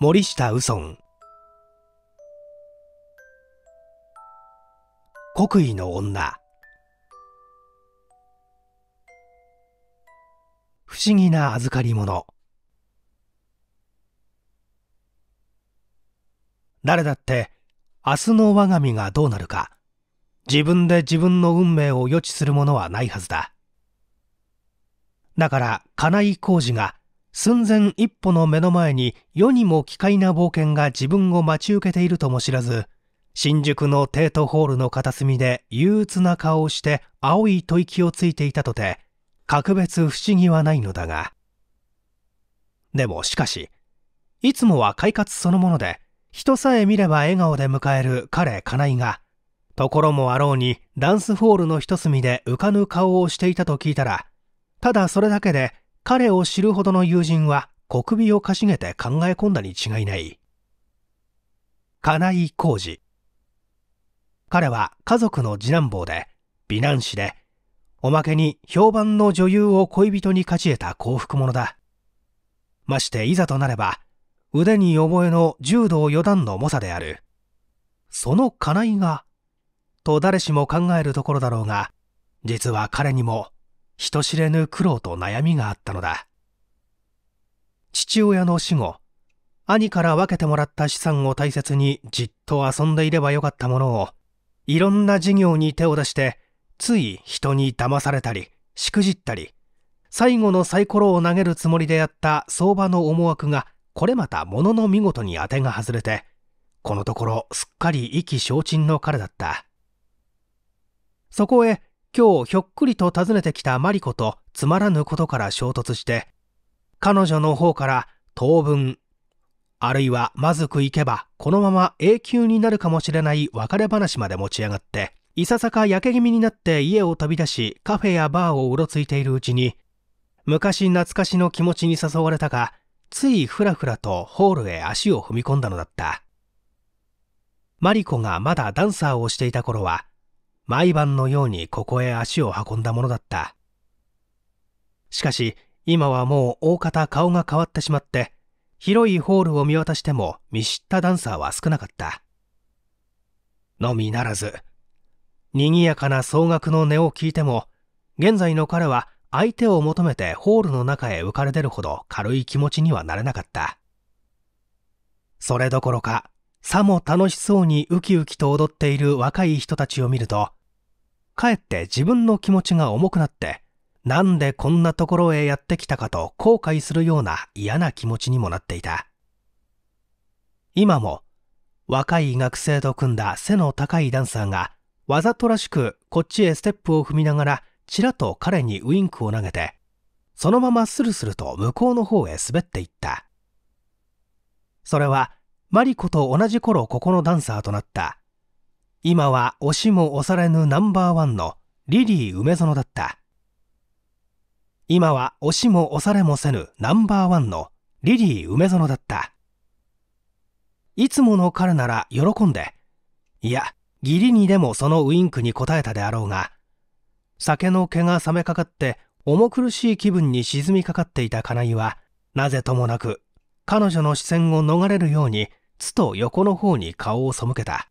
森下右尊国威の女不思議な預かり物誰だって明日の我が身がどうなるか自分で自分の運命を予知するものはないはずだだから金井浩二が寸前一歩の目の前に世にも奇怪な冒険が自分を待ち受けているとも知らず、新宿のテートホールの片隅で憂鬱な顔をして青い吐息をついていたとて、格別不思議はないのだが。でもしかし、いつもは快活そのもので、人さえ見れば笑顔で迎える彼金井が、ところもあろうにダンスホールの一隅で浮かぬ顔をしていたと聞いたら、ただそれだけで彼を知るほどの友人は小首をかしげて考え込んだに違いない。金井浩二彼は家族の次男坊で美男子でおまけに評判の女優を恋人に勝ち得た幸福者だましていざとなれば腕に覚えの柔道四段の猛者であるその金井がと誰しも考えるところだろうが実は彼にも人知れぬ苦労と悩みがあったのだ父親の死後兄から分けてもらった資産を大切にじっと遊んでいればよかったものをいろんな事業に手を出してつい人に騙されたりしくじったり最後のサイコロを投げるつもりでやった相場の思惑がこれまたものの見事に当てが外れてこのところすっかり意気消沈の彼だったそこへ今日ひょっくりと訪ねてきたマリコとつまらぬことから衝突して彼女の方から当分あるいはまずくいけばこのまま永久になるかもしれない別れ話まで持ち上がっていささか焼け気味になって家を飛び出しカフェやバーをうろついているうちに昔懐かしの気持ちに誘われたかついふらふらとホールへ足を踏み込んだのだったマリコがまだダンサーをしていた頃は毎晩のようにここへ足を運んだものだったしかし今はもう大方顔が変わってしまって広いホールを見渡しても見知ったダンサーは少なかったのみならず賑やかな総額の音を聞いても現在の彼は相手を求めてホールの中へ浮かれ出るほど軽い気持ちにはなれなかったそれどころかさも楽しそうにウキウキと踊っている若い人たちを見るとかえって自分の気持ちが重くなって、なんでこんなところへやってきたかと後悔するような嫌な気持ちにもなっていた。今も若い学生と組んだ背の高いダンサーがわざとらしくこっちへステップを踏みながらちらと彼にウインクを投げてそのままスルスルと向こうの方へ滑っていったそれはマリコと同じ頃ここのダンサーとなった今は押しも押されぬナンバーワンのリリー梅園だった今は押しも押されもせぬナンバーワンのリリー梅園だったいつもの彼なら喜んでいや義理にでもそのウインクに応えたであろうが酒の毛が冷めかかって重苦しい気分に沈みかかっていた金井はなぜともなく彼女の視線を逃れるようにつと横の方に顔を背けた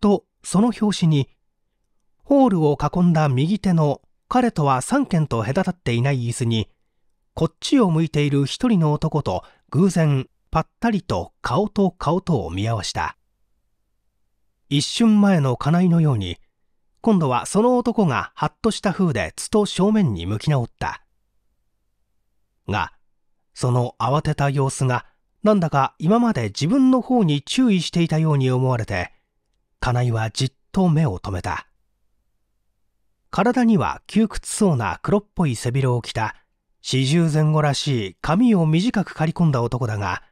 とその表紙にホールを囲んだ右手の彼とは3軒と隔たっていない椅子にこっちを向いている一人の男と偶然ぱったりと顔と顔とを見合わした一瞬前の金井のように今度はその男がハッとした風で津と正面に向き直ったがその慌てた様子がなんだか今まで自分の方に注意していたように思われて金井はじっと目を留めた体には窮屈そうな黒っぽい背広を着た四十前後らしい髪を短く刈り込んだ男だが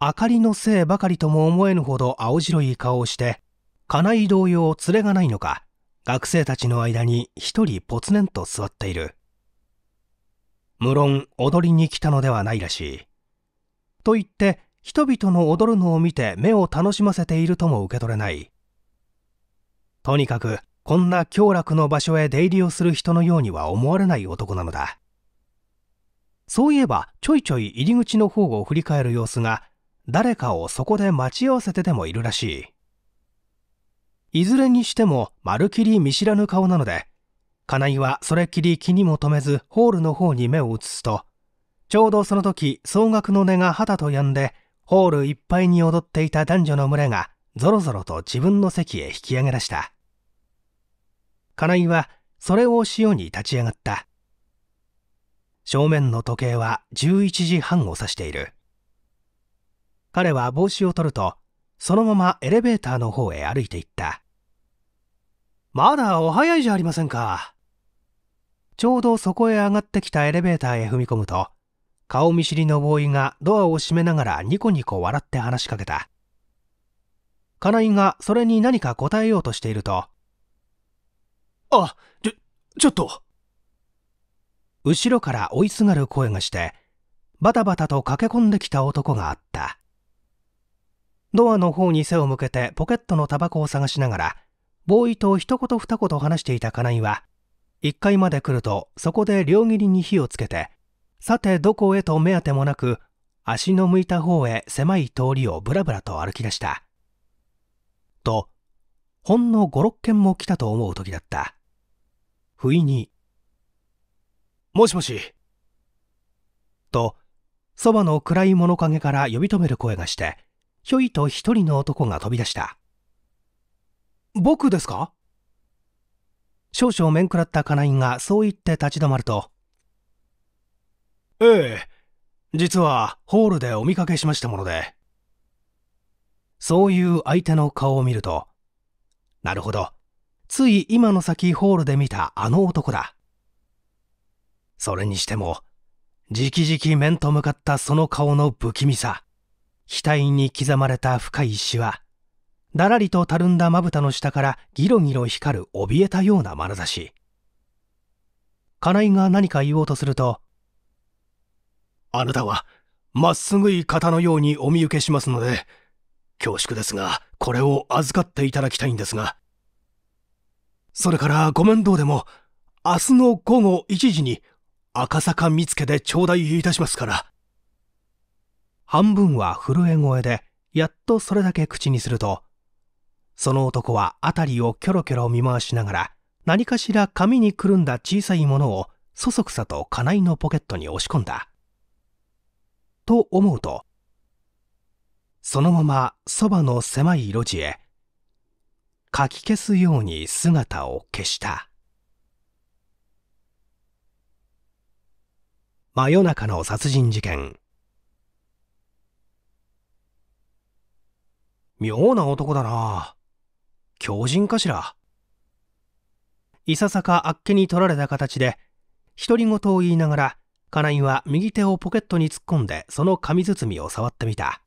明かりのせいばかりとも思えぬほど青白い顔をして金井同様連れがないのか学生たちの間に一人ぽつねんと座っている無論踊りに来たのではないらしいと言って人々の踊るのを見て目を楽しませているとも受け取れないとにかくこんな凶楽の場所へ出入りをする人のようには思われない男なのだそういえばちょいちょい入り口の方を振り返る様子が誰かをそこで待ち合わせてでもいるらしいいずれにしてもまるっきり見知らぬ顔なので金井はそれっきり気にも留めずホールの方に目を移すとちょうどその時、総額の値が肌と止んで、ホールいっぱいに踊っていた男女の群れがぞろぞろと自分の席へ引き上げ出した。金井はそれを潮に立ち上がった。正面の時計は11時半を指している。彼は帽子を取ると、そのままエレベーターの方へ歩いていった。まだお早いじゃありませんか。ちょうどそこへ上がってきたエレベーターへ踏み込むと、顔見知りのボーイがドアを閉めながらニコニコ笑って話しかけた。金井がそれに何か答えようとしていると、あ、ちょ、ちょっと。後ろから追いすがる声がして、バタバタと駆け込んできた男があった。ドアの方に背を向けてポケットのタバコを探しながら、ボーイと一言二言話していた金井は、1階まで来るとそこで両切りに火をつけて、さてどこへと目当てもなく足の向いた方へ狭い通りをぶらぶらと歩き出したとほんの56軒も来たと思う時だった不意に「もしもし」とそばの暗い物陰から呼び止める声がしてひょいと一人の男が飛び出した「僕ですか?」少々面食らった金井がそう言って立ち止まるとええ。実は、ホールでお見かけしましたもので。そういう相手の顔を見ると、なるほど。つい今の先ホールで見たあの男だ。それにしても、じきじき面と向かったその顔の不気味さ、額に刻まれた深いシワ、だらりとたるんだまぶたの下からギロギロ光る怯えたような眼差し。金井が何か言おうとすると、あなたは、まっすぐい方のようにお見受けしますので、恐縮ですが、これを預かっていただきたいんですが。それからご面倒でも、明日の午後1時に赤坂見附で頂戴いたしますから。半分は震え声で、やっとそれだけ口にすると、その男は辺りをキョロキョロ見回しながら、何かしら紙にくるんだ小さいものをそそくさと金井のポケットに押し込んだ。と思うと、そのままそばの狭い路地へ、かき消すように姿を消した。真夜中の殺人事件。妙な男だな。狂人かしら。いささかあっけに取られた形で、独り言を言いながら、金井は右手をポケットに突っ込んでその紙包みを触ってみた。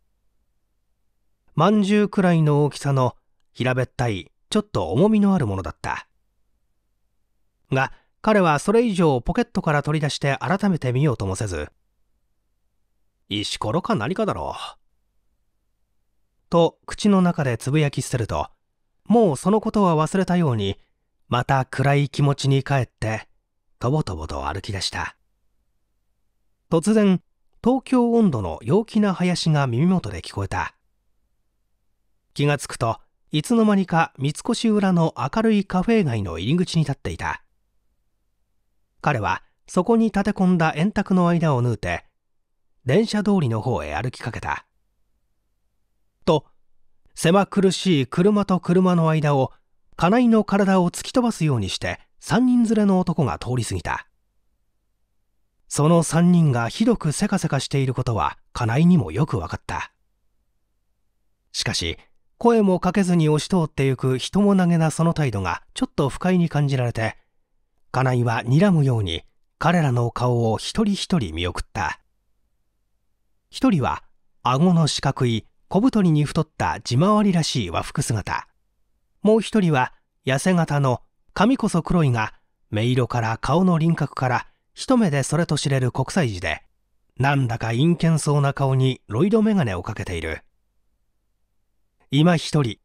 まんじゅうくらいの大きさの平べったい、ちょっと重みのあるものだった。が、彼はそれ以上ポケットから取り出して改めて見ようともせず、石ころか何かだろう。と口の中でつぶやきてると、もうそのことは忘れたように、また暗い気持ちに帰って、とぼとぼと歩き出した。突然東京温度の陽気な林が耳元で聞こえた気がつくといつの間にか三越裏の明るいカフェ街の入り口に立っていた彼はそこに立て込んだ円卓の間を縫うて電車通りの方へ歩きかけたと狭苦しい車と車の間を金井の体を突き飛ばすようにして3人連れの男が通り過ぎたその3人がひどくせかせかしていることは家内にもよく分かったしかし声もかけずに押し通ってゆく人も投げなその態度がちょっと不快に感じられて金井は睨むように彼らの顔を一人一人見送った一人は顎の四角い小太りに太った地回りらしい和服姿もう一人は痩せ型の髪こそ黒いが目色から顔の輪郭から一目でそれと知れる国際寺でなんだか陰険そうな顔にロイド眼鏡をかけている今一人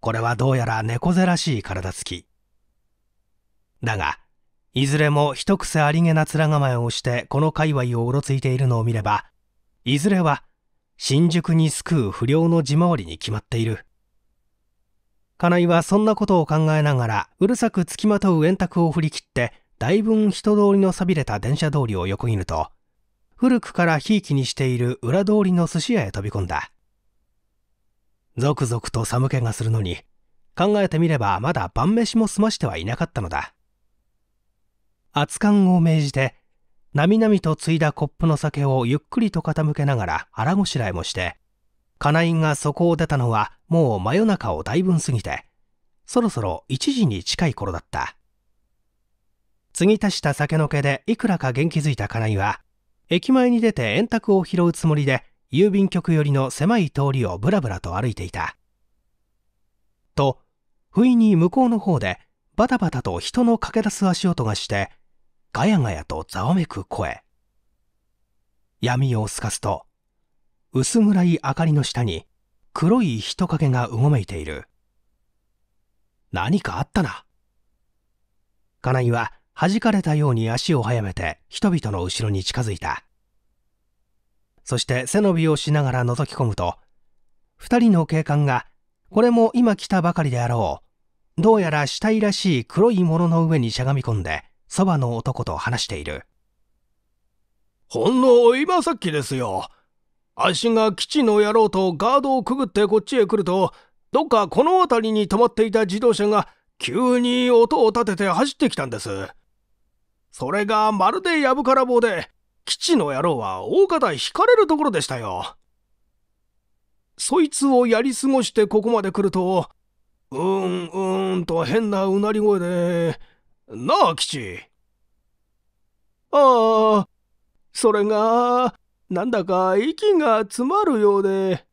これはどうやら猫背らしい体つきだがいずれも一癖ありげな面構えをしてこの界隈をうろついているのを見ればいずれは新宿に救う不良の地回りに決まっている金井はそんなことを考えながらうるさくつきまとう円卓を振り切って大分人通りのさびれた電車通りを横切ると古くからひいきにしている裏通りの寿司屋へ飛び込んだぞくぞくと寒気がするのに考えてみればまだ晩飯も済ましてはいなかったのだ熱燗を命じてなみなみとついだコップの酒をゆっくりと傾けながら腹ごしらえもして金井がそこを出たのはもう真夜中をだいぶ過ぎてそろそろ1時に近い頃だった継ぎ足した酒の気でいくらか元気づいた金井は、駅前に出て円卓を拾うつもりで、郵便局寄りの狭い通りをぶらぶらと歩いていた。と、不意に向こうの方で、バタバタと人の駆け出す足音がして、ガヤガヤとざわめく声。闇を透かすと、薄暗い明かりの下に、黒い人影がうごめいている。何かあったな。金井は弾かれたように足を速めて人々の後ろに近づいた。そして背伸びをしながら覗き込むと、2人の警官が、これも今来たばかりであろう。どうやら死体らしい黒いものの上にしゃがみ込んで、そばの男と話している。ほんの今さっきですよ。足が基地の野郎とガードをくぐってこっちへ来ると、どっかこの辺りに止まっていた自動車が急に音を立てて走ってきたんです。それがまるでやぶから棒で、基地の野郎は大方惹かれるところでしたよ。そいつをやり過ごしてここまで来ると、うーん、うーんと変なうなり声で、なあ、吉。ああ、それが、なんだか息が詰まるようで。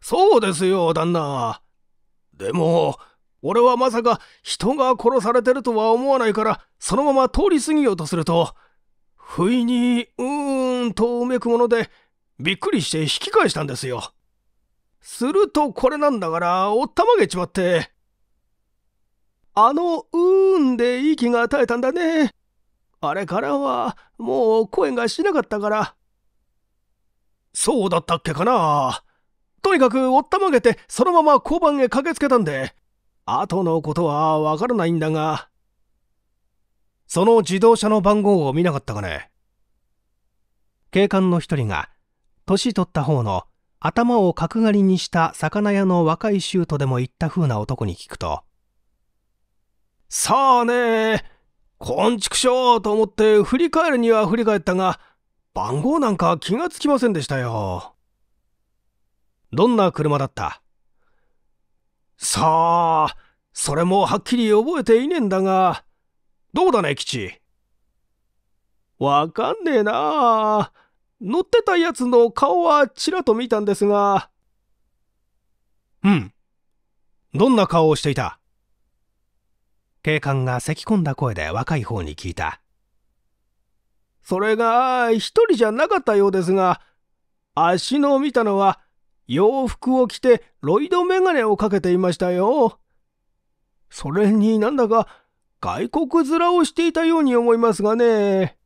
そうですよ、旦那。でも、俺はまさか人が殺されてるとは思わないからそのまま通り過ぎようとすると不意にうーんとうめくものでびっくりして引き返したんですよするとこれなんだからおったまげちまってあのうーんで息が絶えたんだねあれからはもう声がしなかったからそうだったっけかなとにかくおったまげてそのまま交番へ駆けつけたんで後のことはわからないんだが、その自動車の番号を見なかったかね警官の一人が、年取った方の頭を角刈りにした魚屋の若いシュートでも言った風な男に聞くと、さあねこんちくしょうと思って振り返るには振り返ったが、番号なんか気がつきませんでしたよ。どんな車だったさあ、それもはっきり覚えていねえんだが、どうだね、吉。わかんねえな乗ってたやつの顔はちらと見たんですが。うん。どんな顔をしていた警官が咳き込んだ声で若い方に聞いた。それが、一人じゃなかったようですが、足の見たのは、洋服を着てロイドメガネをかけていましたよ。それになんだか外国面をしていたように思いますがね。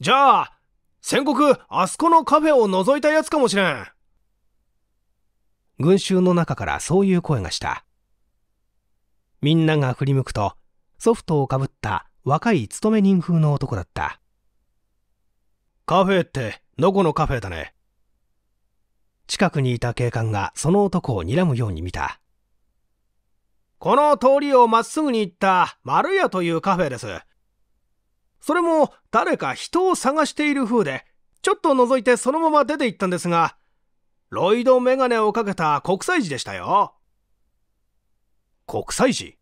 じゃあ、戦国あそこのカフェを覗いたやつかもしれん。群衆の中からそういう声がした。みんなが振り向くと、ソフトをかぶった若い勤め人風の男だった。カフェってどこのカフェだね近くにいた警官がその男を睨むように見た。この通りをまっすぐに行った丸屋というカフェです。それも誰か人を探している風で、ちょっと覗いてそのまま出て行ったんですが、ロイドメガネをかけた国際児でしたよ。国際児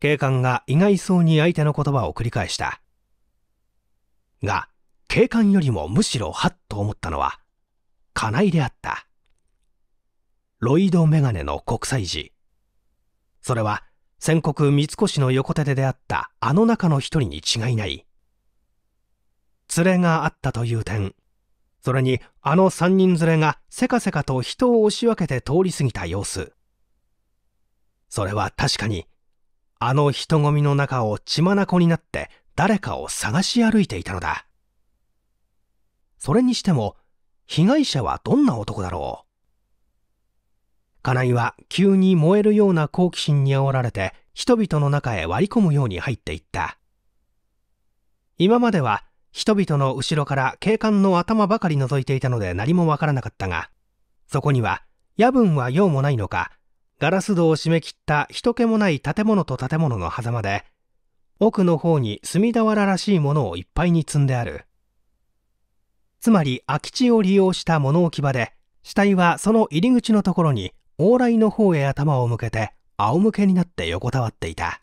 警官が意外そうに相手の言葉を繰り返した。が、警官よりもむしろはっと思ったのは、家内であった。ロイド・メガネの国際寺。それは戦国三越の横手で出会ったあの中の一人に違いない。連れがあったという点、それにあの三人連れがせかせかと人を押し分けて通り過ぎた様子。それは確かに、あの人混みの中を血眼になって誰かを探し歩いていたのだ。それにしても、被害者はどんな男だろう金井は急に燃えるような好奇心に煽られて人々の中へ割り込むように入っていった今までは人々の後ろから警官の頭ばかり覗いていたので何もわからなかったがそこには夜分は用もないのかガラス戸を締め切った人気もない建物と建物の狭間で奥の方に隅田原らしいものをいっぱいに積んであるつまり空き地を利用した物置場で、死体はその入り口のところに往来の方へ頭を向けて仰向けになって横たわっていた。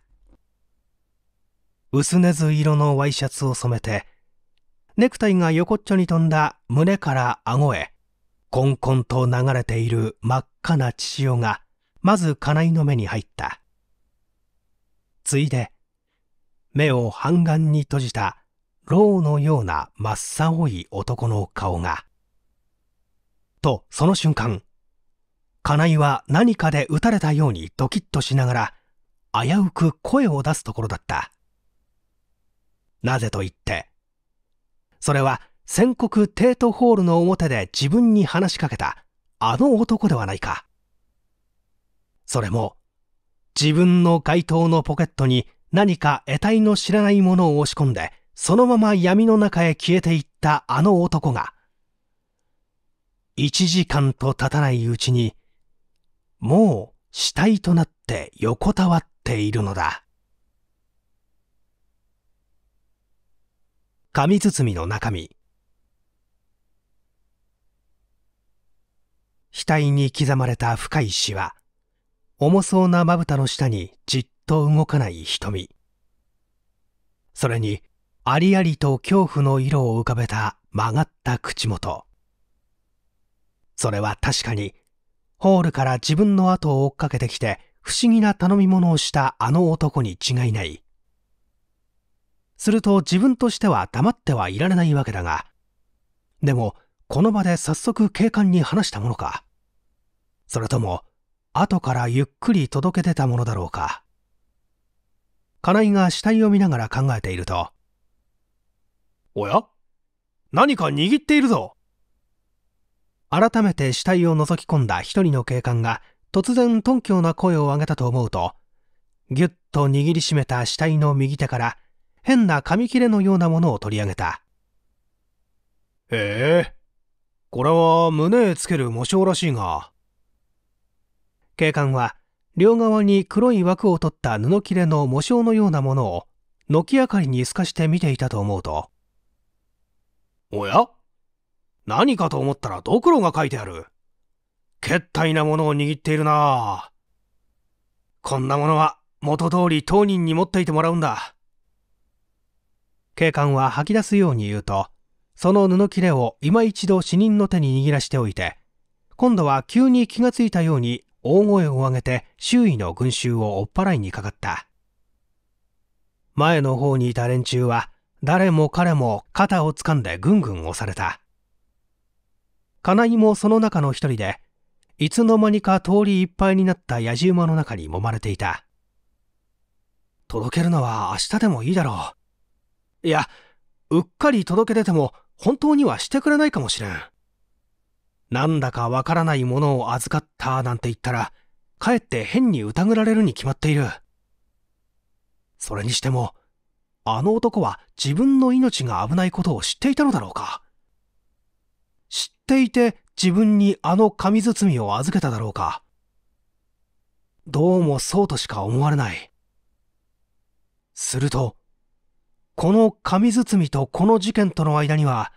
薄根ず色のワイシャツを染めて、ネクタイが横っちょに飛んだ胸から顎へ、コンコンと流れている真っ赤な血潮が、まず金井の目に入った。ついで、目を半眼に閉じた牢のような真っ青い男の顔が。と、その瞬間、金井は何かで撃たれたようにドキッとしながら、危うく声を出すところだった。なぜと言って、それは宣国帝都ホールの表で自分に話しかけたあの男ではないか。それも、自分の街頭のポケットに何か得体の知らないものを押し込んで、そのまま闇の中へ消えていったあの男が、一時間と経たないうちに、もう死体となって横たわっているのだ。紙包みの中身。額に刻まれた深いシワ。重そうなまぶたの下にじっと動かない瞳。それに、ありありと恐怖の色を浮かべた曲がった口元。それは確かに、ホールから自分の後を追っかけてきて、不思議な頼み物をしたあの男に違いない。すると自分としては黙ってはいられないわけだが、でも、この場で早速警官に話したものか。それとも、後からゆっくり届け出たものだろうか。金井が死体を見ながら考えていると、おや何か握っているぞ改めて死体を覗き込んだ一人の警官が突然頓強な声を上げたと思うとぎゅっと握りしめた死体の右手から変な紙切れのようなものを取り上げたへえこれは胸へつける模章らしいが警官は両側に黒い枠を取った布切れの模章のようなものを軒明かりに透かして見ていたと思うとおや何かと思ったらドクロが書いてある。決体なものを握っているなこんなものは元通り当人に持っていてもらうんだ。警官は吐き出すように言うと、その布切れを今一度死人の手に握らしておいて、今度は急に気がついたように大声を上げて周囲の群衆を追っ払いにかかった。前の方にいた連中は誰も彼も肩を掴んでぐんぐん押された金井もその中の一人でいつの間にか通りいっぱいになったやじ馬の中に揉まれていた届けるのは明日でもいいだろういやうっかり届け出ても本当にはしてくれないかもしれんなんだかわからないものを預かったなんて言ったらかえって変に疑られるに決まっているそれにしてもあの男は自分の命が危ないことを知っていたのだろうか知っていて自分にあの紙包みを預けただろうかどうもそうとしか思われない。すると、この紙包みとこの事件との間には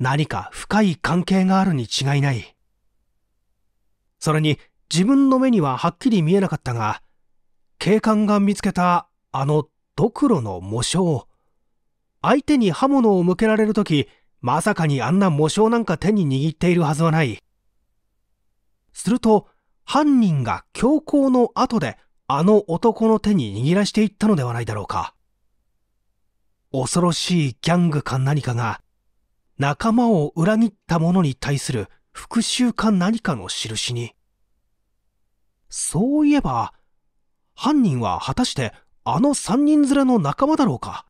何か深い関係があるに違いない。それに自分の目にははっきり見えなかったが、警官が見つけたあのドクロの模章相手に刃物を向けられる時まさかにあんな模章なんか手に握っているはずはないすると犯人が強行の後であの男の手に握らしていったのではないだろうか恐ろしいギャングか何かが仲間を裏切った者に対する復讐か何かの印にそういえば犯人は果たしてあの三人連れの仲間だろうか。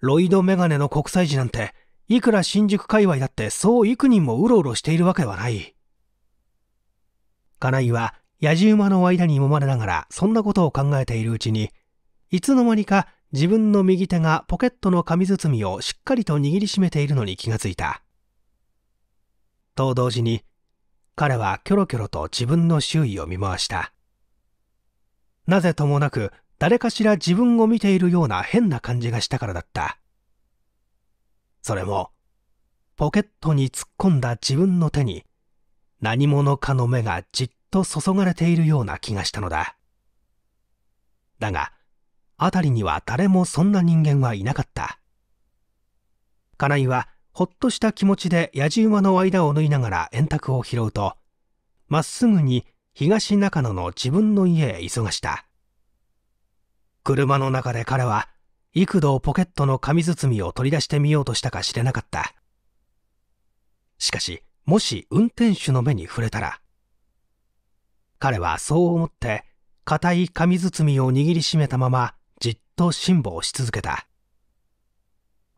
ロイドメガネの国際時なんて、いくら新宿界隈だってそう幾人もうろうろしているわけはない。金井は、やじ馬の間に揉まれながら、そんなことを考えているうちに、いつの間にか自分の右手がポケットの紙包みをしっかりと握りしめているのに気がついた。と同時に、彼はキョロキョロと自分の周囲を見回した。なぜともなく誰かしら自分を見ているような変な感じがしたからだった。それも、ポケットに突っ込んだ自分の手に何者かの目がじっと注がれているような気がしたのだ。だが、辺りには誰もそんな人間はいなかった。金井はほっとした気持ちでやじ馬の間を縫いながら円卓を拾うと、まっすぐに東中野の自分の家へ急がした車の中で彼は幾度ポケットの紙包みを取り出してみようとしたか知れなかったしかしもし運転手の目に触れたら彼はそう思って硬い紙包みを握りしめたままじっと辛抱し続けた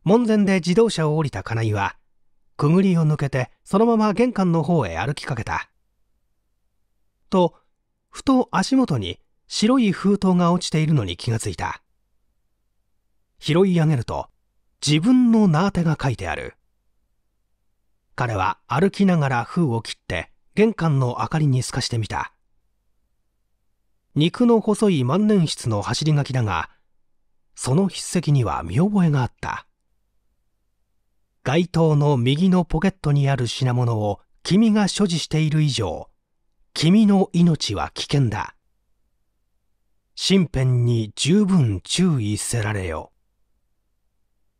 門前で自動車を降りた金井はくぐりを抜けてそのまま玄関の方へ歩きかけたと、ふと足元に白い封筒が落ちているのに気がついた。拾い上げると、自分の名当てが書いてある。彼は歩きながら封を切って玄関の明かりに透かしてみた。肉の細い万年筆の走り書きだが、その筆跡には見覚えがあった。街灯の右のポケットにある品物を君が所持している以上、君の命は危険だ。身辺に十分注意せられよ。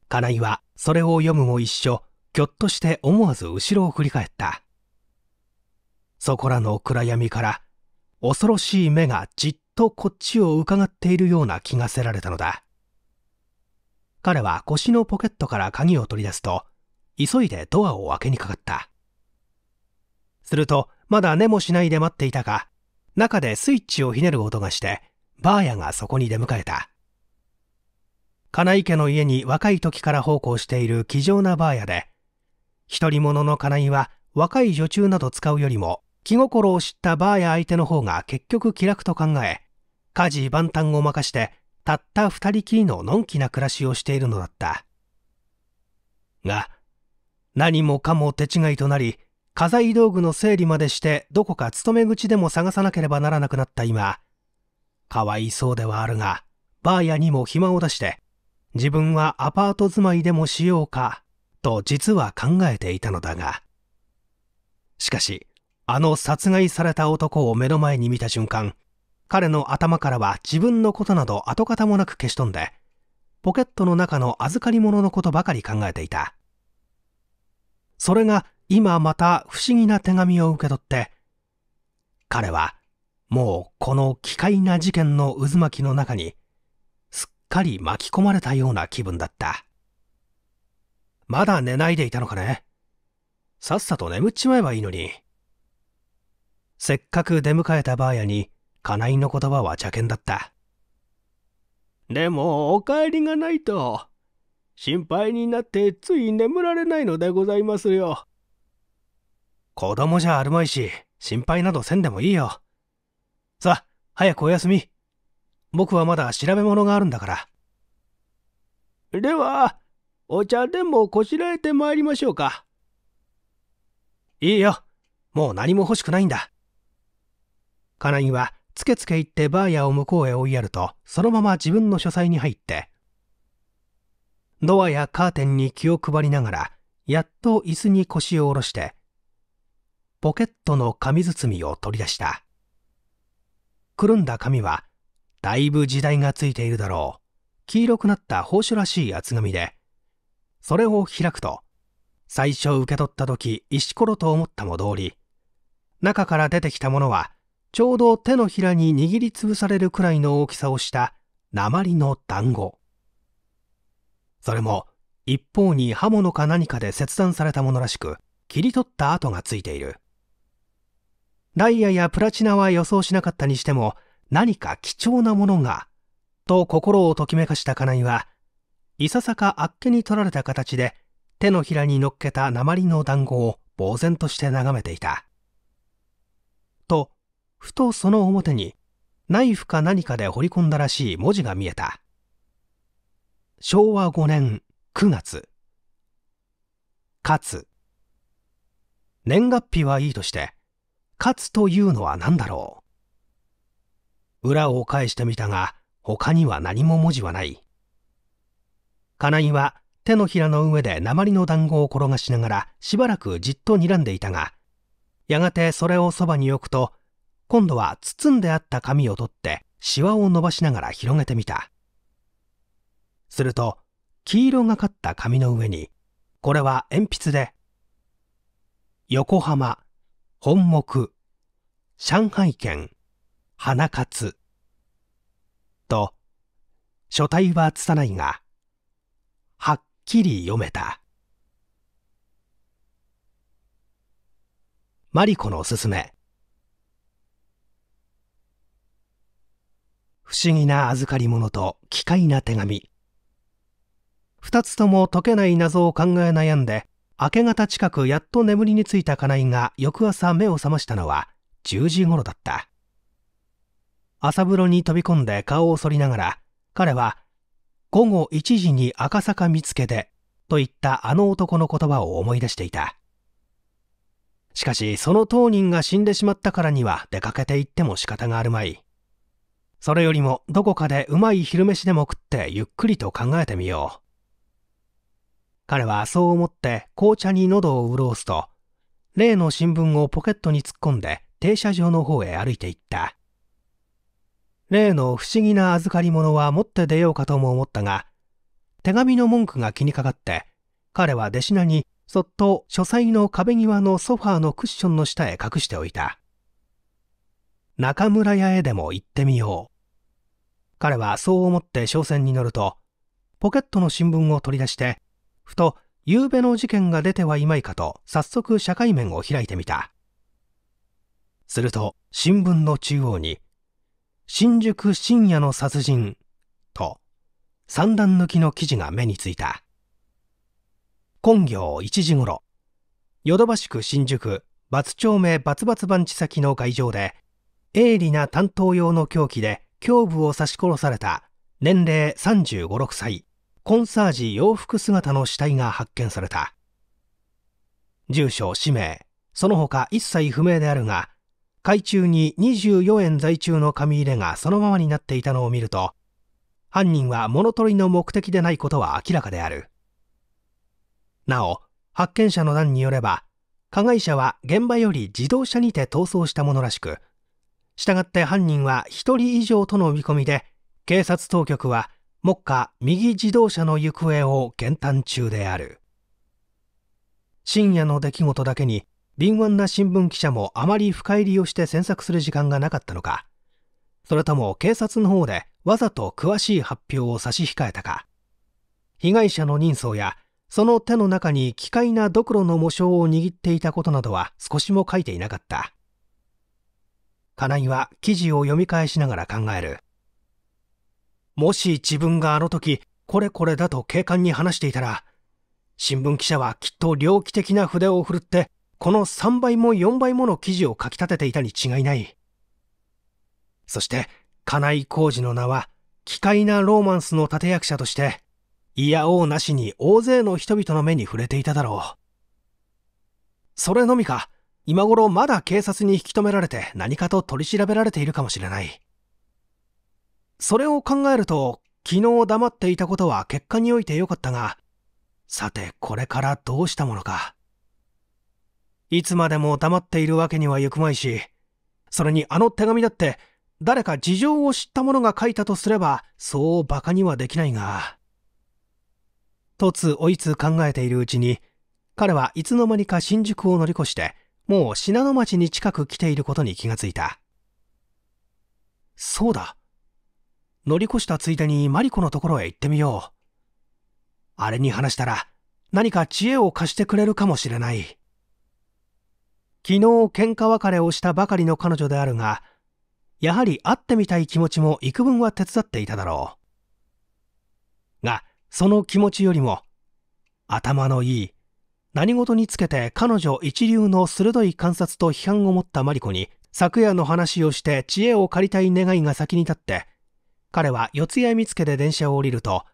金井はそれを読むも一緒、ぎょっとして思わず後ろを振り返った。そこらの暗闇から恐ろしい目がじっとこっちを伺っているような気がせられたのだ。彼は腰のポケットから鍵を取り出すと、急いでドアを開けにかかった。すると、まだ寝もしないで待っていたか、中でスイッチをひねる音がして、バーヤがそこに出迎えた。金井家の家に若い時から奉公している気丈なバーヤで、独り者の金井は若い女中など使うよりも、気心を知ったバーヤ相手の方が結局気楽と考え、家事万端を任して、たった二人きりののんきな暮らしをしているのだった。が、何もかも手違いとなり、家財道具の整理までしてどこか勤め口でも探さなければならなくなった今、かわいそうではあるが、バーやにも暇を出して、自分はアパート住まいでもしようか、と実は考えていたのだが。しかし、あの殺害された男を目の前に見た瞬間、彼の頭からは自分のことなど跡形もなく消し飛んで、ポケットの中の預かり物のことばかり考えていた。それが今また不思議な手紙を受け取って、彼はもうこの奇怪な事件の渦巻きの中にすっかり巻き込まれたような気分だった。まだ寝ないでいたのかねさっさと眠っちまえばいいのに。せっかく出迎えたばあやに、金井の言葉は邪険だった。でも、お帰りがないと、心配になってつい眠られないのでございますよ。子供じゃあるまいし、心配などせんでもいいよ。さあ、早くお休み。僕はまだ調べ物があるんだから。では、お茶でもこしらえてまいりましょうか。いいよ。もう何も欲しくないんだ。金井は、つけつけ行ってバーヤを向こうへ追いやると、そのまま自分の書斎に入って、ドアやカーテンに気を配りながら、やっと椅子に腰を下ろして、ポケットの紙包みを取り出した。くるんだ紙は、だいぶ時代がついているだろう。黄色くなった宝珠らしい厚紙で、それを開くと、最初受け取った時、石ころと思ったも通り、中から出てきたものは、ちょうど手のひらに握りつぶされるくらいの大きさをした鉛の団子。それも、一方に刃物か何かで切断されたものらしく、切り取った跡がついている。ダイヤやプラチナは予想しなかったにしても何か貴重なものがと心をときめかした金井はいささかあっけに取られた形で手のひらに乗っけた鉛の団子を呆然として眺めていたとふとその表にナイフか何かで彫り込んだらしい文字が見えた昭和5年9月かつ年月日はいいとして勝つというのは何だろう裏を返してみたが他には何も文字はない金井は手のひらの上で鉛の団子を転がしながらしばらくじっと睨んでいたがやがてそれをそばに置くと今度は包んであった紙を取ってしわを伸ばしながら広げてみたすると黄色がかった紙の上にこれは鉛筆で「横浜本目上海県花勝と書体は拙いがはっきり読めたマリコのすすめ不思議な預かり物と奇怪な手紙二つとも解けない謎を考え悩んで明け方近くやっと眠りについた金井が翌朝目を覚ましたのは10時頃だった朝風呂に飛び込んで顔を剃りながら彼は午後1時に赤坂見つけでといったあの男の言葉を思い出していたしかしその当人が死んでしまったからには出かけて行っても仕方があるまいそれよりもどこかでうまい昼飯でも食ってゆっくりと考えてみよう彼はそう思って紅茶に喉を潤すと、例の新聞をポケットに突っ込んで停車場の方へ歩いていった。例の不思議な預かり物は持って出ようかとも思ったが、手紙の文句が気にかかって、彼は弟子なにそっと書斎の壁際のソファーのクッションの下へ隠しておいた。中村屋へでも行ってみよう。彼はそう思って商船に乗ると、ポケットの新聞を取り出して、ふと、夕べの事件が出てはいまいかと、早速社会面を開いてみた。すると、新聞の中央に、新宿深夜の殺人と、三段抜きの記事が目についた。今行1時頃、ヨドバシ区新宿、バツ町名バツバツ番地先の会場で、鋭利な担当用の凶器で胸部を刺し殺された年齢35、6歳、コンサージ洋服姿の死体が発見された住所氏名その他一切不明であるが海中に24円在中の紙入れがそのままになっていたのを見ると犯人は物取りの目的でないことは明らかであるなお発見者の段によれば加害者は現場より自動車にて逃走したものらしくしたがって犯人は1人以上との見込みで警察当局は目下右自動車の行方を減反中である深夜の出来事だけに敏腕な新聞記者もあまり深入りをして詮索する時間がなかったのかそれとも警察の方でわざと詳しい発表を差し控えたか被害者の人相やその手の中に奇怪なドクロの模章を握っていたことなどは少しも書いていなかった金井は記事を読み返しながら考えるもし自分があの時、これこれだと警官に話していたら、新聞記者はきっと猟奇的な筆を振るって、この3倍も4倍もの記事を書き立てていたに違いない。そして、金井浩二の名は、奇怪なローマンスの立役者として、いやおうなしに大勢の人々の目に触れていただろう。それのみか、今頃まだ警察に引き止められて何かと取り調べられているかもしれない。それを考えると、昨日黙っていたことは結果においてよかったが、さてこれからどうしたものか。いつまでも黙っているわけにはいくまいし、それにあの手紙だって、誰か事情を知った者が書いたとすれば、そう馬鹿にはできないが。とつおいつ考えているうちに、彼はいつの間にか新宿を乗り越して、もう信濃町に近く来ていることに気がついた。そうだ。乗り越したついでにマリコのところへ行ってみよう。あれに話したら何か知恵を貸してくれるかもしれない。昨日喧嘩別れをしたばかりの彼女であるが、やはり会ってみたい気持ちも幾分は手伝っていただろう。が、その気持ちよりも、頭のいい、何事につけて彼女一流の鋭い観察と批判を持ったマリコに昨夜の話をして知恵を借りたい願いが先に立って彼は四谷見附で電車を降りると、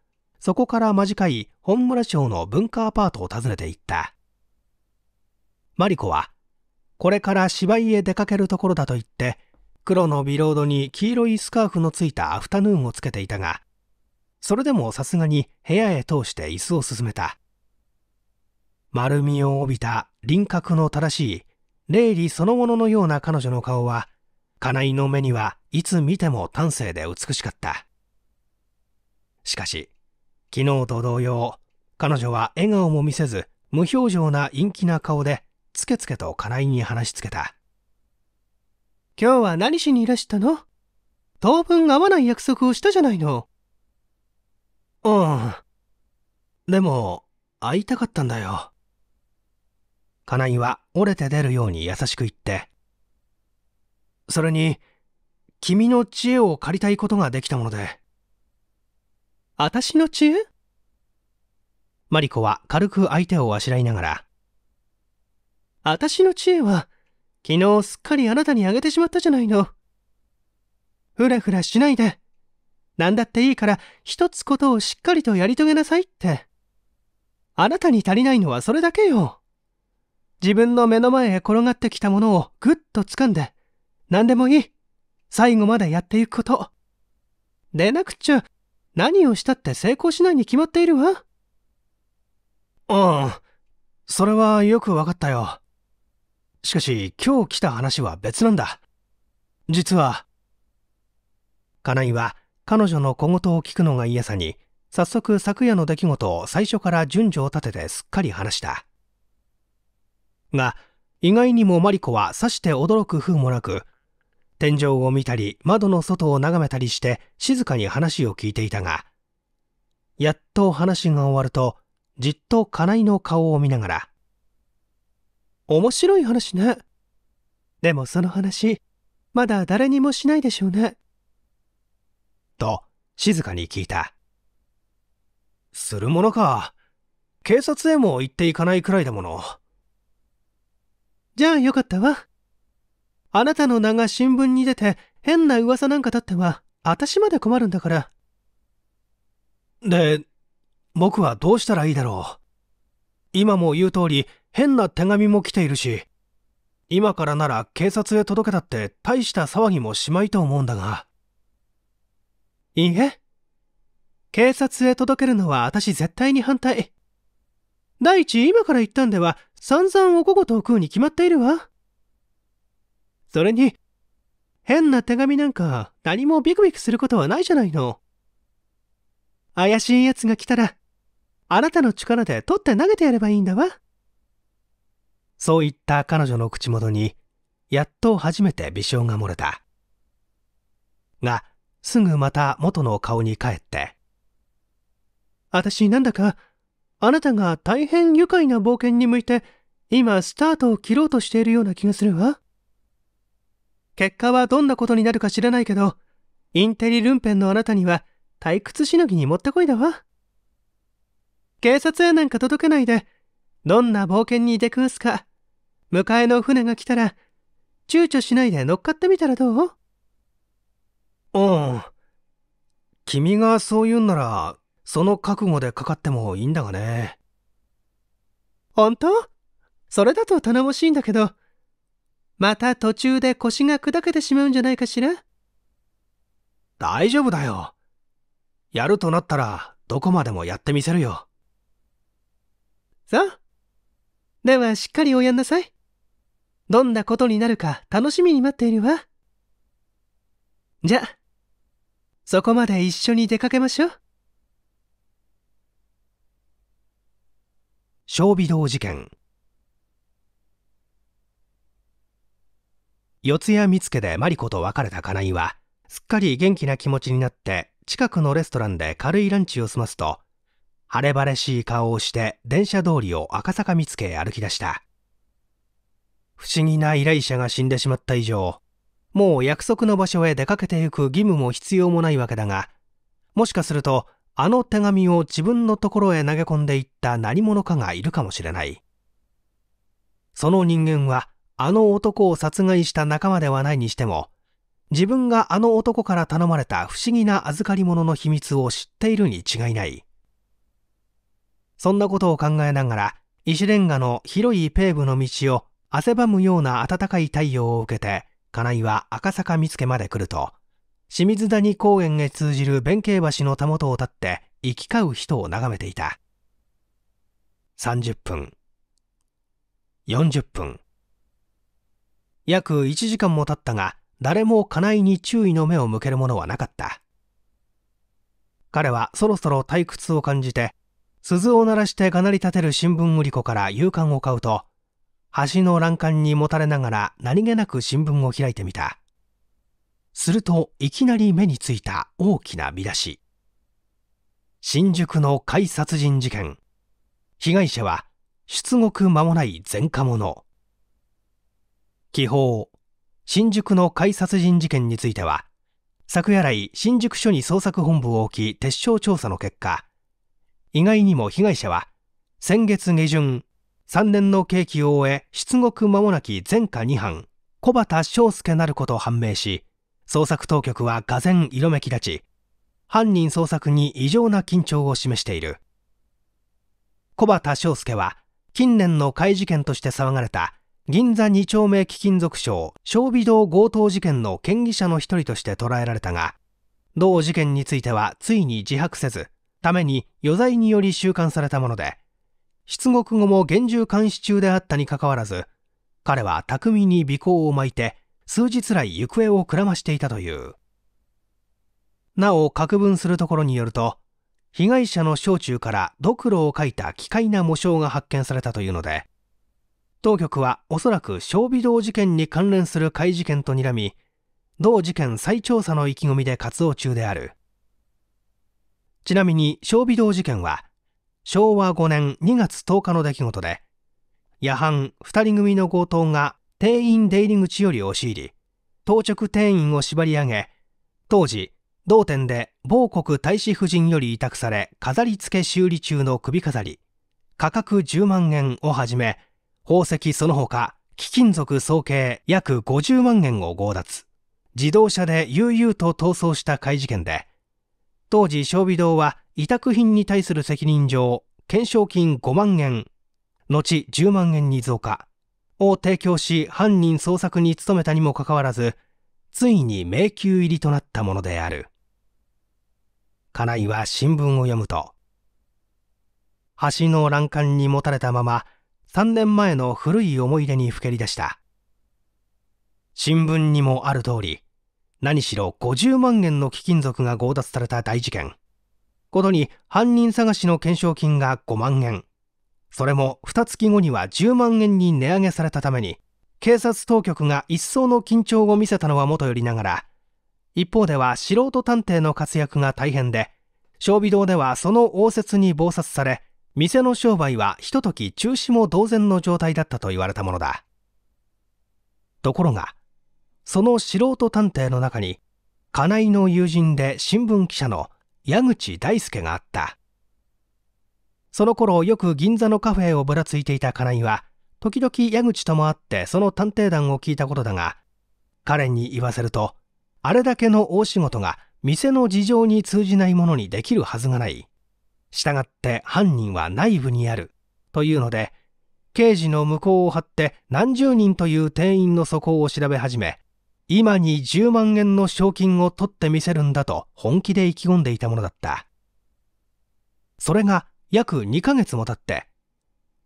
そこから間近い本村町の文化アパートを訪ねていった。マリコは、これから芝居へ出かけるところだと言って、黒のビロードに黄色いスカーフのついたアフタヌーンをつけていたが、それでもさすがに部屋へ通して椅子を進めた。丸みを帯びた輪郭の正しい、霊理そのもののような彼女の顔は、金井の目にはいつ見ても端正で美しかったしかし昨日と同様彼女は笑顔も見せず無表情な陰気な顔でつけつけと金井に話しつけた今日は何しにいらしたの当分会わない約束をしたじゃないのうんでも会いたかったんだよ金井は折れて出るように優しく言ってそれに君の知恵を借りたいことができたもので。私の知恵マリコは軽く相手をあしらいながら。私の知恵は、昨日すっかりあなたにあげてしまったじゃないの。ふらふらしないで。何だっていいから、一つことをしっかりとやり遂げなさいって。あなたに足りないのはそれだけよ。自分の目の前へ転がってきたものをぐっと掴んで、何でもいい。最後までやっていくこと。でなくちゃ、何をしたって成功しないに決まっているわ。うん。それはよくわかったよ。しかし、今日来た話は別なんだ。実は、金井は彼女の小言を聞くのが嫌さに、早速昨夜の出来事を最初から順序を立ててすっかり話した。が、意外にもマリコはさして驚く風もなく、天井を見たり窓の外を眺めたりして静かに話を聞いていたがやっと話が終わるとじっと金井の顔を見ながら「面白い話ねでもその話まだ誰にもしないでしょうね」と静かに聞いた「するものか警察へも行っていかないくらいだもの」じゃあよかったわ。あなたの名が新聞に出て変な噂なんか立っては、私まで困るんだから。で、僕はどうしたらいいだろう。今も言う通り、変な手紙も来ているし、今からなら警察へ届けたって大した騒ぎもしまいと思うんだが。いいえ。警察へ届けるのは私絶対に反対。第一、今から言ったんでは散々おこごとを食うに決まっているわ。それに、変な手紙なんか何もビクビクすることはないじゃないの。怪しい奴が来たら、あなたの力で取って投げてやればいいんだわ。そう言った彼女の口元に、やっと初めて微笑が漏れた。が、すぐまた元の顔に帰って。私なんだか、あなたが大変愉快な冒険に向いて、今スタートを切ろうとしているような気がするわ。結果はどんなことになるか知らないけど、インテリルンペンのあなたには退屈しのぎにもってこいだわ。警察やなんか届けないで、どんな冒険に出くわすか、迎えの船が来たら、躊躇しないで乗っかってみたらどううん。君がそう言うんなら、その覚悟でかかってもいいんだがね。本当それだと頼もしいんだけど、また途中で腰が砕けてしまうんじゃないかしら大丈夫だよ。やるとなったら、どこまでもやってみせるよ。さあ。では、しっかりおやんなさい。どんなことになるか楽しみに待っているわ。じゃ、そこまで一緒に出かけましょう。小微動事件。四谷見附でマリコと別れた金井は、すっかり元気な気持ちになって、近くのレストランで軽いランチを済ますと、晴れ晴れしい顔をして電車通りを赤坂見附へ歩き出した。不思議な依頼者が死んでしまった以上、もう約束の場所へ出かけてゆく義務も必要もないわけだが、もしかすると、あの手紙を自分のところへ投げ込んでいった何者かがいるかもしれない。その人間は、あの男を殺害した仲間ではないにしても、自分があの男から頼まれた不思議な預かり物の秘密を知っているに違いない。そんなことを考えながら、石レンガの広いペーブの道を汗ばむような暖かい太陽を受けて、金井は赤坂見附まで来ると、清水谷公園へ通じる弁慶橋のたもとを立って行き交う人を眺めていた。30分。40分。約1時間も経ったが、誰も家内に注意の目を向けるものはなかった。彼はそろそろ退屈を感じて、鈴を鳴らしてがなり立てる新聞売り子から夕刊を買うと、橋の欄干にもたれながら何気なく新聞を開いてみた。するといきなり目についた大きな見出し。新宿の海殺人事件。被害者は出国間もない前科者。気泡新宿の改殺人事件については昨夜来新宿署に捜索本部を置き撤収調査の結果意外にも被害者は先月下旬3年の刑期を終え出獄間もなき前科2犯小畑翔介なること判明し捜索当局は俄然色めき立ち犯人捜索に異常な緊張を示している小畑翔介は近年の怪事件として騒がれた銀座2丁目貴金属商、小尾堂強盗事件の嫌疑者の一人として捕らえられたが、同事件についてはついに自白せず、ために余罪により収監されたもので、出国後も厳重監視中であったにかかわらず、彼は巧みに尾行を巻いて、数日来行方をくらましていたという。なお、格文するところによると、被害者の小中からドクロを書いた奇怪な模章が発見されたというので、当局はおそらく小微動事件に関連する怪事件と睨み同事件再調査の意気込みで活動中であるちなみに小微動事件は昭和5年2月10日の出来事で夜半2人組の強盗が店員出入り口より押し入り当直店員を縛り上げ当時同店で某国大使夫人より委託され飾り付け修理中の首飾り価格10万円をはじめ宝石その他、貴金属総計約50万円を強奪。自動車で悠々と逃走した怪事件で、当時、消微堂は委託品に対する責任上、懸賞金5万円、後10万円に増加を提供し犯人捜索に努めたにもかかわらず、ついに迷宮入りとなったものである。金井は新聞を読むと、橋の欄干に持たれたまま3年前の古い思い出にふけり出した新聞にもある通り何しろ50万円の貴金属が強奪された大事件ことに犯人探しの懸賞金が5万円それも2月後には10万円に値上げされたために警察当局が一層の緊張を見せたのはもとよりながら一方では素人探偵の活躍が大変で、小微堂ではその応接に忙殺され、店の商売はひととき中止も同然の状態だったと言われたものだところがその素人探偵の中に金井の友人で新聞記者の矢口大輔があったその頃よく銀座のカフェをぶらついていた金井は時々矢口とも会ってその探偵団を聞いたことだが彼に言わせるとあれだけの大仕事が店の事情に通じないものにできるはずがないがって犯人は内部にあるというので刑事の向こうを張って何十人という店員の底を調べ始め今に10万円の賞金を取ってみせるんだと本気で意気込んでいたものだったそれが約2ヶ月も経って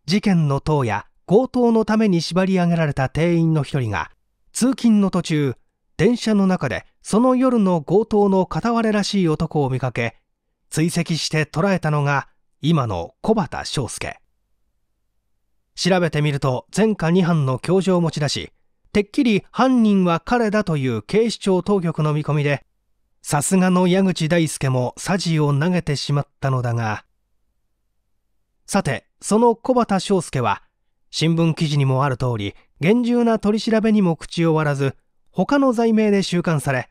事件の当夜強盗のために縛り上げられた店員の一人が通勤の途中電車の中でその夜の強盗の片割れらしい男を見かけ追跡して捉えたのが今の小畑翔介調べてみると前科2犯の教授を持ち出してっきり犯人は彼だという警視庁当局の見込みでさすがの矢口大輔もサジを投げてしまったのだがさてその小畑翔介は新聞記事にもある通り厳重な取り調べにも口を割らず他の罪名で収監され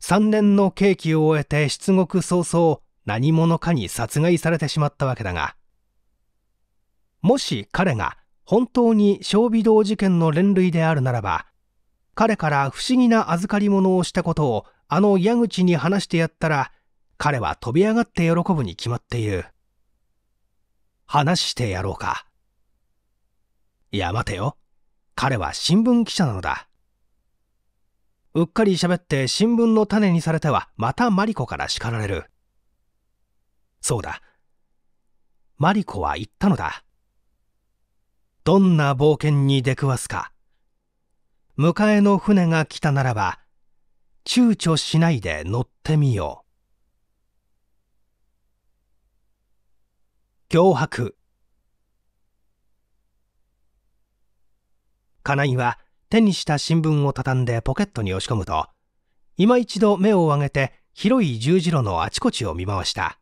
3年の刑期を終えて出獄早々何者かに殺害されてしまったわけだがもし彼が本当に小微道事件の連類であるならば彼から不思議な預かり物をしたことをあの矢口に話してやったら彼は飛び上がって喜ぶに決まっている話してやろうかいや待てよ彼は新聞記者なのだうっかり喋って新聞の種にされてはまたマリコから叱られるそうだ。マリコは言ったのだ。どんな冒険に出くわすか。迎えの船が来たならば、躊躇しないで乗ってみよう。脅迫。金井は手にした新聞を畳んでポケットに押し込むと、今一度目を上げて広い十字路のあちこちを見回した。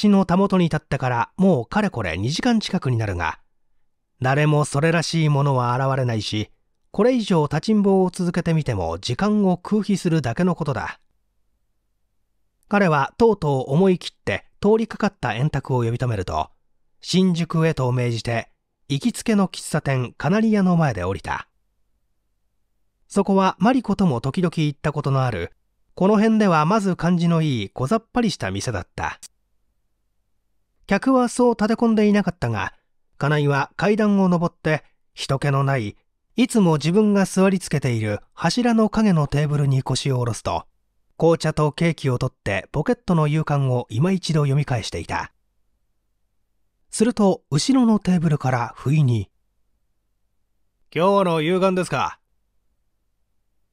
橋のたもとに立ってからもうかれこれ2時間近くになるが、誰もそれらしいものは現れないし、これ以上立ちんぼを続けてみても時間を空費するだけのことだ。彼はとうとう思い切って通りかかった円卓を呼び止めると、新宿へと命じて、行きつけの喫茶店カナリアの前で降りた。そこはマリコとも時々行ったことのある、この辺ではまず感じのいい小ざっぱりした店だった。客はそう立て込んでいなかったが、金井は階段を上って、人気のない、いつも自分が座りつけている柱の影のテーブルに腰を下ろすと、紅茶とケーキを取ってポケットの勇敢を今一度読み返していた。すると、後ろのテーブルから不意に、今日の夕刊ですか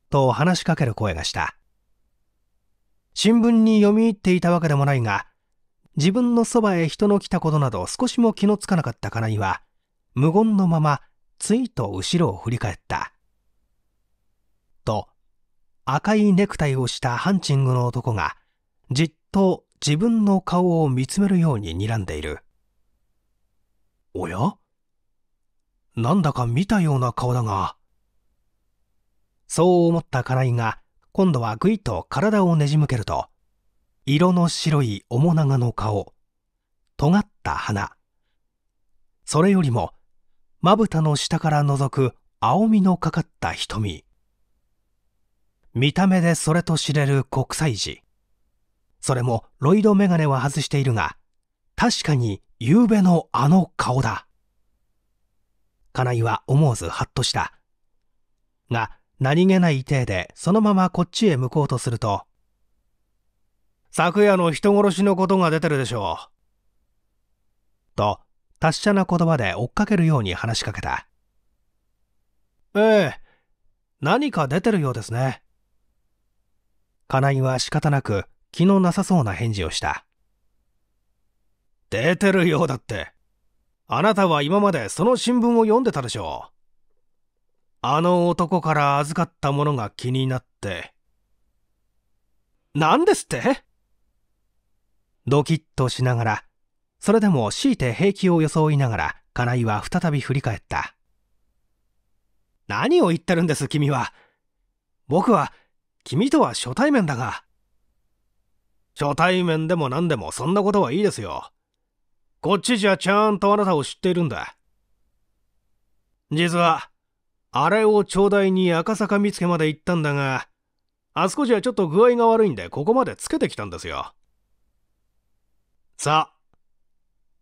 と話しかける声がした。新聞に読み入っていたわけでもないが、自分のそばへ人の来たことなど少しも気のつかなかった金井は、無言のまま、ついと後ろを振り返った。と、赤いネクタイをしたハンチングの男が、じっと自分の顔を見つめるように睨んでいる。おやなんだか見たような顔だが。そう思った金井が、今度はぐいと体をねじむけると、色の白い面長の顔、尖った鼻。それよりも、まぶたの下から覗く青みのかかった瞳。見た目でそれと知れる国際児。それもロイドメガネは外しているが、確かに夕べのあの顔だ。金井は思わずハッとした。が、何気ない体でそのままこっちへ向こうとすると、昨夜の人殺しのことが出てるでしょう。と、達者な言葉で追っかけるように話しかけた。ええ、何か出てるようですね。金井は仕方なく気のなさそうな返事をした。出てるようだって。あなたは今までその新聞を読んでたでしょう。あの男から預かったものが気になって。何ですってドキッとしながら、それでも強いて平気を装いながら、金井は再び振り返った。何を言ってるんです、君は。僕は、君とは初対面だが。初対面でも何でもそんなことはいいですよ。こっちじゃちゃんとあなたを知っているんだ。実は、あれを頂戴に赤坂見附まで行ったんだが、あそこじゃちょっと具合が悪いんでここまでつけてきたんですよ。さ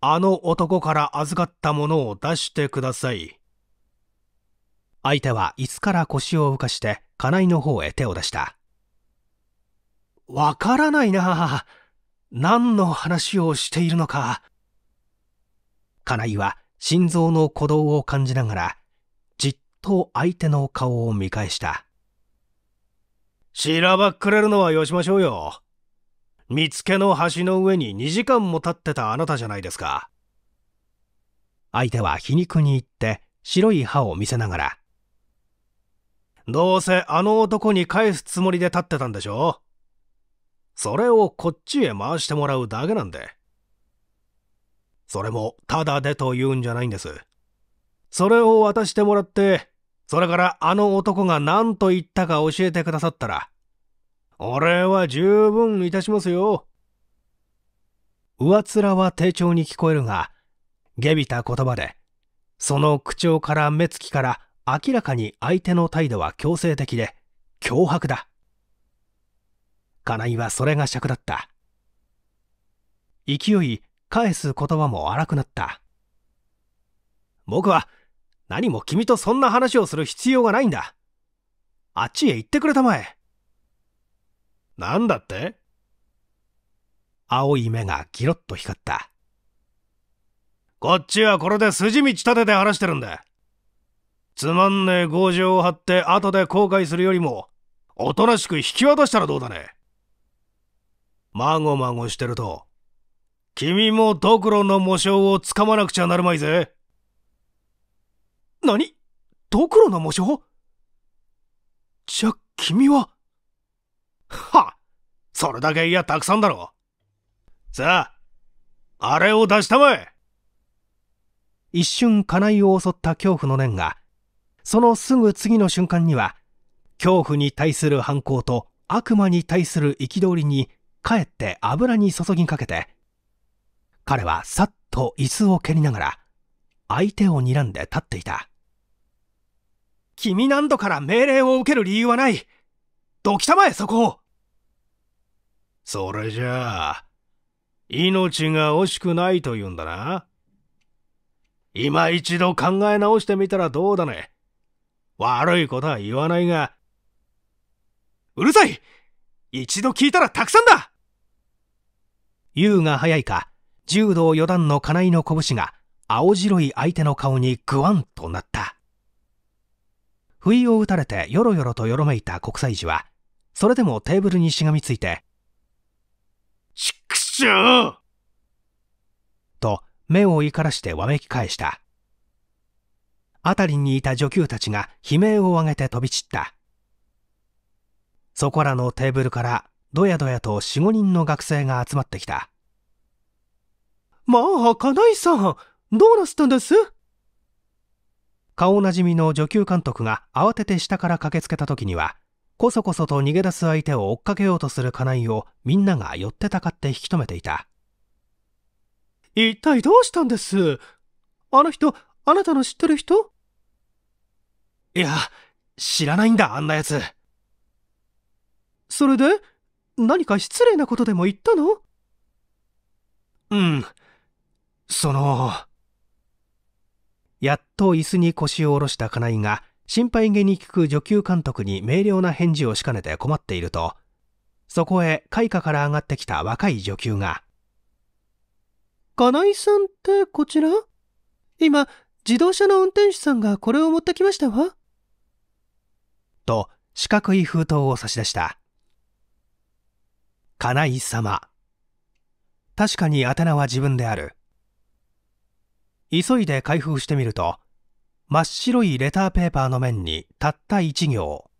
あ、あの男から預かったものを出してください。相手は椅子から腰を浮かして金井の方へ手を出した。わからないな。何の話をしているのか。金井は心臓の鼓動を感じながら、じっと相手の顔を見返した。しらばっくれるのはよしましょうよ。見つけの橋の上に2時間も経ってたあなたじゃないですか。相手は皮肉に言って白い歯を見せながら。どうせあの男に返すつもりで立ってたんでしょそれをこっちへ回してもらうだけなんで。それもただでと言うんじゃないんです。それを渡してもらって、それからあの男が何と言ったか教えてくださったら、俺は十分いたしますよ。上面は丁重に聞こえるが、下びた言葉で、その口調から目つきから明らかに相手の態度は強制的で、脅迫だ。金井はそれが尺だった。勢い、返す言葉も荒くなった。僕は、何も君とそんな話をする必要がないんだ。あっちへ行ってくれたまえ。なんだって青い目がギロッと光った。こっちはこれで筋道立てて話してるんだ。つまんねえ強情を張って後で後悔するよりも、おとなしく引き渡したらどうだね。まごまごしてると、君もドクロの模章をつかまなくちゃなるまいぜ。何ドクロの模章じゃ、君は。はそれだけいやたくさんだろ。さあ、あれを出したまえ一瞬金井を襲った恐怖の念が、そのすぐ次の瞬間には、恐怖に対する反抗と悪魔に対する憤りに、かえって油に注ぎかけて、彼はさっと椅子を蹴りながら、相手を睨んで立っていた。君何度から命令を受ける理由はない。どきたまえ、そこをそれじゃあ、命が惜しくないと言うんだな。今一度考え直してみたらどうだね。悪いことは言わないが。うるさい一度聞いたらたくさんだ優が早いか、柔道四段の金井の拳が青白い相手の顔にグワンとなった。不意を打たれてよろよろとよろめいた国際児は、それでもテーブルにしがみついて、ちくしょうと目を怒らしてわめき返した。辺りにいた女給たちが悲鳴を上げて飛び散った。そこらのテーブルからどやどやと四五人の学生が集まってきた。まあ、金井さん、どうなすったんです顔なじみの女給監督が慌てて下から駆けつけた時には、こそこそと逃げ出す相手を追っかけようとする家内をみんなが寄ってたかって引き止めていた。一体どうしたんですあの人、あなたの知ってる人いや、知らないんだ、あんな奴。それで、何か失礼なことでも言ったのうん。その、やっと椅子に腰を下ろした家内が、心配げに聞く女給監督に明瞭な返事をしかねて困っていると、そこへ開花から上がってきた若い女給が、金井さんってこちら今、自動車の運転手さんがこれを持ってきましたわ。と、四角い封筒を差し出した。金井様。確かに宛名は自分である。急いで開封してみると、真っ白いレターペーパーの面にたった1行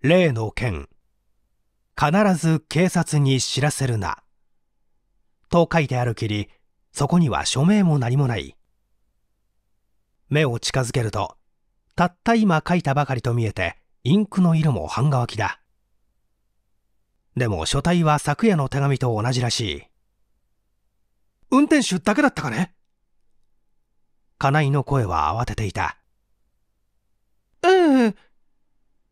例の件必ず警察に知らせるなと書いてあるきりそこには署名も何もない目を近づけるとたった今書いたばかりと見えてインクの色も半乾きだでも書体は昨夜の手紙と同じらしい運転手だけだったかね金井の声は慌てていた。ええ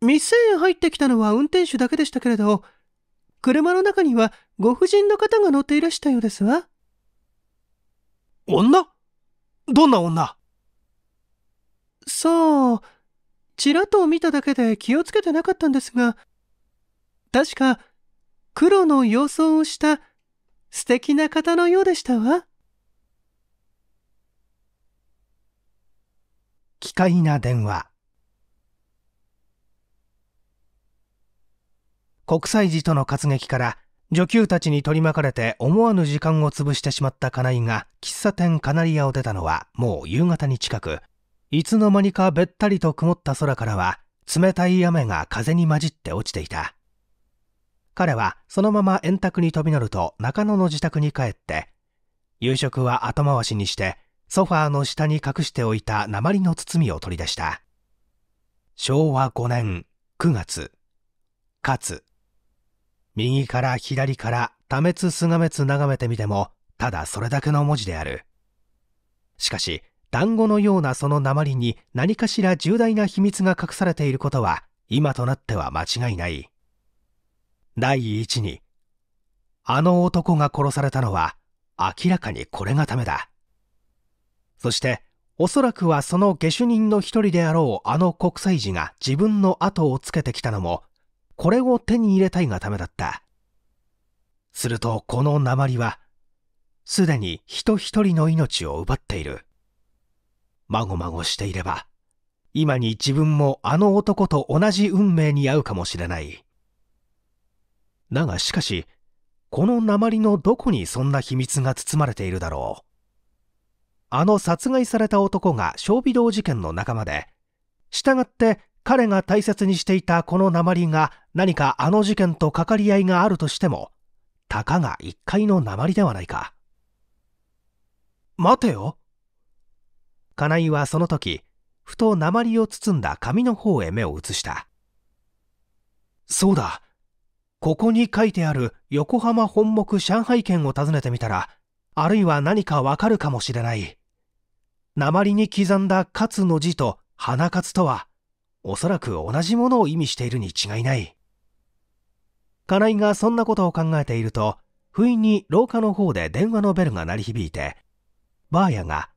店へ入ってきたのは運転手だけでしたけれど、車の中にはご婦人の方が乗っていらしたようですわ。女どんな女そう、ちらっと見ただけで気をつけてなかったんですが、確か黒の様相をした素敵な方のようでしたわ。奇怪な電話国際寺との活撃から女給たちに取り巻かれて思わぬ時間を潰してしまった金井が喫茶店カナリアを出たのはもう夕方に近くいつの間にかべったりと曇った空からは冷たい雨が風に混じって落ちていた彼はそのまま円卓に飛び乗ると中野の自宅に帰って夕食は後回しにしてソファーの下に隠しておいた鉛の包みを取り出した。昭和5年9月、かつ。右から左から多滅すがめつ眺めてみても、ただそれだけの文字である。しかし、団子のようなその鉛に何かしら重大な秘密が隠されていることは、今となっては間違いない。第一に、あの男が殺されたのは、明らかにこれがためだ。そしておそらくはその下手人の一人であろうあの国際児が自分の後をつけてきたのもこれを手に入れたいがためだったするとこの鉛はすでに人一人の命を奪っているまごまごしていれば今に自分もあの男と同じ運命に遭うかもしれないだがしかしこの鉛のどこにそんな秘密が包まれているだろうあの殺害された男が小微動事件の仲間で、従って彼が大切にしていたこの鉛が何かあの事件と関わり合いがあるとしても、たかが一回の鉛ではないか。待てよ。金井はその時、ふと鉛を包んだ紙の方へ目を移した。そうだ。ここに書いてある横浜本木上海圏を訪ねてみたら、あるいは何かわかるかもしれない。鉛に刻んだ勝の字と花勝とは、おそらく同じものを意味しているに違いない。金井がそんなことを考えていると、不意に廊下の方で電話のベルが鳴り響いて、ばあやが、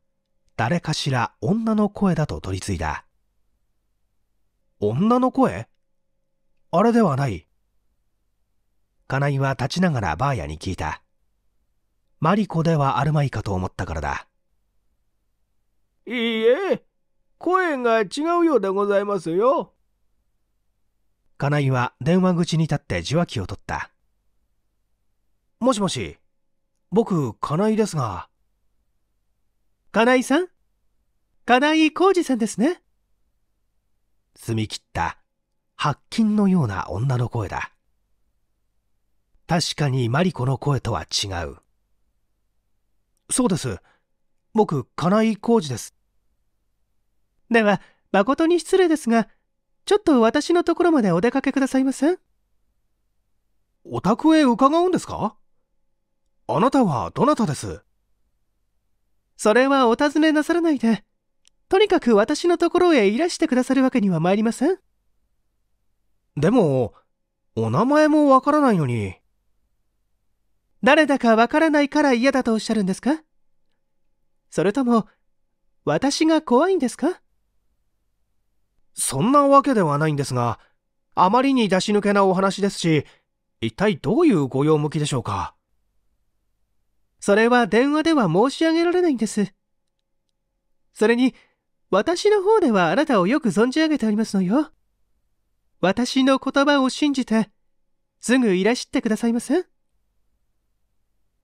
誰かしら女の声だと取り継いだ。女の声あれではない。金井は立ちながらばあやに聞いた。マリコではあるまいかと思ったからだ。いいえ、声が違うようでございますよ。金井は電話口に立って受話器を取った。もしもし、僕、金井ですが。金井さん金井浩二さんですね。澄み切った、白金のような女の声だ。確かにマリコの声とは違う。そうです。僕、金井浩二です。では、誠に失礼ですが、ちょっと私のところまでお出かけくださいませお宅へ伺うんですかあなたはどなたですそれはお尋ねなさらないで、とにかく私のところへいらしてくださるわけには参りません。でも、お名前もわからないのに。誰だかわからないから嫌だとおっしゃるんですかそれとも、私が怖いんですかそんなわけではないんですが、あまりに出し抜けなお話ですし、一体どういうご用向きでしょうかそれは電話では申し上げられないんです。それに、私の方ではあなたをよく存じ上げておりますのよ。私の言葉を信じて、すぐいらしてくださいませ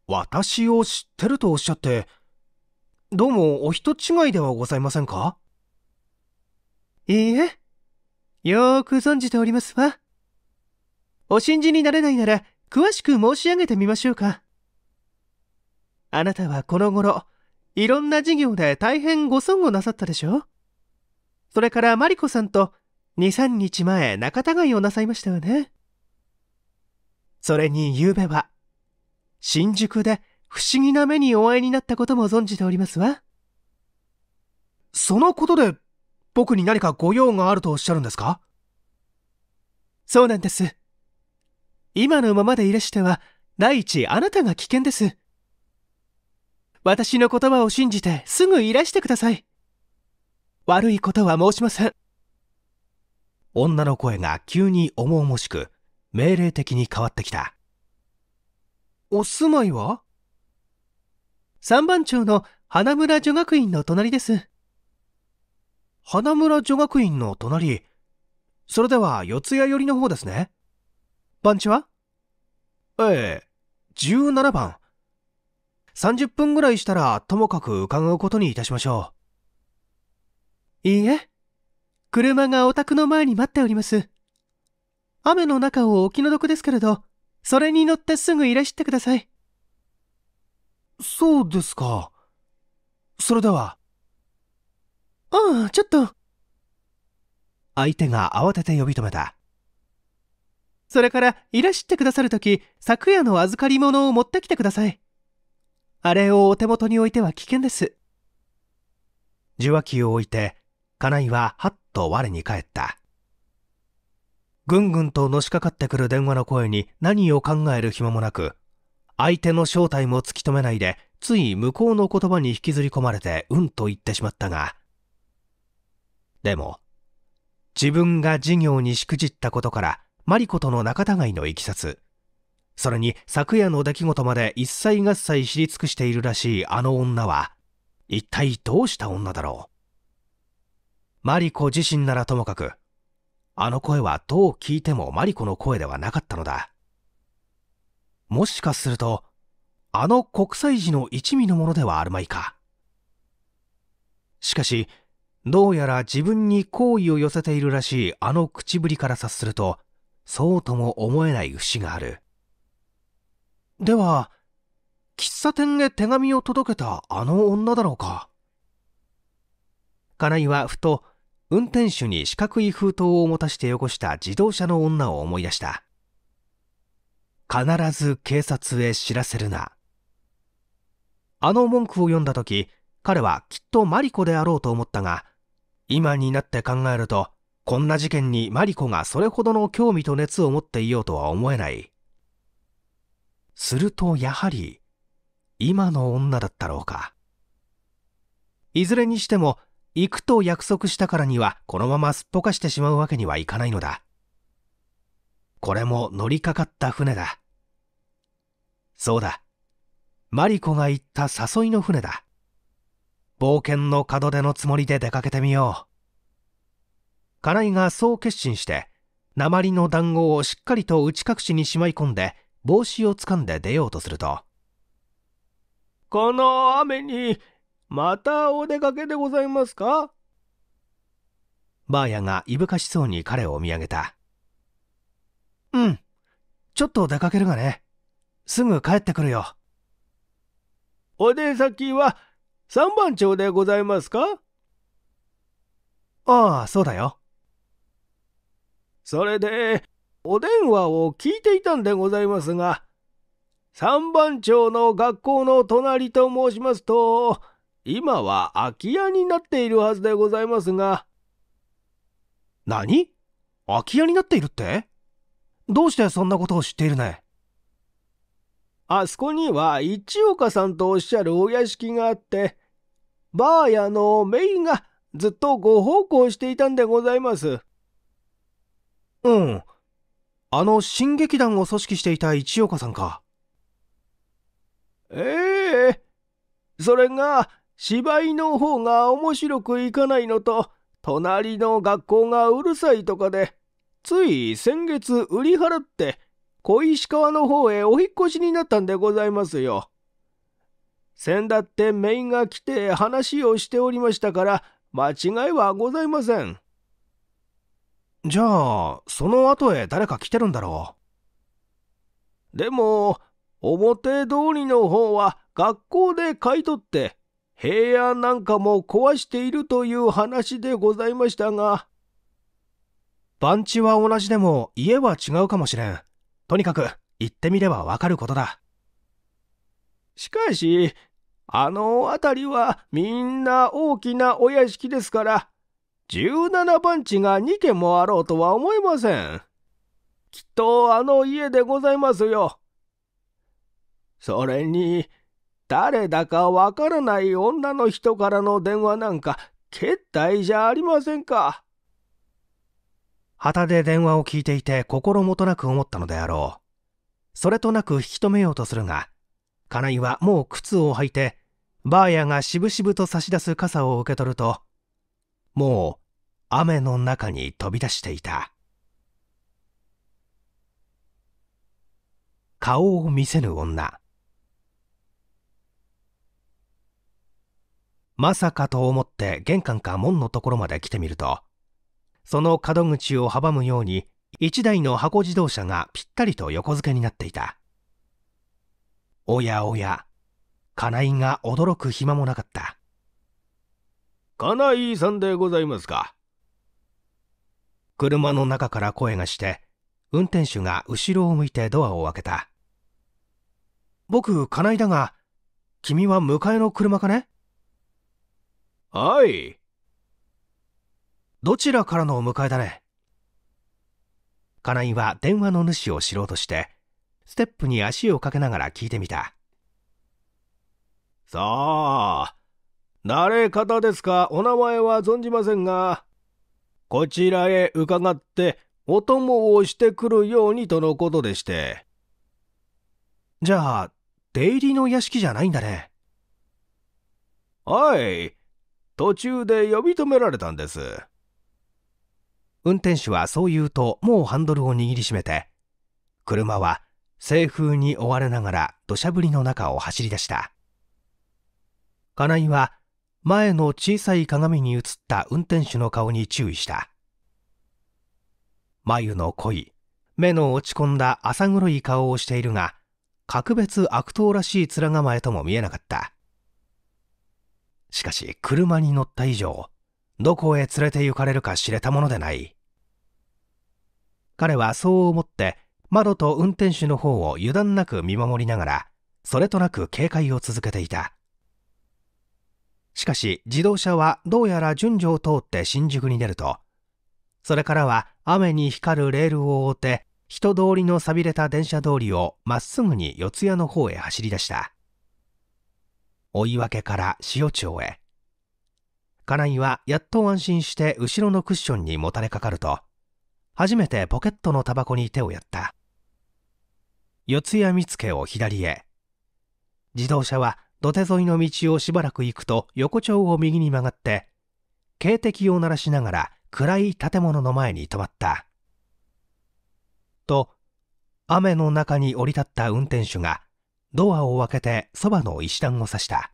私を知ってるとおっしゃって、どうもお人違いではございませんかいいえ。よーく存じておりますわ。お信じになれないなら、詳しく申し上げてみましょうか。あなたはこの頃、いろんな事業で大変ご損をなさったでしょうそれからマリコさんと2、3日前仲違いをなさいましたよね。それに昨夜は、新宿で不思議な目にお会いになったことも存じておりますわ。そのことで僕に何かご用があるとおっしゃるんですかそうなんです。今のままでいらしては、第一、あなたが危険です。私の言葉を信じてすぐいらしてください。悪いことは申しません。女の声が急に重々しく、命令的に変わってきた。お住まいは三番町の花村女学院の隣です。花村女学院の隣。それでは、四谷寄りの方ですね。番地はええ、17番。30分ぐらいしたら、ともかく伺うことにいたしましょう。いいえ。車がお宅の前に待っております。雨の中をお気の毒ですけれど、それに乗ってすぐいらしてください。そうですか。それでは。ああ、ちょっと。相手が慌てて呼び止めた。それから、いらしてくださるとき、昨夜の預かり物を持ってきてください。あれをお手元に置いては危険です。受話器を置いて、金井ははっと我に返った。ぐんぐんとのしかかってくる電話の声に何を考える暇もなく、相手の正体も突き止めないで、つい向こうの言葉に引きずり込まれてうんと言ってしまったが、でも、自分が事業にしくじったことから、マリコとの仲違いのいきさつ、それに昨夜の出来事まで一切合切知り尽くしているらしいあの女は、一体どうした女だろう。マリコ自身ならともかく、あの声はどう聞いてもマリコの声ではなかったのだ。もしかすると、あの国際時の一味のものではあるまいか。しかし、どうやら自分に好意を寄せているらしいあの口ぶりから察すると、そうとも思えない節がある。では、喫茶店へ手紙を届けたあの女だろうか。金井はふと、運転手に四角い封筒を持たして汚した自動車の女を思い出した。必ず警察へ知らせるな。あの文句を読んだ時、彼はきっとマリコであろうと思ったが、今になって考えるとこんな事件にマリコがそれほどの興味と熱を持っていようとは思えないするとやはり今の女だったろうかいずれにしても行くと約束したからにはこのまますっぽかしてしまうわけにはいかないのだこれも乗りかかった船だそうだマリコが言った誘いの船だ冒険の門出のつもりで出かけてみよう。金井がそう決心して、鉛の団子をしっかりと内隠しにしまい込んで、帽子を掴んで出ようとすると。この雨に、またお出かけでございますかばあやがいぶかしそうに彼を見上げた。うん。ちょっと出かけるがね。すぐ帰ってくるよ。お出先は三番町でございますかああ、そうだよ。それで、お電話を聞いていたんでございますが、三番町の学校の隣と申しますと、今は空き家になっているはずでございますが。何空き家になっているってどうしてそんなことを知っているねあそこには一岡さんとおっしゃるお屋敷があって、ばあやのメインがずっとご奉公していたんでございます。うん。あの新劇団を組織していた一岡さんか。ええー、それが芝居の方が面白くいかないのと、隣の学校がうるさいとかで、つい先月売り払って、小石川の方へお引越しになったんでございますよ。先だってメインが来て話をしておりましたから間違いはございません。じゃあ、その後へ誰か来てるんだろう。でも、表通りの方は学校で買い取って、平安なんかも壊しているという話でございましたが。番地は同じでも家は違うかもしれん。とにかく行ってみればわかることだしかしあの辺りはみんな大きなお屋敷ですから17番地が2軒もあろうとは思えませんきっとあの家でございますよそれに誰だかわからない女の人からの電話なんかけったいじゃありませんか。旗で電話を聞いていて心もとなく思ったのであろう。それとなく引き止めようとするが、金井はもう靴を履いて、バーヤがしぶしぶと差し出す傘を受け取ると、もう雨の中に飛び出していた。顔を見せぬ女。まさかと思って玄関か門のところまで来てみると、その角口を阻むように1台の箱自動車がぴったりと横付けになっていたおやおや金井が驚く暇もなかった金井さんでございますか車の中から声がして運転手が後ろを向いてドアを開けた僕金井だが君は迎えの車かねはいどちらからのお迎えだね金井は電話の主を知ろうとしてステップに足をかけながら聞いてみたさあ誰方ですかお名前は存じませんがこちらへ伺ってお供をしてくるようにとのことでしてじゃあ出入りの屋敷じゃないんだねはい途中で呼び止められたんです運転手はそう言うともうハンドルを握りしめて車は西風に追われながら土砂降りの中を走り出した金井は前の小さい鏡に映った運転手の顔に注意した眉の濃い目の落ち込んだ浅黒い顔をしているが格別悪党らしい面構えとも見えなかったしかし車に乗った以上どこへ連れて行かれるか知れたものでない彼はそう思って窓と運転手の方を油断なく見守りながらそれとなく警戒を続けていたしかし自動車はどうやら順序を通って新宿に出るとそれからは雨に光るレールを覆って人通りのさびれた電車通りをまっすぐに四谷の方へ走り出した追い分けから塩町へ金井はやっと安心して後ろのクッションにもたれかかると初めてポケットのタバコに手をやった四谷見附を左へ自動車は土手沿いの道をしばらく行くと横丁を右に曲がって警笛を鳴らしながら暗い建物の前に止まったと雨の中に降り立った運転手がドアを開けてそばの石段を刺した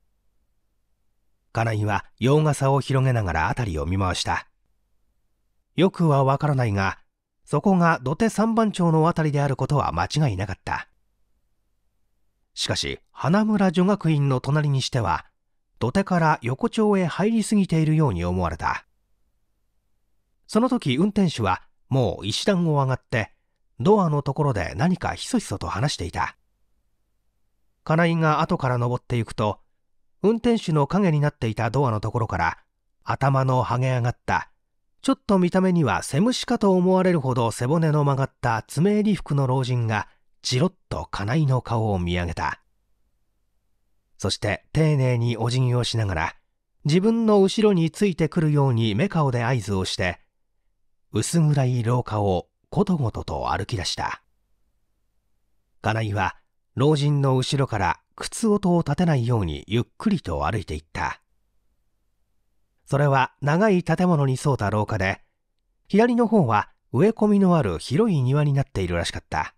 金井は洋傘を広げながら辺りを見回したよくはわからないがそこが土手三番町の辺りであることは間違いなかったしかし花村女学院の隣にしては土手から横丁へ入りすぎているように思われたその時運転手はもう石段を上がってドアのところで何かひそひそと話していた金井が後から登っていくと運転手の影になっていたドアのところから頭のはげ上がったちょっと見た目にはセムかと思われるほど背骨の曲がった爪襟服の老人がじろっと金井の顔を見上げたそして丁寧にお辞儀をしながら自分の後ろについてくるように目顔で合図をして薄暗い廊下をことごとと歩き出した金井は老人の後ろから靴音を立てないようにゆっくりと歩いていったそれは長い建物に沿うた廊下で左の方は植え込みのある広い庭になっているらしかった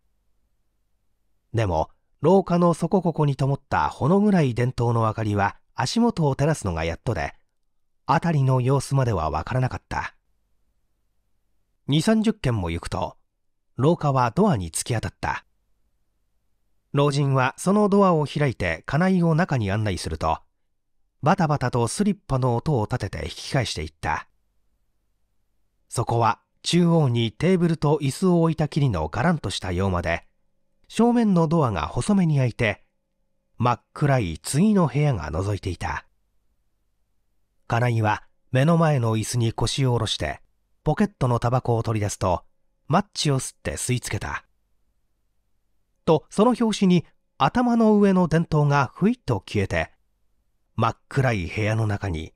でも廊下のそこここに灯ったほの暗い伝統の明かりは足元を照らすのがやっとで辺りの様子まではわからなかった2 3 0軒も行くと廊下はドアに突き当たった老人はそのドアを開いて金井を中に案内すると、バタバタとスリッパの音を立てて引き返していった。そこは中央にテーブルと椅子を置いたきりのガランとした洋間で、正面のドアが細めに開いて、真っ暗い次の部屋が覗いていた。金井は目の前の椅子に腰を下ろして、ポケットのタバコを取り出すと、マッチを吸って吸い付けた。とその拍子に頭の上の電灯がふいっと消えて、真っ暗い部屋の中に、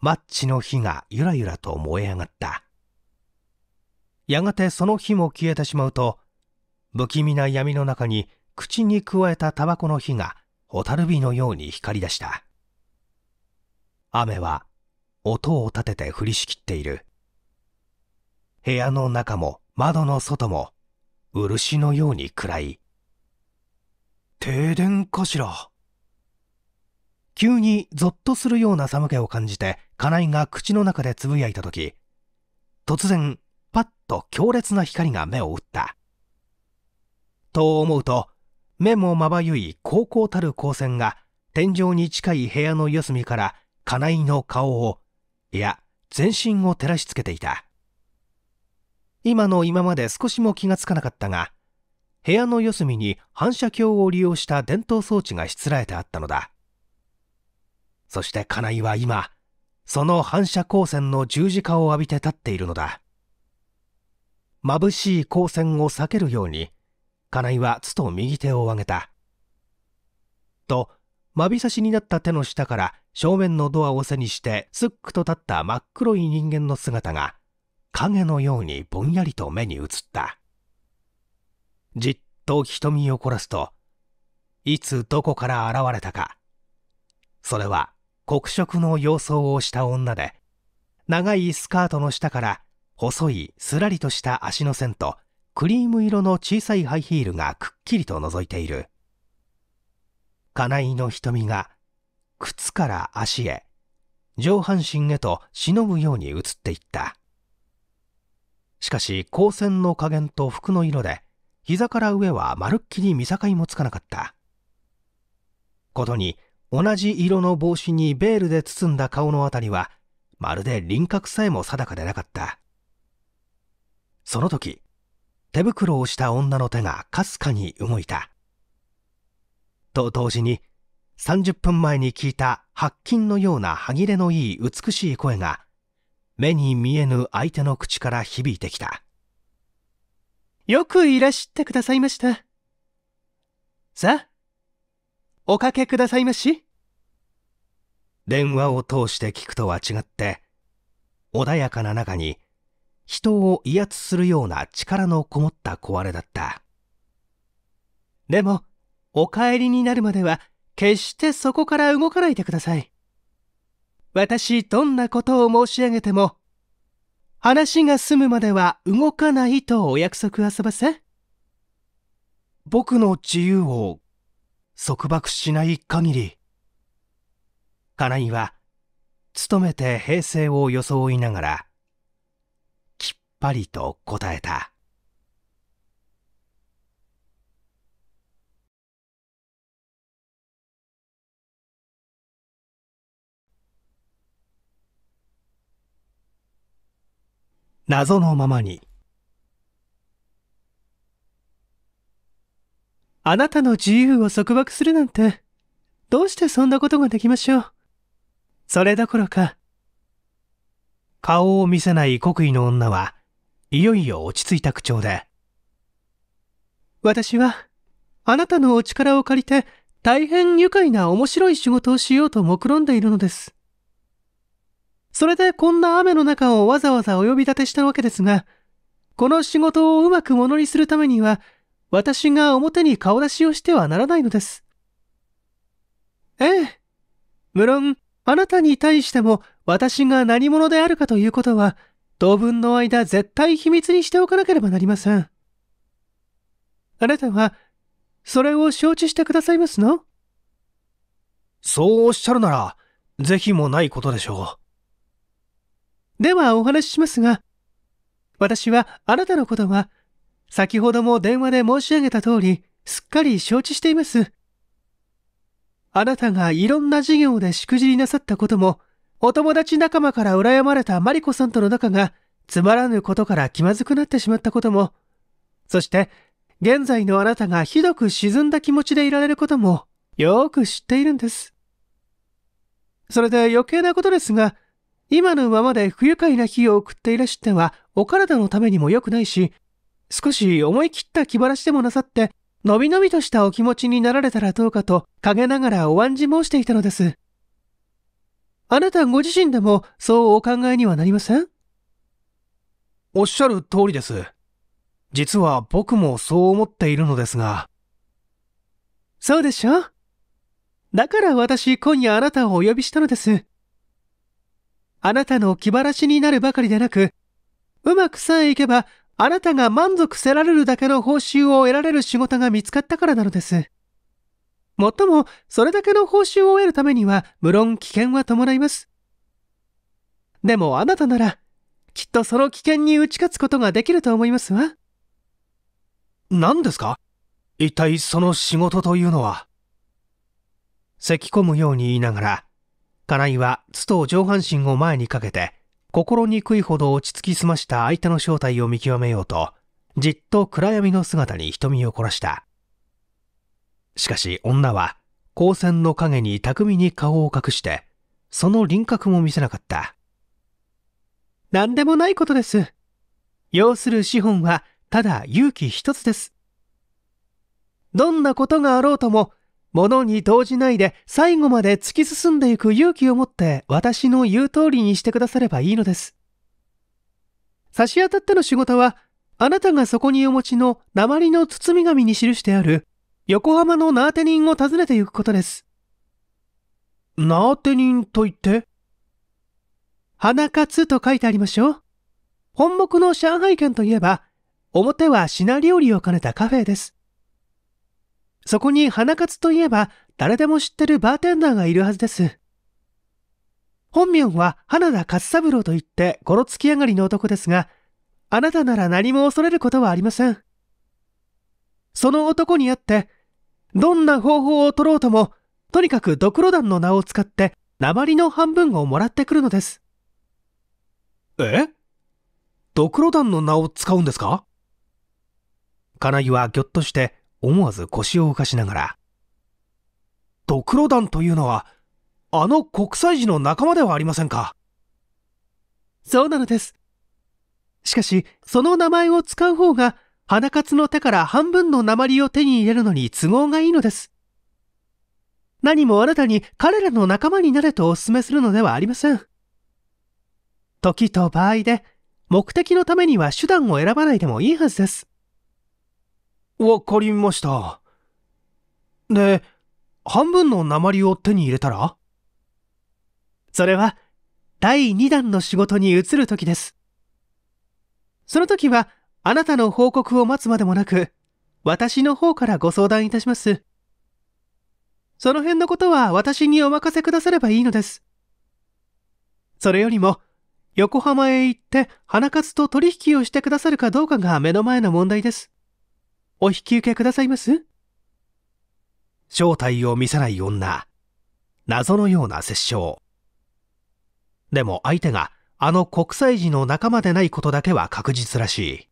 マッチの火がゆらゆらと燃え上がった。やがてその火も消えてしまうと、不気味な闇の中に口にくわえたタバコの火がホタルのように光り出した。雨は音を立てて降りしきっている。部屋の中も窓の外も漆のように暗い停電かしら急にゾッとするような寒気を感じて金井が口の中でつぶやいた時突然パッと強烈な光が目を打ったと思うと目もまばゆい高校たる光線が天井に近い部屋の四隅から金井の顔をいや全身を照らしつけていた今の今まで少しも気がつかなかったが、部屋の四隅に反射鏡を利用した伝統装置がしつらえてあったのだ。そして金井は今、その反射光線の十字架を浴びて立っているのだ。眩しい光線を避けるように、金井はつと右手を上げた。と、まびさしになった手の下から正面のドアを背にしてすっくと立った真っ黒い人間の姿が影のようにぼんやりと目に映ったじっと瞳を凝らすといつどこから現れたかそれは黒色の様相をした女で長いスカートの下から細いすらりとした足の線とクリーム色の小さいハイヒールがくっきりと覗いている金井の瞳が靴から足へ上半身へと忍ぶように移っていったしかし光線の加減と服の色で膝から上はまるっきり見境もつかなかったことに同じ色の帽子にベールで包んだ顔のあたりはまるで輪郭さえも定かでなかったその時手袋をした女の手がかすかに動いたと同時に30分前に聞いた白金のような歯切れのいい美しい声が目に見えぬ相手の口から響いてきた。よくいらしてくださいました。さあ、おかけくださいまし。電話を通して聞くとは違って、穏やかな中に人を威圧するような力のこもった壊れだった。でも、お帰りになるまでは決してそこから動かないでください。私どんなことを申し上げても話が済むまでは動かないとお約束あそばせ僕の自由を束縛しない限り金井は努めて平静を装いながらきっぱりと答えた。謎のままにあなたの自由を束縛するなんてどうしてそんなことができましょうそれどころか顔を見せない国威の女はいよいよ落ち着いた口調で私はあなたのお力を借りて大変愉快な面白い仕事をしようと目論んでいるのですそれでこんな雨の中をわざわざお呼び立てしたわけですが、この仕事をうまくものにするためには、私が表に顔出しをしてはならないのです。ええ。無論、あなたに対しても私が何者であるかということは、当分の間絶対秘密にしておかなければなりません。あなたは、それを承知してくださいますのそうおっしゃるなら、是非もないことでしょう。ではお話ししますが、私はあなたのことは、先ほども電話で申し上げた通り、すっかり承知しています。あなたがいろんな事業でしくじりなさったことも、お友達仲間から羨まれたマリコさんとの仲が、つまらぬことから気まずくなってしまったことも、そして、現在のあなたがひどく沈んだ気持ちでいられることも、よーく知っているんです。それで余計なことですが、今のままで不愉快な日を送っていらしては、お体のためにも良くないし、少し思い切った気晴らしでもなさって、のびのびとしたお気持ちになられたらどうかと、陰ながらお暗じ申していたのです。あなたご自身でもそうお考えにはなりませんおっしゃる通りです。実は僕もそう思っているのですが。そうでしょだから私今夜あなたをお呼びしたのです。あなたの気晴らしになるばかりでなく、うまくさえいけば、あなたが満足せられるだけの報酬を得られる仕事が見つかったからなのです。もっとも、それだけの報酬を得るためには、無論危険は伴います。でもあなたなら、きっとその危険に打ち勝つことができると思いますわ。何ですか一体その仕事というのは。咳き込むように言いながら、金井は津と上半身を前にかけて、心にくいほど落ち着き済ました相手の正体を見極めようと、じっと暗闇の姿に瞳を凝らした。しかし女は、光線の影に巧みに顔を隠して、その輪郭も見せなかった。何でもないことです。要する資本は、ただ勇気一つです。どんなことがあろうとも、物に投じないで最後まで突き進んでいく勇気を持って私の言う通りにしてくださればいいのです。差し当たっての仕事は、あなたがそこにお持ちの鉛の包み紙に記してある横浜のナーテ人を訪ねていくことです。ナーテ人と言って花勝と書いてありましょう。本目の上海県といえば、表は品料理を兼ねたカフェです。そこに花勝といえば誰でも知ってるバーテンダーがいるはずです。本名は花田勝三郎といってごろつき上がりの男ですが、あなたなら何も恐れることはありません。その男に会って、どんな方法を取ろうとも、とにかくドクロ団の名を使って鉛の半分をもらってくるのです。えドクロ団の名を使うんですか金井はぎょっとして思わず腰を浮かしながら、ドクロ団というのは、あの国際寺の仲間ではありませんかそうなのです。しかし、その名前を使う方が、花勝の手から半分の鉛を手に入れるのに都合がいいのです。何もあなたに彼らの仲間になれとお勧めするのではありません。時と場合で、目的のためには手段を選ばないでもいいはずです。わかりました。で、半分の鉛を手に入れたらそれは、第2弾の仕事に移る時です。その時は、あなたの報告を待つまでもなく、私の方からご相談いたします。その辺のことは私にお任せくださればいいのです。それよりも、横浜へ行って花数と取引をしてくださるかどうかが目の前の問題です。お引き受けくださいます正体を見せない女。謎のような殺傷。でも相手があの国際児の仲間でないことだけは確実らしい。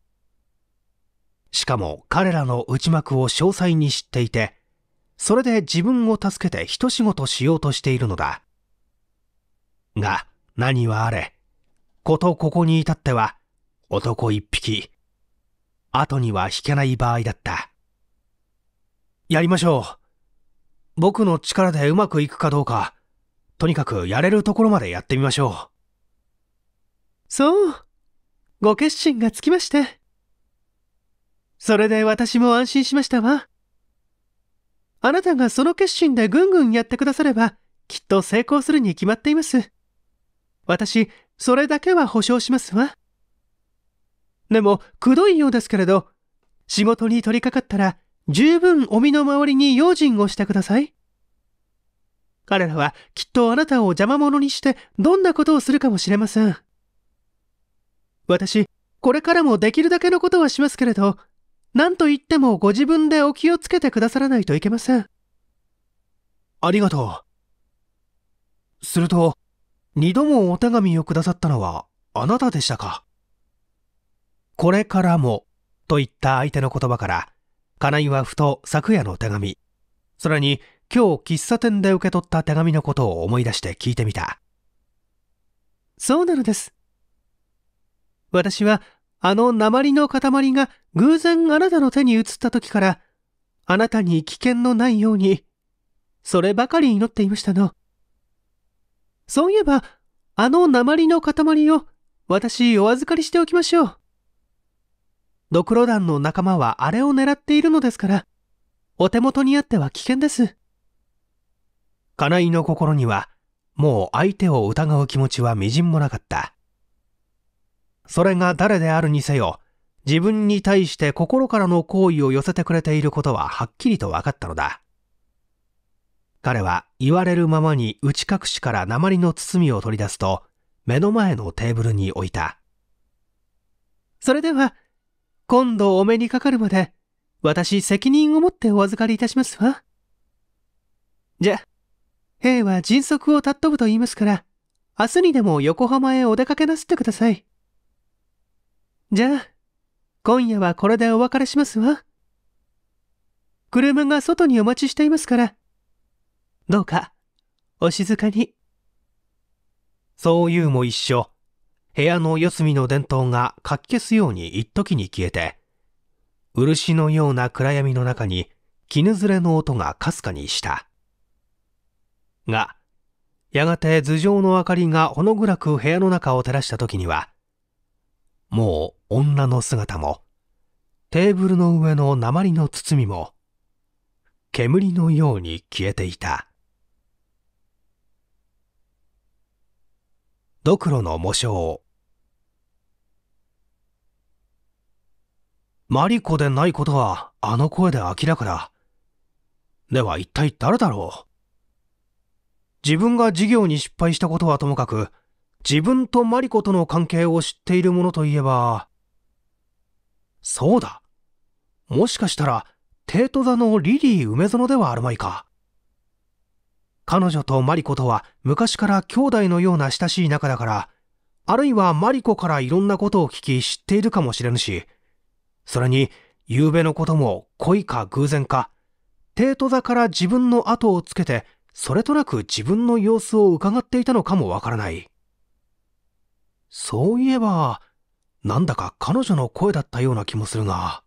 しかも彼らの内幕を詳細に知っていて、それで自分を助けて一仕事しようとしているのだ。が、何はあれ、ことここに至っては、男一匹、後には引けない場合だった。やりましょう。僕の力でうまくいくかどうか、とにかくやれるところまでやってみましょう。そう。ご決心がつきまして。それで私も安心しましたわ。あなたがその決心でぐんぐんやってくだされば、きっと成功するに決まっています。私、それだけは保証しますわ。でも、くどいようですけれど、仕事に取り掛かったら、十分お身の回りに用心をしてください。彼らはきっとあなたを邪魔者にしてどんなことをするかもしれません。私、これからもできるだけのことはしますけれど、何と言ってもご自分でお気をつけてくださらないといけません。ありがとう。すると、二度もお手紙をくださったのはあなたでしたかこれからも、といった相手の言葉から、金井はふと昨夜の手紙、さらに今日喫茶店で受け取った手紙のことを思い出して聞いてみた。そうなのです。私は、あの鉛の塊が偶然あなたの手に移った時から、あなたに危険のないように、そればかり祈っていましたの。そういえば、あの鉛の塊を私お預かりしておきましょう。ドクロ団の仲間はあれを狙っているのですから、お手元にあっては危険です。金井の心には、もう相手を疑う気持ちは微塵もなかった。それが誰であるにせよ、自分に対して心からの好意を寄せてくれていることははっきりと分かったのだ。彼は言われるままに内隠しから鉛の包みを取り出すと、目の前のテーブルに置いた。それでは、今度お目にかかるまで、私責任を持ってお預かりいたしますわ。じゃ、兵は迅速を尊ぶと言いますから、明日にでも横浜へお出かけなすってください。じゃあ、今夜はこれでお別れしますわ。車が外にお待ちしていますから、どうか、お静かに。そういうも一緒。部屋の四隅の電灯がかき消すように一時に消えて、漆のような暗闇の中に絹ずれの音がかすかにした。が、やがて頭上の明かりがほの暗く部屋の中を照らした時には、もう女の姿も、テーブルの上の鉛の包みも、煙のように消えていた。ドクロの模章マリコでないことはあの声で明らかだ。では一体誰だろう自分が事業に失敗したことはともかく、自分とマリコとの関係を知っているものといえば、そうだ。もしかしたら、帝都座のリリー梅園ではあるまいか。彼女とマリコとは昔から兄弟のような親しい仲だから、あるいはマリコからいろんなことを聞き知っているかもしれぬし、それに、夕べのことも恋か偶然か、帝都座から自分の後をつけて、それとなく自分の様子を伺っていたのかもわからない。そういえば、なんだか彼女の声だったような気もするが。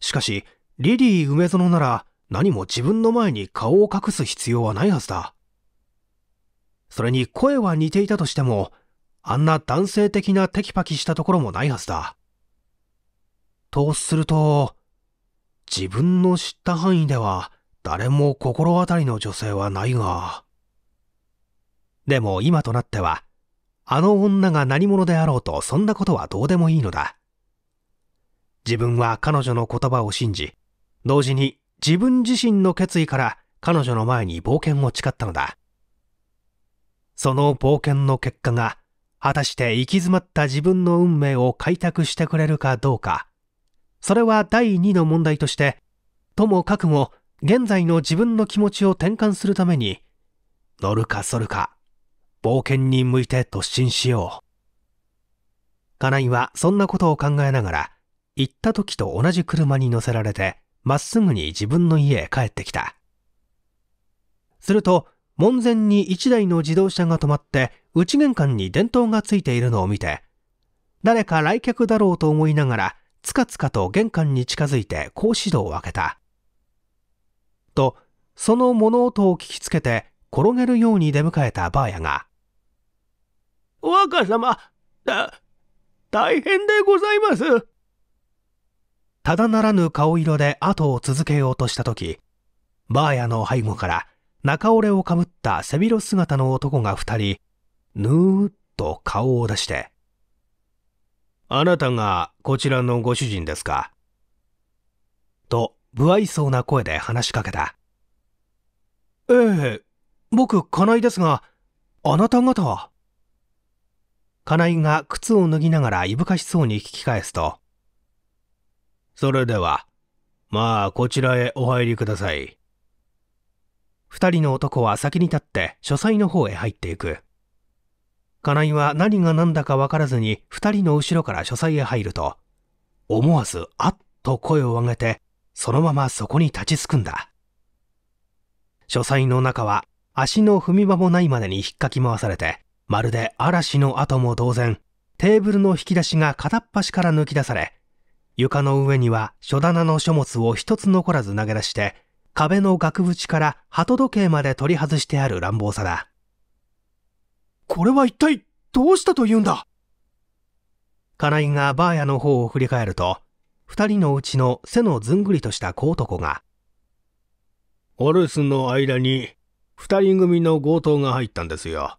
しかし、リリー梅園なら何も自分の前に顔を隠す必要はないはずだ。それに声は似ていたとしても、あんな男性的なテキパキしたところもないはずだ。とすると、自分の知った範囲では誰も心当たりの女性はないが。でも今となっては、あの女が何者であろうとそんなことはどうでもいいのだ。自分は彼女の言葉を信じ、同時に自分自身の決意から彼女の前に冒険を誓ったのだ。その冒険の結果が、果たして行き詰まった自分の運命を開拓してくれるかどうか、それは第2の問題として、ともかくも現在の自分の気持ちを転換するために、乗るか反るか、冒険に向いて突進しよう。金井はそんなことを考えながら、行った時と同じ車に乗せられて、まっすぐに自分の家へ帰ってきた。すると、門前に1台の自動車が止まって、内玄関に電灯がついているのを見て、誰か来客だろうと思いながら、つかつかと玄関に近づいて格子戸を開けた。と、その物音を聞きつけて転げるように出迎えたばあやが、若様、だ、大変でございます。ただならぬ顔色で後を続けようとした時、ばあやの背後から中折れをかぶった背広姿の男が二人、ぬーっと顔を出して、あなたがこちらのご主人ですかと、不愛想な声で話しかけた。ええ、僕、金井ですが、あなた方は金井が靴を脱ぎながらいぶかしそうに聞き返すと、それでは、まあ、こちらへお入りください。二人の男は先に立って書斎の方へ入っていく。金井は何が何だか分からずに二人の後ろから書斎へ入ると、思わずあっと声を上げて、そのままそこに立ちすくんだ。書斎の中は足の踏み場もないまでに引っかき回されて、まるで嵐の後も同然、テーブルの引き出しが片っ端から抜き出され、床の上には書棚の書物を一つ残らず投げ出して、壁の額縁から鳩時計まで取り外してある乱暴さだ。これは一体どうしたと言うんだ金井がバーヤの方を振り返ると、二人のうちの背のずんぐりとした小男が、お留守の間に二人組の強盗が入ったんですよ。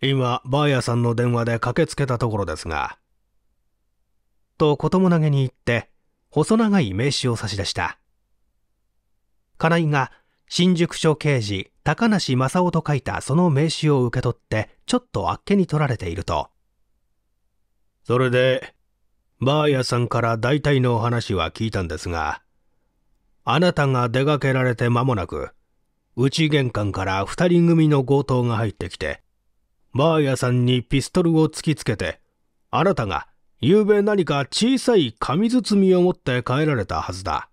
今、バーヤさんの電話で駆けつけたところですが。と子供投げに行って、細長い名刺を差し出した。金井が新宿署刑事高梨正夫と書いたその名刺を受け取ってちょっとあっけに取られているとそれでばあやさんから大体のお話は聞いたんですがあなたが出かけられて間もなく内玄関から2人組の強盗が入ってきてばあやさんにピストルを突きつけてあなたが昨べ何か小さい紙包みを持って帰られたはずだ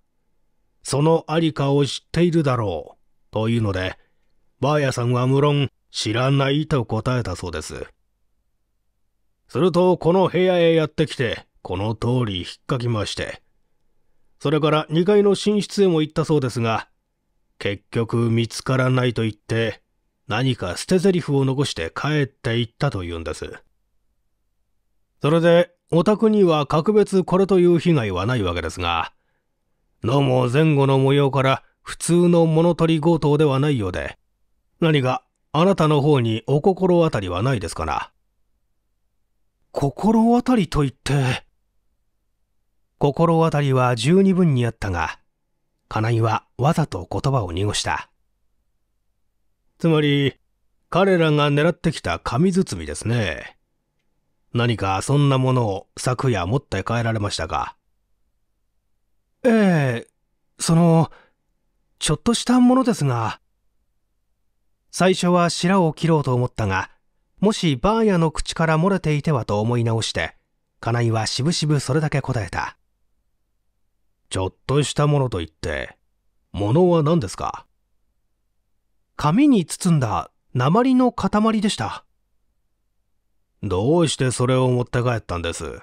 そのありかを知っているだろうというのでばあやさんは無論知らないと答えたそうです。すると、この部屋へやってきて、この通り引っかきまして、それから2階の寝室へも行ったそうですが、結局見つからないと言って、何か捨て台詞を残して帰って行ったというんです。それで、お宅には格別これという被害はないわけですが、どうも前後の模様から普通の物取り強盗ではないようで、何かあなたの方にお心当たりはないですかな心当たりといって心当たりは十二分にあったが金井はわざと言葉を濁したつまり彼らが狙ってきた紙包みですね何かそんなものを昨夜持って帰られましたかええそのちょっとしたものですが最初は白を切ろうと思ったが、もしバーヤの口から漏れていてはと思い直して、金井はしぶしぶそれだけ答えた。ちょっとしたものと言って、ものは何ですか紙に包んだ鉛の塊でした。どうしてそれを持って帰ったんです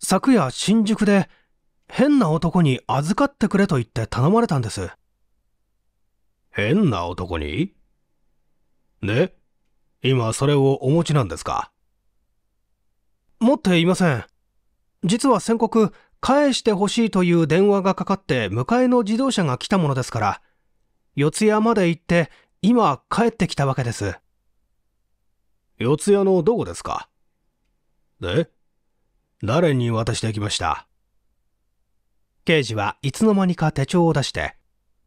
昨夜新宿で変な男に預かってくれと言って頼まれたんです。変な男にで、今それをお持ちなんですか持っていません。実は宣告、返してほしいという電話がかかって迎えの自動車が来たものですから、四谷まで行って今帰ってきたわけです。四谷のどこですかで、誰に渡してきました刑事はいつの間にか手帳を出して、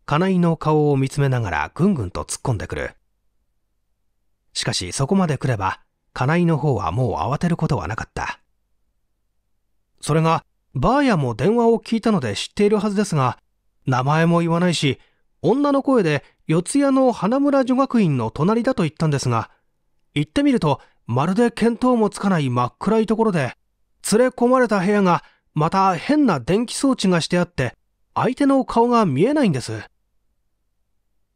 金井の顔を見つめながらぐんぐんと突っ込んでくる。しかしそこまで来れば、金井の方はもう慌てることはなかった。それが、ばあやも電話を聞いたので知っているはずですが、名前も言わないし、女の声で四谷の花村女学院の隣だと言ったんですが、行ってみると、まるで見当もつかない真っ暗いところで、連れ込まれた部屋が、また変な電気装置がしてあって、相手の顔が見えないんです。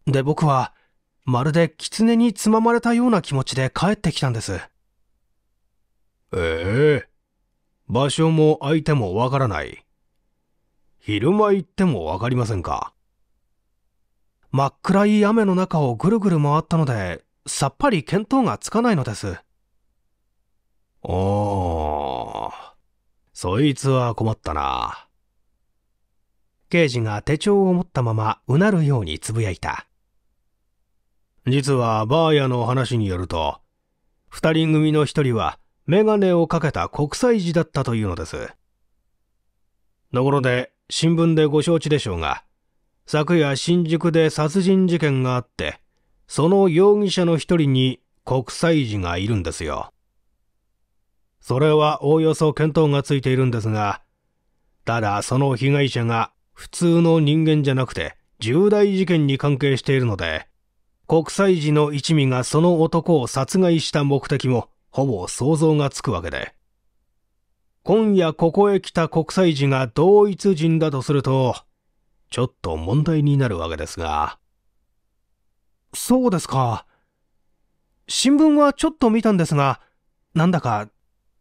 で、僕は、まるで狐につままれたような気持ちで帰ってきたんです。ええー、場所も相手もわからない。昼間行ってもわかりませんか。真っ暗い雨の中をぐるぐる回ったので、さっぱり見当がつかないのです。おー、そいつは困ったな。刑事が手帳を持ったままうなるようにつぶやいた。実はバーヤの話によると2人組の1人はメガネをかけた国際児だったというのですところで新聞でご承知でしょうが昨夜新宿で殺人事件があってその容疑者の1人に国際児がいるんですよそれはおおよそ見当がついているんですがただその被害者が普通の人間じゃなくて重大事件に関係しているので国際時の一味がその男を殺害した目的もほぼ想像がつくわけで。今夜ここへ来た国際時が同一人だとすると、ちょっと問題になるわけですが。そうですか。新聞はちょっと見たんですが、なんだか、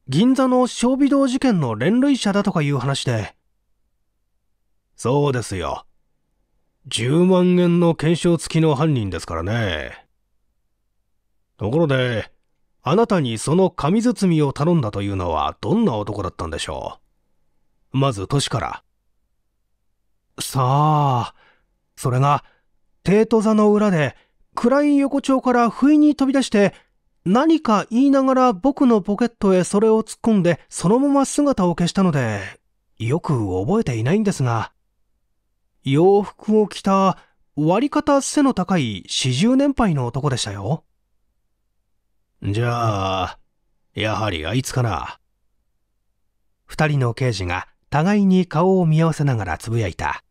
銀座の小微動事件の連累者だとかいう話で。そうですよ。10万円の検証付きの犯人ですからね。ところで、あなたにその紙包みを頼んだというのはどんな男だったんでしょうまず年から。さあ、それが、帝都座の裏で、暗い横丁から不意に飛び出して、何か言いながら僕のポケットへそれを突っ込んで、そのまま姿を消したので、よく覚えていないんですが、洋服を着た割り方背の高い四十年配の男でしたよ。じゃあ、やはりあいつかな。二人の刑事が互いに顔を見合わせながらつぶやいた。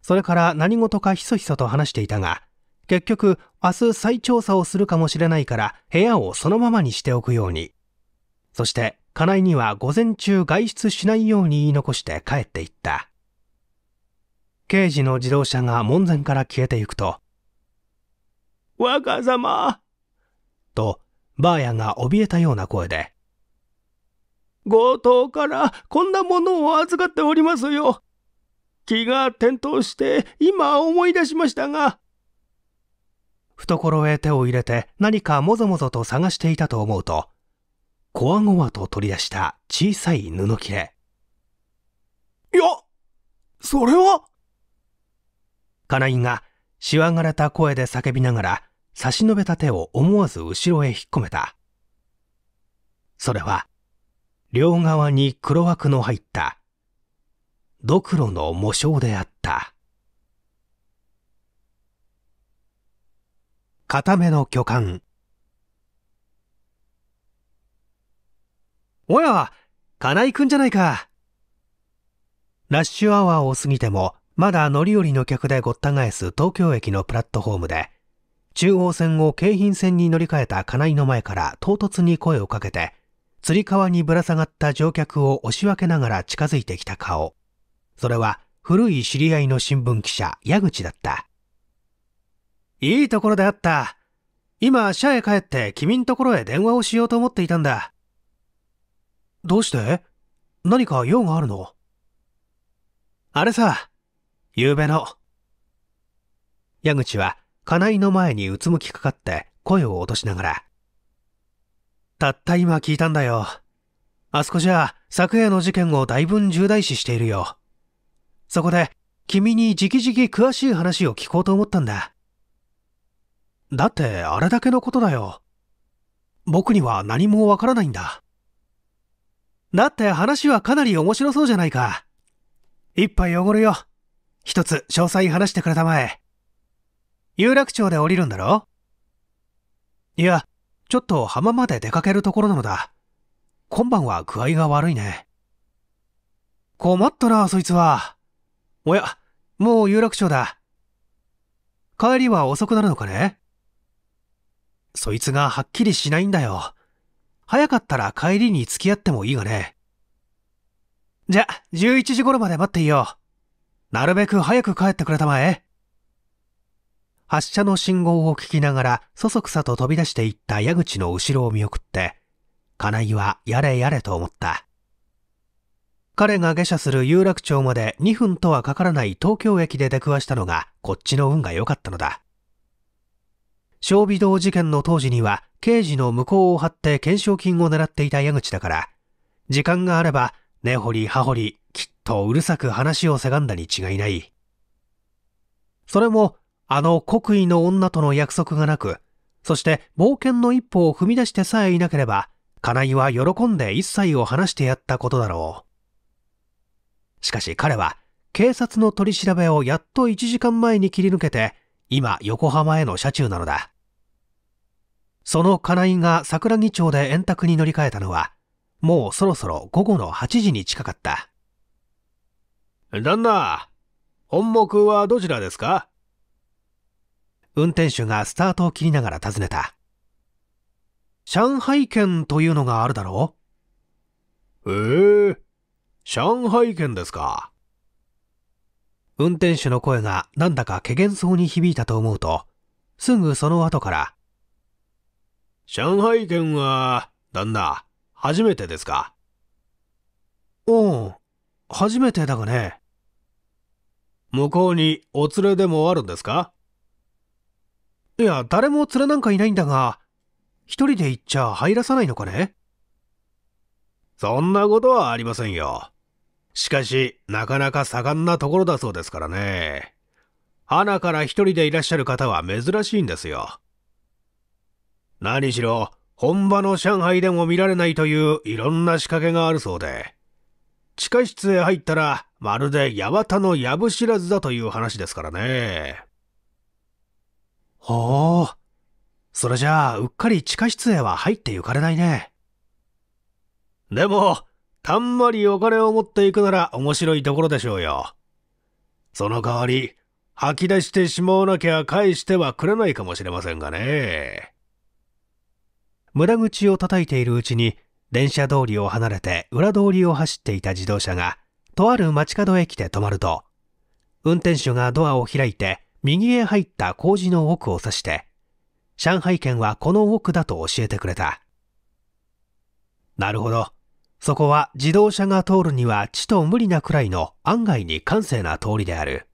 それから何事かひそひそと話していたが、結局明日再調査をするかもしれないから部屋をそのままにしておくように。そして、金井には午前中外出しないように言い残して帰っていった。刑事の自動車が門前から消えてゆくと、若様と、ばあやが怯えたような声で、強盗からこんなものを預かっておりますよ。気が転倒して今思い出しましたが。懐へ手を入れて何かもぞもぞと探していたと思うと、こわごわと取り出した小さい布切れ。いや、それは金井がしわがれた声で叫びながら差し伸べた手を思わず後ろへ引っ込めた。それは、両側に黒枠の入った、ドクロの模章であった。固めの巨漢。おや、金井くんじゃないか。ラッシュアワーを過ぎてもまだ乗り降りの客でごった返す東京駅のプラットホームで、中央線を京浜線に乗り換えた金井の前から唐突に声をかけて、つり革にぶら下がった乗客を押し分けながら近づいてきた顔。それは古い知り合いの新聞記者、矢口だった。いいところであった。今、社へ帰って君んところへ電話をしようと思っていたんだ。どうして何か用があるのあれさ、昨べの。矢口は金井の前にうつむきかかって声を落としながら。たった今聞いたんだよ。あそこじゃ昨夜の事件を大分重大視しているよ。そこで君に直々詳しい話を聞こうと思ったんだ。だってあれだけのことだよ。僕には何もわからないんだ。だって話はかなり面白そうじゃないか。一杯汚れよ。一つ詳細話してくれたまえ。有楽町で降りるんだろいや、ちょっと浜まで出かけるところなのだ。今晩は具合が悪いね。困ったな、そいつは。おや、もう有楽町だ。帰りは遅くなるのかねそいつがはっきりしないんだよ。早かったら帰りに付き合ってもいいがね。じゃ、11時頃まで待っていよう。なるべく早く帰ってくれたまえ。発車の信号を聞きながら、そそくさと飛び出していった矢口の後ろを見送って、金井はやれやれと思った。彼が下車する有楽町まで2分とはかからない東京駅で出くわしたのが、こっちの運が良かったのだ。小微動事件の当時には、刑事の向こうを張って懸賞金を狙っていた矢口だから、時間があれば根掘り葉掘り、きっとうるさく話をせがんだに違いない。それも、あの国威の女との約束がなく、そして冒険の一歩を踏み出してさえいなければ、金井は喜んで一切を話してやったことだろう。しかし彼は、警察の取り調べをやっと1時間前に切り抜けて、今横浜への車中なのだ。その金井が桜木町で円卓に乗り換えたのは、もうそろそろ午後の8時に近かった。旦那、本目はどちらですか運転手がスタートを切りながら尋ねた。上海圏というのがあるだろうええー、上海圏ですか。運転手の声がなんだか怪げそうに響いたと思うと、すぐその後から、上海圏は、旦那、初めてですかうん、初めてだがね。向こうにお連れでもあるんですかいや、誰も連れなんかいないんだが、一人で行っちゃ入らさないのかねそんなことはありませんよ。しかし、なかなか盛んなところだそうですからね。花から一人でいらっしゃる方は珍しいんですよ。何しろ、本場の上海でも見られないといういろんな仕掛けがあるそうで、地下室へ入ったらまるで八幡のやぶ知らずだという話ですからね。ほう。それじゃあ、うっかり地下室へは入って行かれないね。でも、たんまりお金を持っていくなら面白いところでしょうよ。その代わり、吐き出してしまわなきゃ返してはくれないかもしれませんがね。無駄口を叩いているうちに、電車通りを離れて裏通りを走っていた自動車が、とある街角駅で止まると、運転手がドアを開いて、右へ入った工事の奥を指して、上海圏はこの奥だと教えてくれた。なるほど。そこは自動車が通るにはちと無理なくらいの案外に閑静な通りである。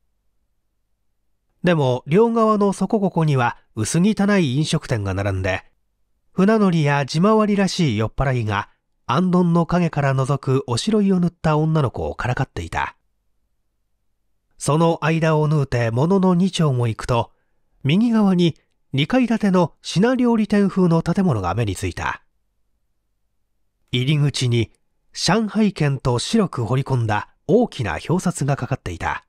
でも両側のそこここには薄汚い飲食店が並んで、船乗りや地回りらしい酔っ払いが、安頓の影から覗くおしろいを塗った女の子をからかっていた。その間を縫うて物の二2丁も行くと、右側に2階建ての品料理店風の建物が目についた。入り口に上海圏と白く彫り込んだ大きな表札がかかっていた。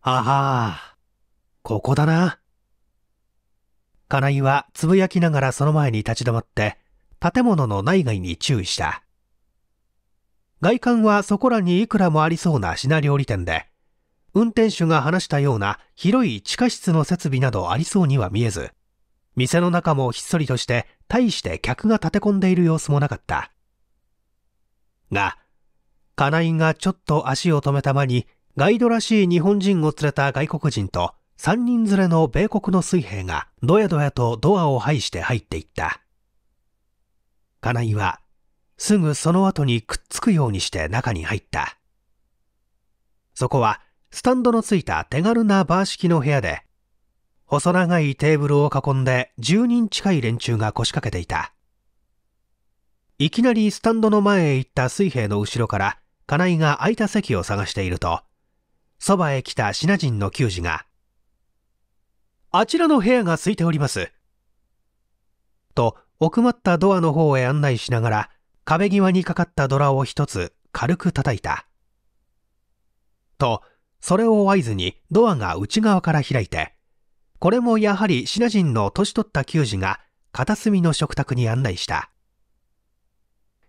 あはあ、ここだな。金井はつぶやきながらその前に立ち止まって、建物の内外に注意した。外観はそこらにいくらもありそうな品料理店で、運転手が話したような広い地下室の設備などありそうには見えず、店の中もひっそりとして大して客が立て込んでいる様子もなかった。が、金井がちょっと足を止めた間にガイドらしい日本人を連れた外国人と三人連れの米国の水兵がどやどやとドアを排して入っていった。金井はすぐその後にくっつくようにして中に入った。そこはスタンドのついた手軽なバー式の部屋で、細長いテーブルを囲んで10人近い連中が腰掛けていた。いきなりスタンドの前へ行った水兵の後ろから金井が空いた席を探していると、そばへ来たシナ人の球児が、あちらの部屋が空いております。と、奥まったドアの方へ案内しながら、壁際にかかったドラを一つ軽く叩いた。と、それを合図にドアが内側から開いて、これもやはりシナ人の年取った球児が片隅の食卓に案内した。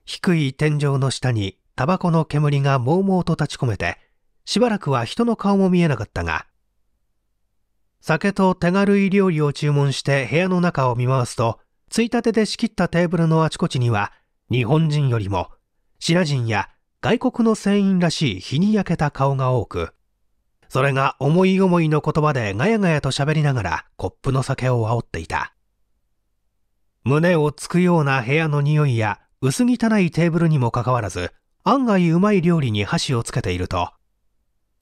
低い天井の下にタバコの煙がもうもうと立ち込めて、しばらくは人の顔も見えなかったが、酒と手軽い料理を注文して部屋の中を見回すと、ついたてで仕切ったテーブルのあちこちには、日本人よりも、シナ人や外国の船員らしい日に焼けた顔が多く、それが思い思いの言葉でガヤガヤと喋りながらコップの酒を煽っていた。胸をつくような部屋の匂いや薄汚いテーブルにもかかわらず、案外うまい料理に箸をつけていると、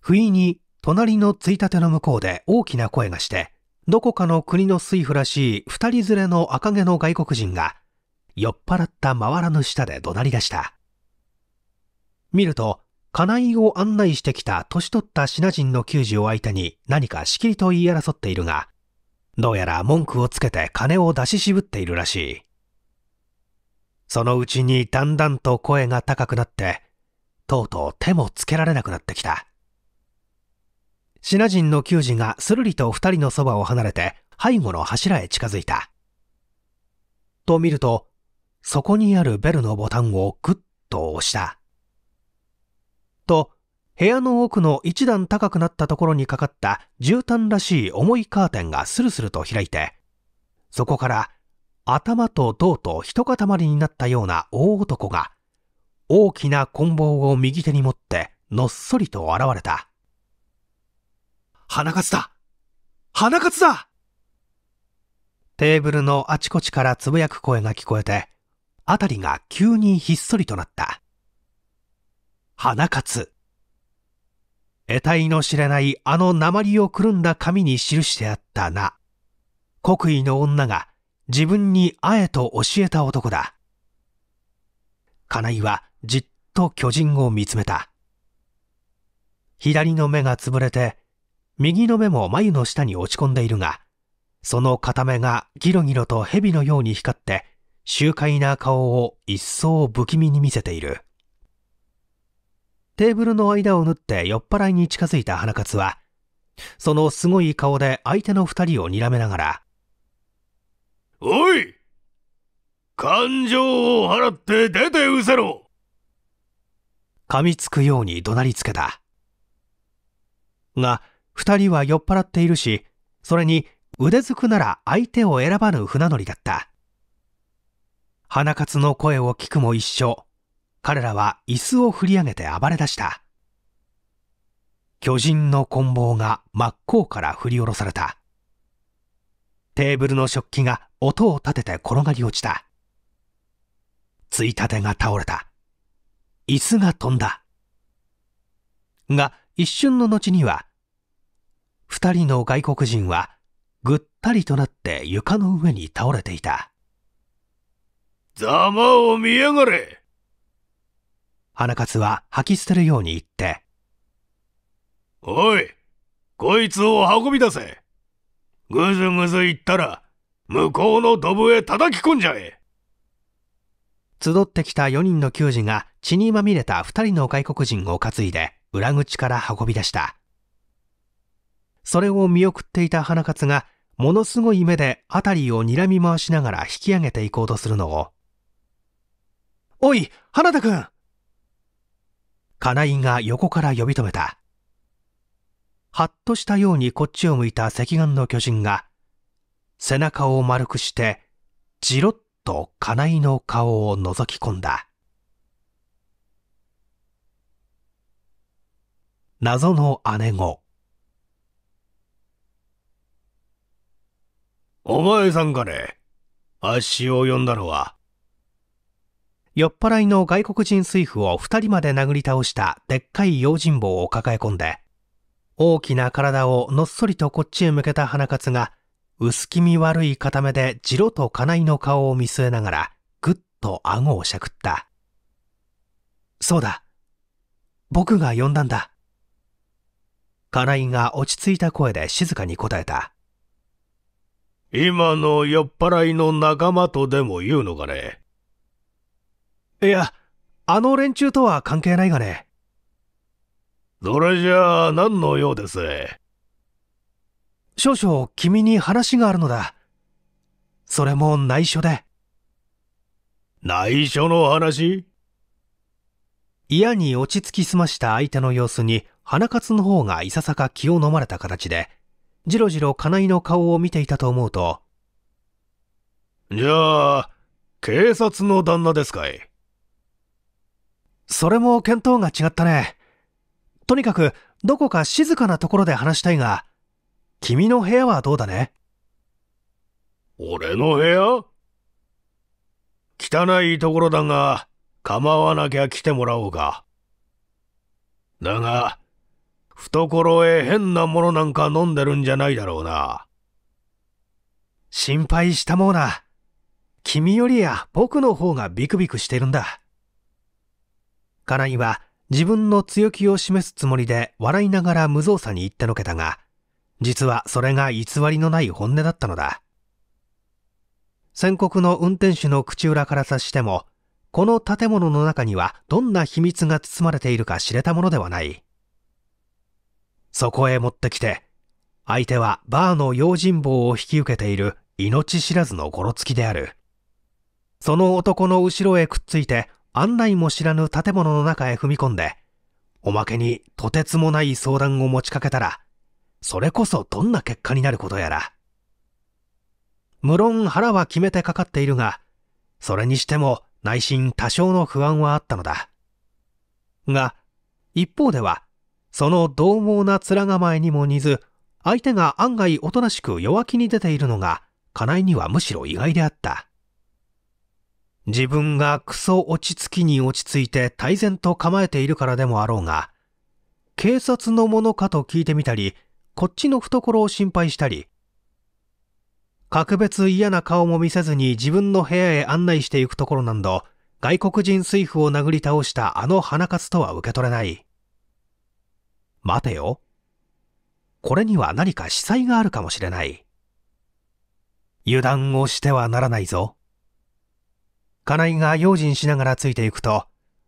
不意に隣のついたての向こうで大きな声がして、どこかの国の水夫らしい二人連れの赤毛の外国人が、酔っ払った回らぬ舌で怒鳴り出した。見ると、金井を案内してきた年取った品人の球児を相手に何かしきりと言い争っているが、どうやら文句をつけて金を出し渋っているらしい。そのうちにだんだんと声が高くなって、とうとう手もつけられなくなってきた。シナ人の球児がするりと二人のそばを離れて背後の柱へ近づいた。と見ると、そこにあるベルのボタンをグッと押した。と、部屋の奥の一段高くなったところにかかった絨毯らしい重いカーテンがスルスルと開いて、そこから頭と胴と一塊になったような大男が、大きな棍棒を右手に持ってのっそりと現れた。花勝だ花勝だテーブルのあちこちからつぶやく声が聞こえて、あたりが急にひっそりとなった。花勝。得体の知れないあの鉛をくるんだ紙に記してあった名。国威の女が自分にあえと教えた男だ。金井はじっと巨人を見つめた。左の目が潰れて右の目も眉の下に落ち込んでいるが、その片目がギロギロと蛇のように光って、周回な顔を一層不気味に見せている。テーブルの間を縫って酔っ払いに近づいた花勝は、そのすごい顔で相手の二人を睨めながら、おい感情を払って出てうせろ噛みつくように怒鳴りつけた。が、二人は酔っ払っているし、それに腕づくなら相手を選ばぬ船乗りだった。花勝の声を聞くも一緒。彼らは椅子を振り上げて暴れ出した。巨人の棍棒が真っ向から振り下ろされた。テーブルの食器が音を立てて転がり落ちた。ついたてが倒れた。椅子が飛んだ。が、一瞬の後には、二人の外国人はぐったりとなって床の上に倒れていた。ざまを見やがれ花勝は吐き捨てるように言って。おい、こいつを運び出せ。ぐずぐず言ったら、向こうのドブへ叩き込んじゃえ。集ってきた4人の球児が血にまみれた2人の外国人を担いで裏口から運び出した。それを見送っていた花勝が、ものすごい目で辺りを睨み回しながら引き上げていこうとするのを。おい、花田くん金井が横から呼び止めた。はっとしたようにこっちを向いた赤眼の巨人が、背中を丸くして、じろっと金井の顔を覗き込んだ。謎の姉子。お前さんかねあっしを呼んだのは。酔っ払いの外国人水夫を二人まで殴り倒したでっかい用心棒を抱え込んで、大きな体をのっそりとこっちへ向けた花勝が、薄気味悪い片目でジロと金井の顔を見据えながら、ぐっと顎をしゃくった。そうだ。僕が呼んだんだ。金井が落ち着いた声で静かに答えた。今の酔っ払いの仲間とでも言うのかねいや、あの連中とは関係ないがね。それじゃあ何の用です少々君に話があるのだ。それも内緒で。内緒の話嫌に落ち着きすました相手の様子に、花勝の方がいささか気を飲まれた形で、じろじろ金井の顔を見ていたと思うと、じゃあ、警察の旦那ですかいそれも見当が違ったね。とにかく、どこか静かなところで話したいが、君の部屋はどうだね俺の部屋汚いところだが、構わなきゃ来てもらおうか。だが、懐へ変なものなんか飲んでるんじゃないだろうな。心配したもうな。君よりや僕の方がビクビクしてるんだ。金井は自分の強気を示すつもりで笑いながら無造作に言ってのけたが、実はそれが偽りのない本音だったのだ。宣告の運転手の口裏から察しても、この建物の中にはどんな秘密が包まれているか知れたものではない。そこへ持ってきて、相手はバーの用心棒を引き受けている命知らずのゴロつきである。その男の後ろへくっついて案内も知らぬ建物の中へ踏み込んで、おまけにとてつもない相談を持ちかけたら、それこそどんな結果になることやら。無論腹は決めてかかっているが、それにしても内心多少の不安はあったのだ。が、一方ではその獰猛な面構えにも似ず、相手が案外おとなしく弱気に出ているのが、金井にはむしろ意外であった。自分がクソ落ち着きに落ち着いて泰然と構えているからでもあろうが、警察のものかと聞いてみたり、こっちの懐を心配したり、格別嫌な顔も見せずに自分の部屋へ案内していくところなんど、外国人水夫を殴り倒したあの花勝とは受け取れない。待てよ。これには何か死災があるかもしれない。油断をしてはならないぞ。金井が用心しながらついていくと、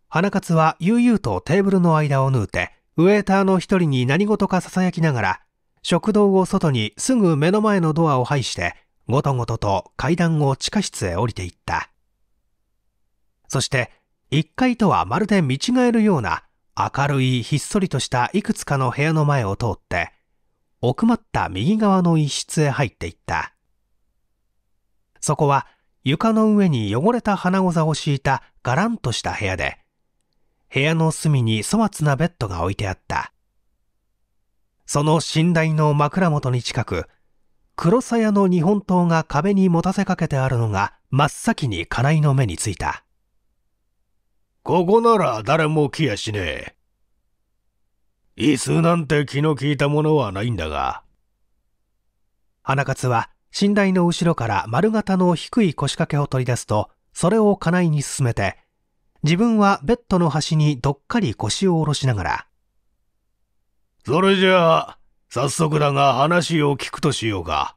花勝は悠々とテーブルの間を縫うて、ウエーターの一人に何事か囁きながら、食堂を外にすぐ目の前のドアを排して、ごとごとと階段を地下室へ降りていった。そして、一階とはまるで見違えるような明るいひっそりとしたいくつかの部屋の前を通って、奥まった右側の一室へ入っていった。そこは床の上に汚れた花ござを敷いたがらんとした部屋で、部屋の隅に粗末なベッドが置いてあった。その寝台の枕元に近く、黒鞘の日本刀が壁に持たせかけてあるのが真っ先に金井の目についた。ここなら誰も来やしねえ。椅子なんて気の利いたものはないんだが。花勝は、寝台の後ろから丸型の低い腰掛けを取り出すと、それを家内に進めて、自分はベッドの端にどっかり腰を下ろしながら。それじゃあ、早速だが話を聞くとしようか。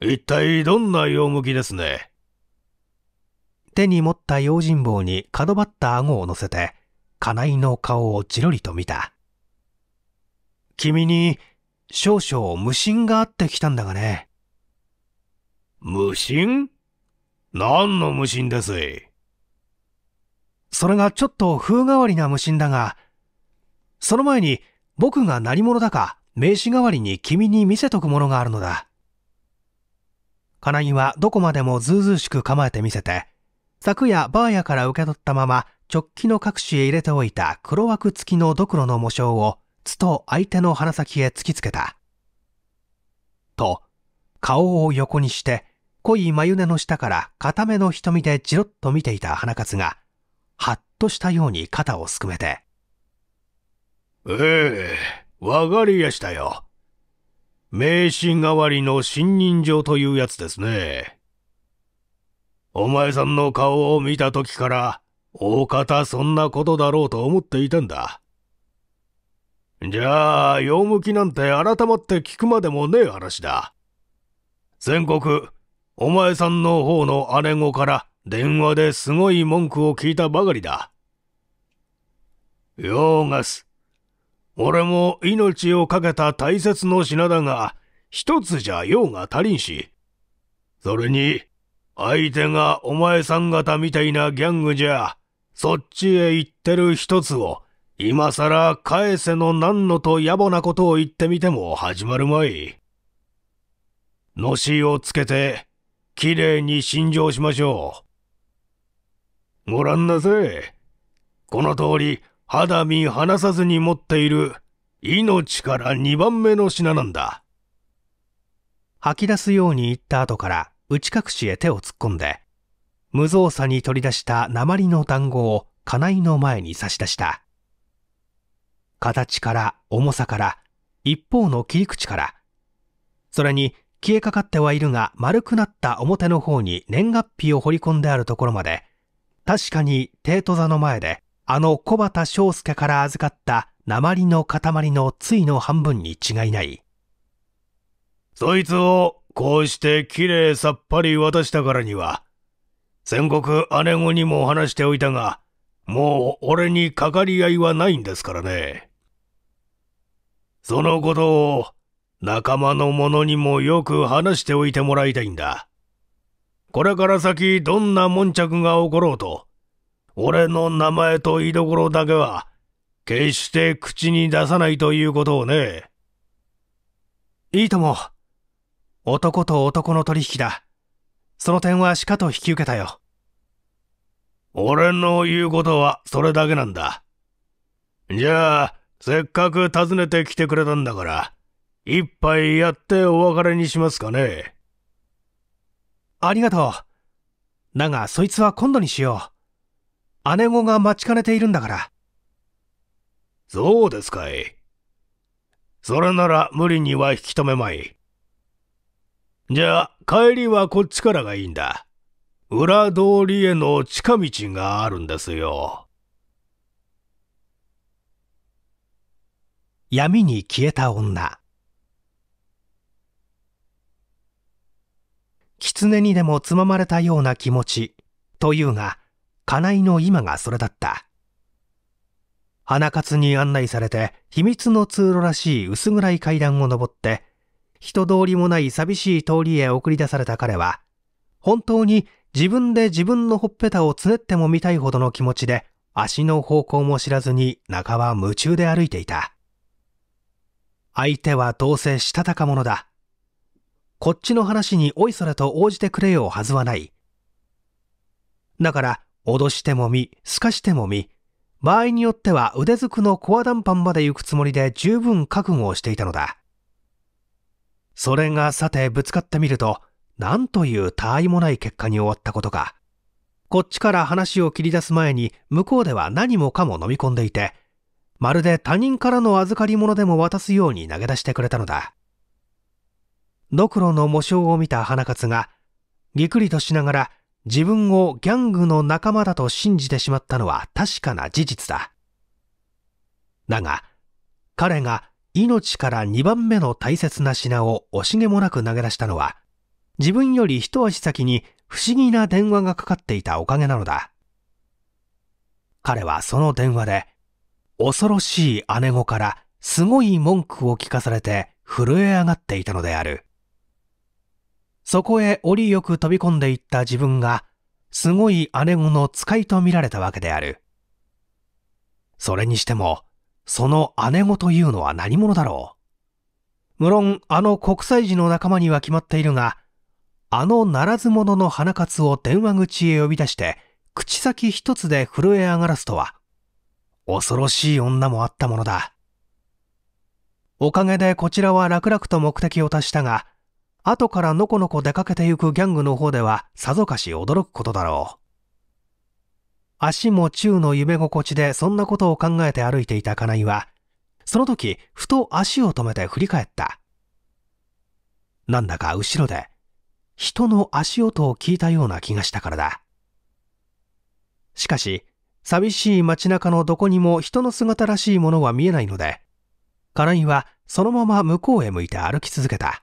一体どんな用向きですね手に持った用心棒に角張った顎を乗せて、金井の顔をじろりと見た。君に少々無心があってきたんだがね。無心何の無心ですいそれがちょっと風変わりな無心だが、その前に僕が何者だか名刺代わりに君に見せとくものがあるのだ。金井はどこまでもずうずうしく構えてみせて、昨夜バーヤから受け取ったまま直帰の隠しへ入れておいた黒枠付きのドクロの模章をつと相手の鼻先へ突きつけた。と、顔を横にして濃い眉根の下から固めの瞳でじろっと見ていた花勝が、はっとしたように肩をすくめて。ええ、わかりやしたよ。迷信代わりの信任状というやつですね。お前さんの顔を見た時から、大方そんなことだろうと思っていたんだ。じゃあ、用向きなんて改まって聞くまでもねえ話だ。全国、お前さんの方の姉子から電話ですごい文句を聞いたばかりだ。ようがす。俺も命を懸けた大切の品だが、一つじゃ用が足りんし。それに、相手がお前さん方みたいなギャングじゃ、そっちへ行ってる一つを、今さら返せの何のと野暮なことを言ってみても始まるまい。のしをつけて、きれいに信条しましょう。ご覧なぜ。この通り、肌身離さずに持っている、命から2番目の品なんだ。吐き出すように言った後から、内隠しへ手を突っ込んで、無造作に取り出した鉛の団子を金井の前に差し出した。形から重さから、一方の切り口から、それに消えかかってはいるが丸くなった表の方に年月日を彫り込んであるところまで、確かに帝都座の前で、あの小畑章介から預かった鉛の塊のついの半分に違いない。そいつをこうしてきれいさっぱり渡したからには、戦国姉子にも話しておいたが、もう俺にかかり合いはないんですからね。そのことを仲間の者にもよく話しておいてもらいたいんだ。これから先どんな悶着が起ころうと、俺の名前と居所だけは、決して口に出さないということをね。いいとも。男と男の取引だ。その点はしかと引き受けたよ。俺の言うことはそれだけなんだ。じゃあ、せっかく訪ねてきてくれたんだから、一杯やってお別れにしますかね。ありがとう。だが、そいつは今度にしよう。姉子が待ちかねているんだから。そうですかい。それなら無理には引き止めまい。じゃあ、帰りはこっちからがいいんだ。裏通りへの近道があるんですよ。闇に消えた女狐にでもつままれたような気持ちというが金井の今がそれだった花勝に案内されて秘密の通路らしい薄暗い階段を上って人通りもない寂しい通りへ送り出された彼は、本当に自分で自分のほっぺたをつねっても見たいほどの気持ちで、足の方向も知らずに中は夢中で歩いていた。相手はどうせしたたか者だ。こっちの話においそれと応じてくれよはずはない。だから、脅してもみ、すかしてもみ、場合によっては腕づくのコアダンパまで行くつもりで十分覚悟をしていたのだ。それがさてぶつかってみると、なんという他愛もない結果に終わったことか。こっちから話を切り出す前に、向こうでは何もかも飲み込んでいて、まるで他人からの預かり物でも渡すように投げ出してくれたのだ。ドクロの模章を見た花勝が、ぎくりとしながら自分をギャングの仲間だと信じてしまったのは確かな事実だ。だが、彼が命から2番目の大切な品を惜しげもなく投げ出したのは、自分より一足先に不思議な電話がかかっていたおかげなのだ。彼はその電話で、恐ろしい姉子からすごい文句を聞かされて震え上がっていたのである。そこへ折よく飛び込んでいった自分が、すごい姉子の使いと見られたわけである。それにしても、その姉子というのは何者だろう無論、あの国際児の仲間には決まっているが、あのならず者の花勝を電話口へ呼び出して、口先一つで震え上がらすとは、恐ろしい女もあったものだ。おかげでこちらは楽々と目的を達したが、後からのこのこ出かけてゆくギャングの方ではさぞかし驚くことだろう。足も宙の夢心地でそんなことを考えて歩いていた金井は、その時、ふと足を止めて振り返った。なんだか後ろで、人の足音を聞いたような気がしたからだ。しかし、寂しい街中のどこにも人の姿らしいものは見えないので、金井はそのまま向こうへ向いて歩き続けた。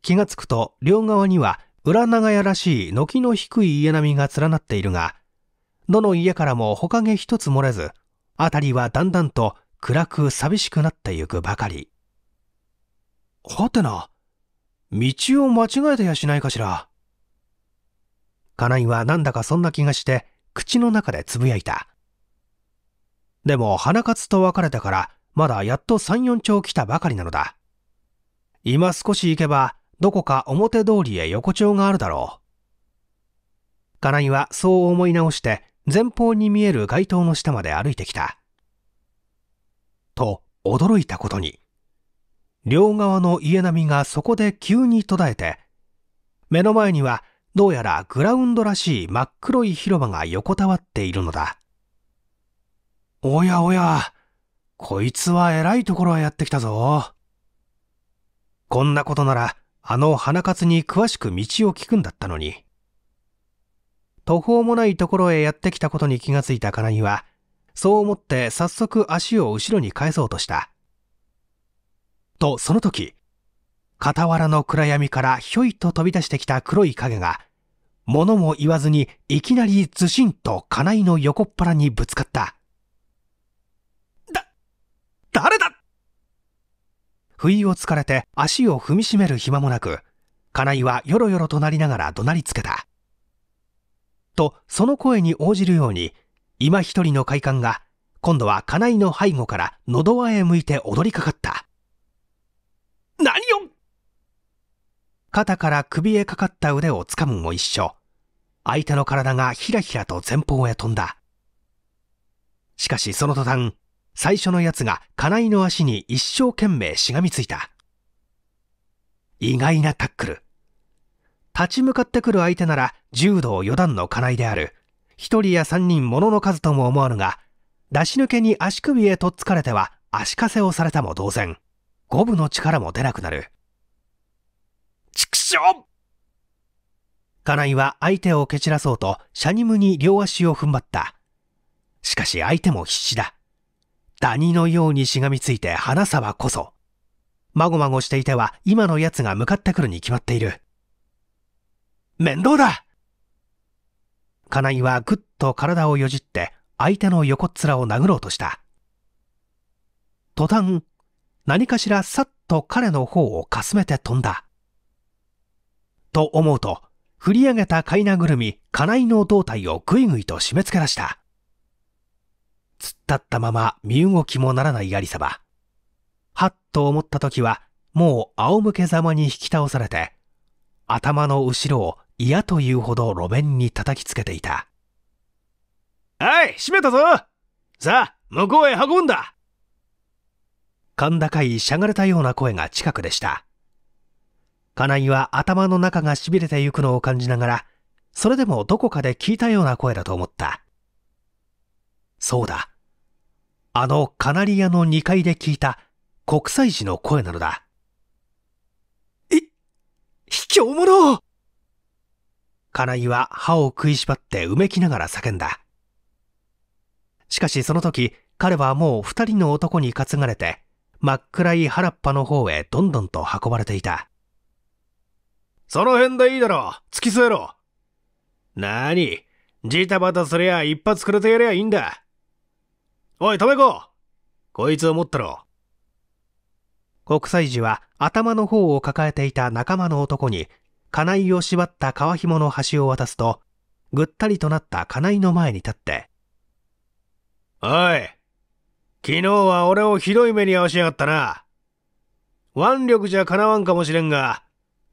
気がつくと両側には裏長屋らしい軒の低い家並みが連なっているが、どの家からも火影一つ漏れず、辺りはだんだんと暗く寂しくなってゆくばかり。はてな、道を間違えてやしないかしら。金井はなんだかそんな気がして、口の中でつぶやいた。でも、花勝と別れたから、まだやっと三四丁来たばかりなのだ。今少し行けば、どこか表通りへ横丁があるだろう。金井はそう思い直して、前方に見える街灯の下まで歩いてきた。と、驚いたことに、両側の家並みがそこで急に途絶えて、目の前にはどうやらグラウンドらしい真っ黒い広場が横たわっているのだ。おやおや、こいつは偉いところへやってきたぞ。こんなことなら、あの花勝に詳しく道を聞くんだったのに。途方もないところへやってきたことに気がついた金井は、そう思って早速足を後ろに返そうとした。と、その時、傍らの暗闇からひょいと飛び出してきた黒い影が、物も言わずにいきなりずしんと金井の横っ腹にぶつかった。だ、誰だ不意をつかれて足を踏みしめる暇もなく、金井はよろよろとなりながら怒鳴りつけた。とその声に応じるように今一人の快感が今度は家内の背後から喉輪へ向いて踊りかかった何を肩から首へかかった腕をつかむも一緒相手の体がひらひらと前方へ飛んだしかしその途端最初のやつが金井の足に一生懸命しがみついた意外なタックル立ち向かってくる相手なら柔道四段の家内である。一人や三人物の数とも思わぬが、出し抜けに足首へとっつかれては足かせをされたも同然。五分の力も出なくなる。畜生家内は相手を蹴散らそうと、シャニムに両足を踏ん張った。しかし相手も必死だ。ダニのようにしがみついて花沢こそ。まごまごしていては今の奴が向かってくるに決まっている。面倒だ金井はぐっと体をよじって相手の横っ面を殴ろうとした。途端、何かしらさっと彼の方をかすめて飛んだ。と思うと、振り上げたカイナぐるみ、金井の胴体をぐいぐいと締め付け出した。突っ立ったまま身動きもならないありさば。はっと思った時は、もう仰向けざまに引き倒されて、頭の後ろを嫌というほど路面に叩きつけていた。はい、閉めたぞさあ、向こうへ運んだ甲高いしゃがれたような声が近くでした。金井は頭の中が痺れてゆくのを感じながら、それでもどこかで聞いたような声だと思った。そうだ。あのカナリアの2階で聞いた国際時の声なのだ。え、卑怯者金井は歯を食いしばってうめきながら叫んだ。しかしその時、彼はもう二人の男に担がれて、真っ暗い原っぱの方へどんどんと運ばれていた。その辺でいいだろう突き据えろなにジタバタすりゃ一発くれてやりゃいいんだおい、止めここいつを持ったろ国際時は頭の方を抱えていた仲間の男に金井を縛った皮紐の端を渡すと、ぐったりとなった金井の前に立って、おい、昨日は俺をひどい目に遭わしやがったな。腕力じゃかなわんかもしれんが、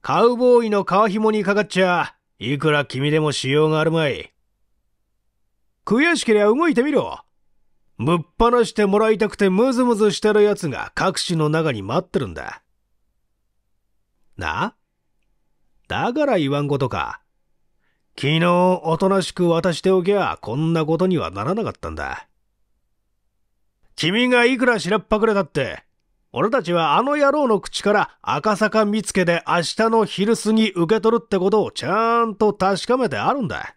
カウボーイの皮紐にかかっちゃ、いくら君でもしようがあるまい。悔しけりゃ動いてみろ。ぶっ放してもらいたくてムズムズしてる奴が各種の中に待ってるんだ。なだから言わんことか。昨日、おとなしく渡しておきゃ、こんなことにはならなかったんだ。君がいくらしらっぱくれたって、俺たちはあの野郎の口から赤坂見つけで明日の昼過ぎ受け取るってことをちゃんと確かめてあるんだ。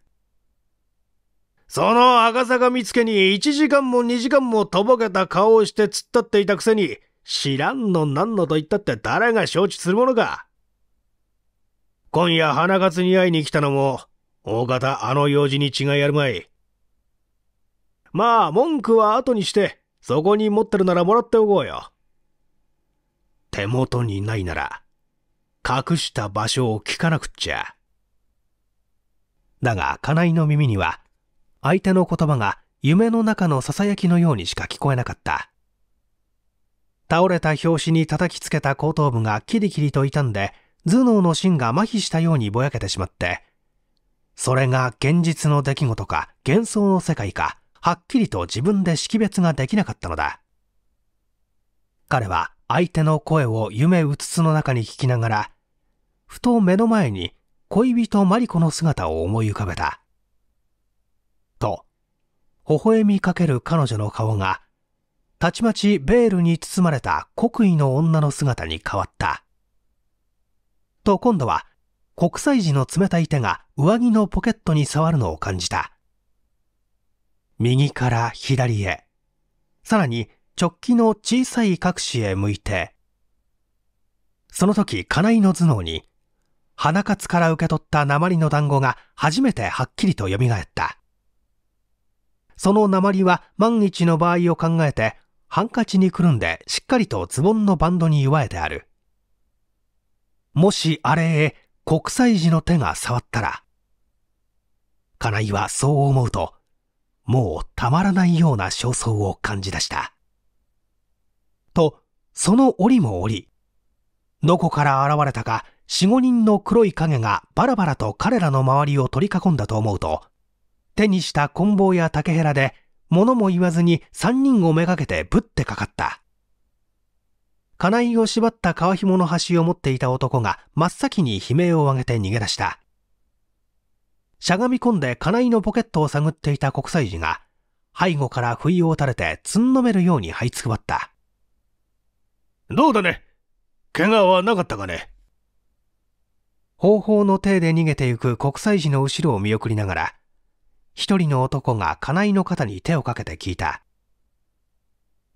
その赤坂見附に1時間も2時間もとぼけた顔をして突っ立っていたくせに、知らんの何のと言ったって誰が承知するものか。今夜花勝に会いに来たのも、大方あの用事に違いあるまい。まあ、文句は後にして、そこに持ってるならもらっておこうよ。手元にないなら、隠した場所を聞かなくっちゃ。だが、金井の耳には、相手の言葉が夢の中の囁きのようにしか聞こえなかった。倒れた拍子に叩きつけた後頭部がキリキリと痛んで、頭脳の芯が麻痺したようにぼやけてしまって、それが現実の出来事か幻想の世界か、はっきりと自分で識別ができなかったのだ。彼は相手の声を夢うつつの中に聞きながら、ふと目の前に恋人マリコの姿を思い浮かべた。と、微笑みかける彼女の顔が、たちまちベールに包まれた国威の女の姿に変わった。と今度は国際時の冷たい手が上着のポケットに触るのを感じた。右から左へ、さらに直帰の小さい隠しへ向いて、その時、金井の頭脳に、花勝から受け取った鉛の団子が初めてはっきりと蘇った。その鉛は万一の場合を考えて、ハンカチにくるんでしっかりとズボンのバンドに祝えてある。もしあれへ国際児の手が触ったら、金井はそう思うと、もうたまらないような焦燥を感じ出した。と、その折も折、どこから現れたか四五人の黒い影がバラバラと彼らの周りを取り囲んだと思うと、手にした棍棒や竹へらで、物も言わずに三人をめがけてぶってかかった。金井を縛った川紐の端を持っていた男が真っ先に悲鳴を上げて逃げ出した。しゃがみ込んで金井のポケットを探っていた国際児が、背後から不意を打たれてつんのめるように這いつくばった。どうだね怪我はなかったかね方法の手で逃げてゆく国際児の後ろを見送りながら、一人の男が金井の肩に手をかけて聞いた。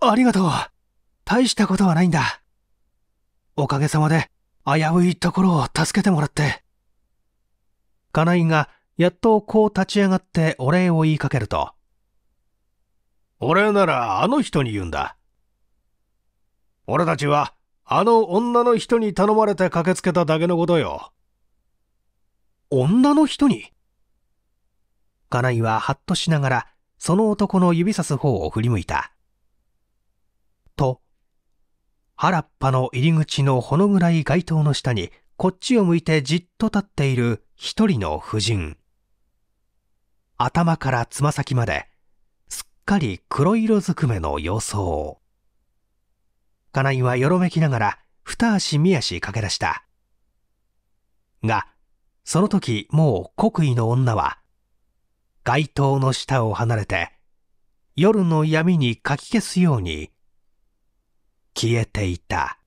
ありがとう。大したことはないんだ。おかげさまで、危ういところを助けてもらって。金井が、やっとこう立ち上がってお礼を言いかけると。お礼ならあの人に言うんだ。俺たちは、あの女の人に頼まれて駆けつけただけのことよ。女の人に金井ははっとしながら、その男の指さす方を振り向いた。原っぱの入り口のほの暗い街灯の下に、こっちを向いてじっと立っている一人の婦人。頭からつま先まで、すっかり黒色ずくめの様相。金井はよろめきながら、二足三足駆け出した。が、その時もう国威の女は、街灯の下を離れて、夜の闇にかき消すように消えていた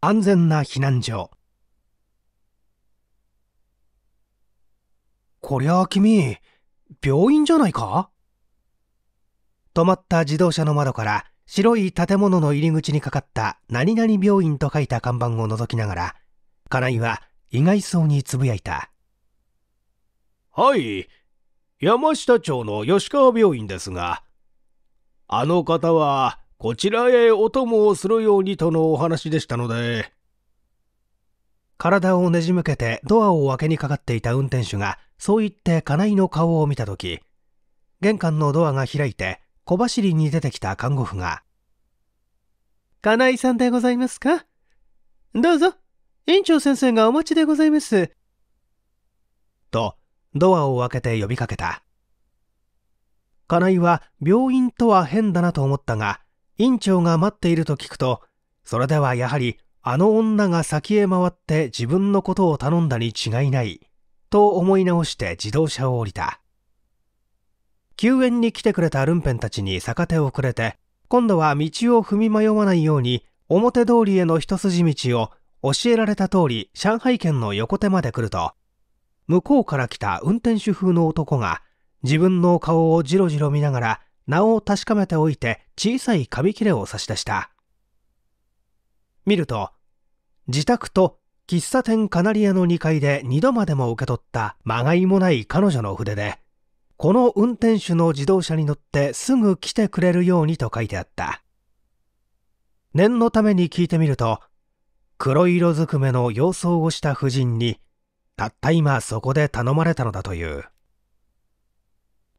安全な避難所こりゃ君病院じゃないか止まった自動車の窓から白い建物の入り口にかかった何々病院と書いた看板を覗きながら金井は意外そうにつぶやいたはい山下町の吉川病院ですがあの方はこちらへお供をするようにとのお話でしたので。体をねじ向けてドアを開けにかかっていた運転手がそう言って金井の顔を見た時玄関のドアが開いて小走りに出てきた看護婦が「金井さんでございますかどうぞ院長先生がお待ちでございます」とドアを開けて呼びかけた金井は病院とは変だなと思ったが、院長が待っていると聞くと、それではやはりあの女が先へ回って自分のことを頼んだに違いない、と思い直して自動車を降りた。救援に来てくれたルンペンたちに逆手をくれて、今度は道を踏み迷わないように、表通りへの一筋道を教えられた通り上海圏の横手まで来ると、向こうから来た運転手風の男が自分の顔をじろじろ見ながら名を確かめておいて小さい紙切れを差し出した。見ると、自宅と喫茶店カナリアの2階で2度までも受け取ったまがいもない彼女の筆で、この運転手の自動車に乗ってすぐ来てくれるようにと書いてあった。念のために聞いてみると、黒色ずくめの様相をした婦人に、たった今そこで頼まれたのだという。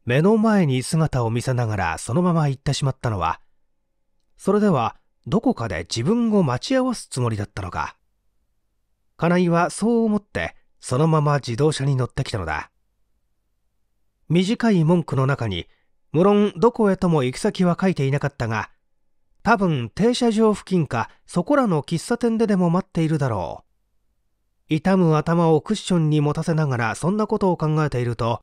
目の前に姿を見せながらそのまま行ってしまったのは、それではどこかで自分を待ち合わすつもりだったのか。金井はそう思ってそのまま自動車に乗ってきたのだ。短い文句の中に、無論どこへとも行き先は書いていなかったが、多分停車場付近かそこらの喫茶店ででも待っているだろう。痛む頭をクッションに持たせながらそんなことを考えていると、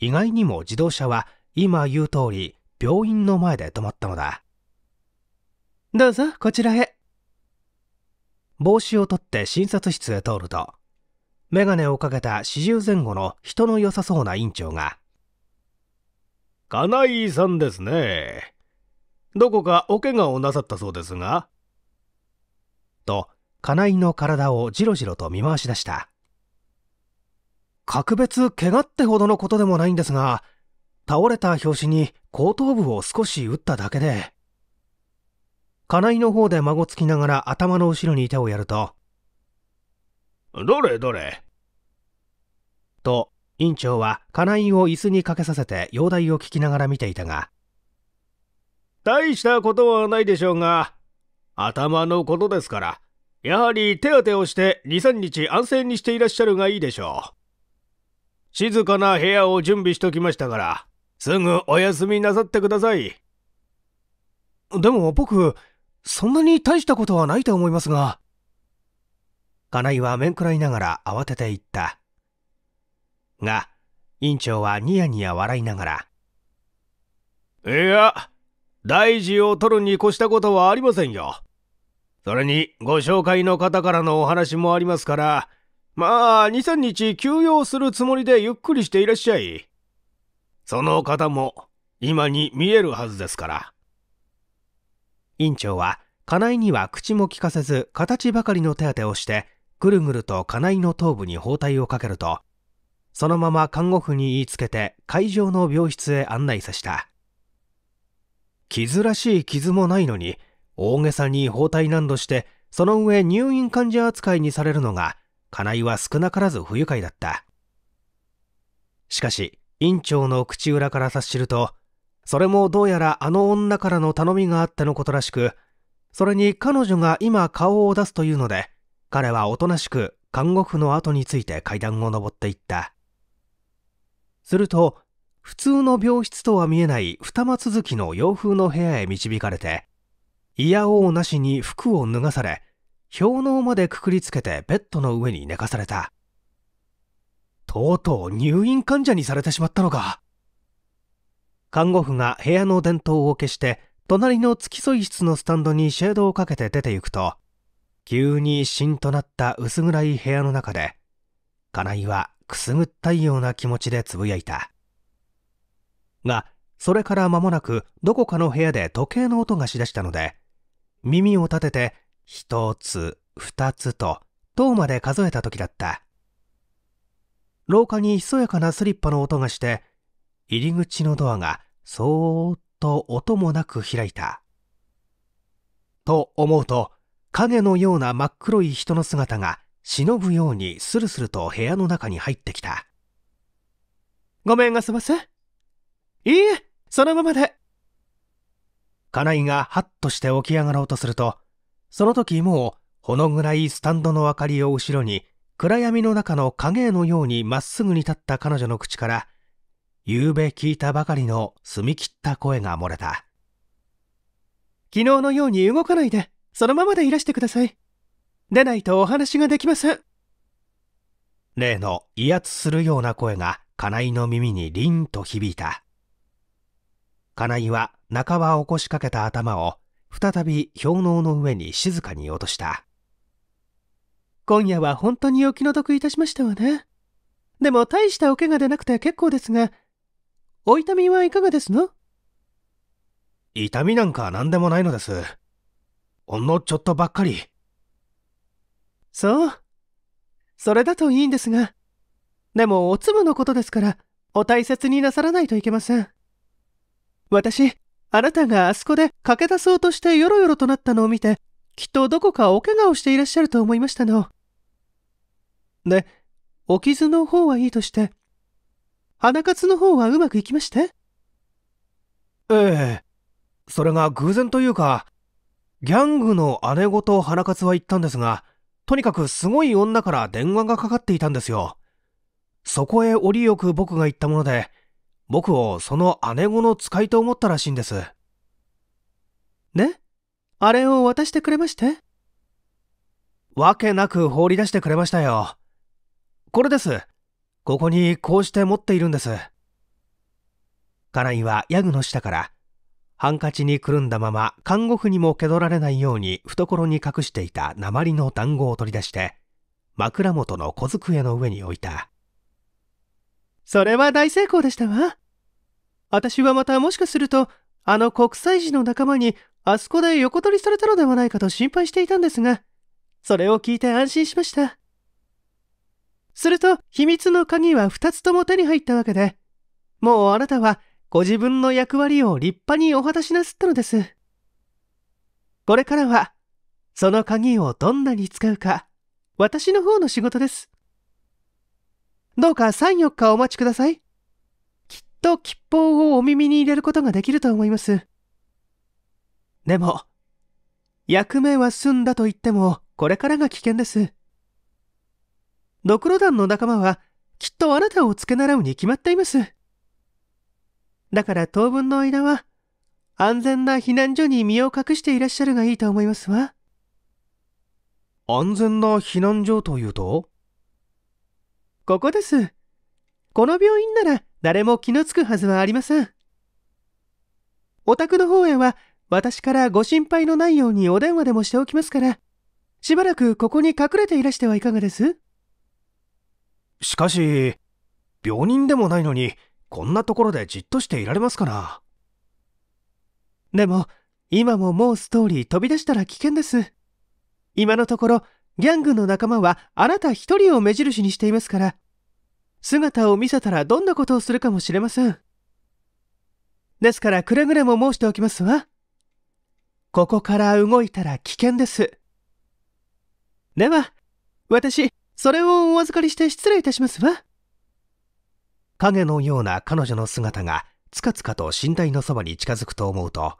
意外にも自動車は今言う通り病院の前で止まったのだどうぞこちらへ帽子を取って診察室へ通ると眼鏡をかけた40前後の人の良さそうな院長が「金井さんですねどこかお怪我をなさったそうですが」と金井の体をじろじろと見回しだした格別怪我ってほどのことでもないんですが、倒れた拍子に後頭部を少し打っただけで。金井の方で孫つきながら頭の後ろに手をやると、どれどれと、院長は金井を椅子にかけさせて容体を聞きながら見ていたが、大したことはないでしょうが、頭のことですから、やはり手当てをして2、3日安静にしていらっしゃるがいいでしょう。静かな部屋を準備しときましたから、すぐお休みなさってください。でも僕、そんなに大したことはないと思いますが。金井は面食らいながら慌てて言った。が、院長はニヤニヤ笑いながら。いや、大事を取るに越したことはありませんよ。それに、ご紹介の方からのお話もありますから、まあ、2、3日休養するつもりでゆっくりしていらっしゃい。その方も、今に見えるはずですから。院長は、家内には口も利かせず、形ばかりの手当てをして、ぐるぐると家内の頭部に包帯をかけると、そのまま看護婦に言いつけて、会場の病室へ案内させた。傷らしい傷もないのに、大げさに包帯難度して、その上入院患者扱いにされるのが、金井は少なからず不愉快だった。しかし、院長の口裏から察すると、それもどうやらあの女からの頼みがあってのことらしく、それに彼女が今顔を出すというので、彼はおとなしく看護婦の後について階段を上っていった。すると、普通の病室とは見えない二間続きの洋風の部屋へ導かれて、いやおうなしに服を脱がされ、氷嚢までくくりつけてベッドの上に寝かされた。とうとう入院患者にされてしまったのか。看護婦が部屋の電灯を消して、隣の付き添い室のスタンドにシェードをかけて出て行くと、急にしんとなった薄暗い部屋の中で、金井はくすぐったいような気持ちでつぶやいた。が、それから間もなくどこかの部屋で時計の音がしだしたので、耳を立てて一つ、二つと、10まで数えた時だった。廊下にひそやかなスリッパの音がして、入り口のドアがそーっと音もなく開いた。と思うと、影のような真っ黒い人の姿が忍ぶようにスルスルと部屋の中に入ってきた。ごめんがすませ。いいえ、そのままで。金井がハッとして起き上がろうとすると、その時もう、ほの暗いスタンドの明かりを後ろに、暗闇の中の影絵のようにまっすぐに立った彼女の口から、夕べ聞いたばかりの澄み切った声が漏れた。昨日のように動かないで、そのままでいらしてください。でないとお話ができません。例の威圧するような声が、金井の耳に凛と響いた。金井は半ば起こしかけた頭を再び氷嚢の上に静かに落とした今夜は本当にお気の毒いたしましたわねでも大したお怪我でなくて結構ですがお痛みはいかがですの痛みなんか何でもないのですほんのちょっとばっかりそうそれだといいんですがでもお粒のことですからお大切になさらないといけません私あなたがあそこで駆け出そうとしてよろよろとなったのを見て、きっとどこかお怪我をしていらっしゃると思いましたの。で、お傷の方はいいとして、鼻活の方はうまくいきましてええ。それが偶然というか、ギャングの姉子と花勝は言ったんですが、とにかくすごい女から電話がかかっていたんですよ。そこへ折りよく僕が言ったもので、僕をその姉子の使いと思ったらしいんです。ねあれを渡してくれましてわけなく放り出してくれましたよ。これです。ここにこうして持っているんです。家いはヤグの下から、ハンカチにくるんだまま看護婦にも蹴取られないように懐に隠していた鉛の団子を取り出して、枕元の小机の上に置いた。それは大成功でしたわ。私はまたもしかすると、あの国際児の仲間にあそこで横取りされたのではないかと心配していたんですが、それを聞いて安心しました。すると、秘密の鍵は2つとも手に入ったわけで、もうあなたはご自分の役割を立派にお果たしなすったのです。これからは、その鍵をどんなに使うか、私の方の仕事です。どうか3、4日お待ちください。きっと吉報をお耳に入れることができると思います。でも、役目は済んだと言っても、これからが危険です。ドクロ団の仲間は、きっとあなたを付け習うに決まっています。だから当分の間は、安全な避難所に身を隠していらっしゃるがいいと思いますわ。安全な避難所というとここです。この病院なら誰も気のつくはずはありません。お宅の方へは私からご心配のないようにお電話でもしておきますから、しばらくここに隠れていらしてはいかがですしかし、病人でもないのに、こんなところでじっとしていられますかな。でも、今ももうストーリー飛び出したら危険です。今のところ、ギャングの仲間はあなた一人を目印にしていますから、姿を見せたらどんなことをするかもしれません。ですからくれぐれも申しておきますわ。ここから動いたら危険です。では、私、それをお預かりして失礼いたしますわ。影のような彼女の姿がつかつかと身体のそばに近づくと思うと、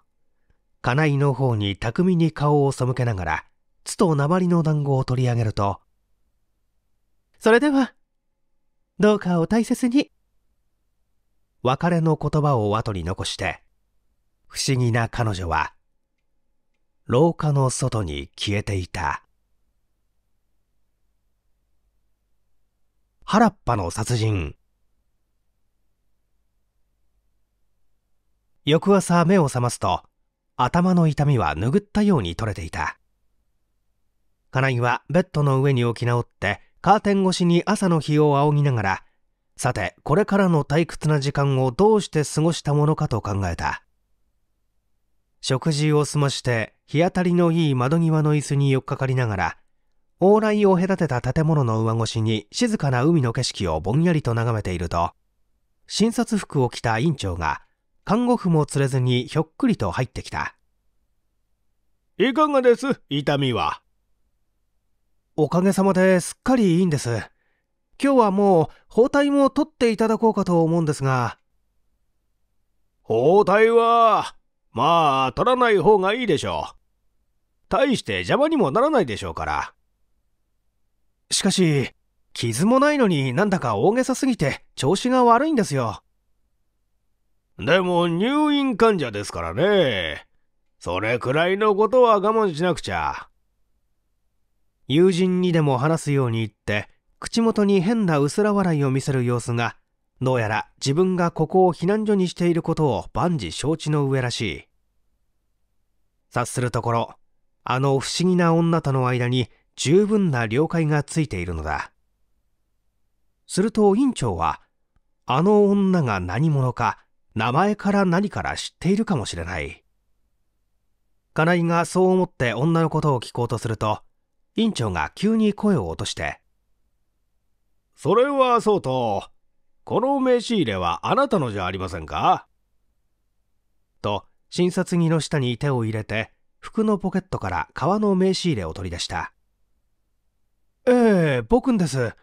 金井の方に巧みに顔を背けながら、つと鉛の団子を取り上げると、それでは、どうかお大切に。別れの言葉を後に残して、不思議な彼女は、廊下の外に消えていた。原っぱの殺人。翌朝目を覚ますと、頭の痛みは拭ったように取れていた。金井はベッドの上に置き直ってカーテン越しに朝の日を仰ぎながらさてこれからの退屈な時間をどうして過ごしたものかと考えた食事を済まして日当たりのいい窓際の椅子に寄っかかりながら往来を隔てた建物の上越しに静かな海の景色をぼんやりと眺めていると診察服を着た院長が看護婦も連れずにひょっくりと入ってきたいかがです痛みはおかげさまですっかりいいんです。今日はもう包帯も取っていただこうかと思うんですが。包帯は、まあ、取らない方がいいでしょう。大して邪魔にもならないでしょうから。しかし、傷もないのになんだか大げさすぎて調子が悪いんですよ。でも入院患者ですからね。それくらいのことは我慢しなくちゃ。友人にでも話すように言って口元に変な薄ら笑いを見せる様子がどうやら自分がここを避難所にしていることを万事承知の上らしい察するところあの不思議な女との間に十分な了解がついているのだすると院長はあの女が何者か名前から何から知っているかもしれない金井がそう思って女のことを聞こうとすると院長が急に声を落として、それはそうと、この名刺入れはあなたのじゃありませんかと、診察着の下に手を入れて、服のポケットから革の名刺入れを取り出した。ええ、僕んです。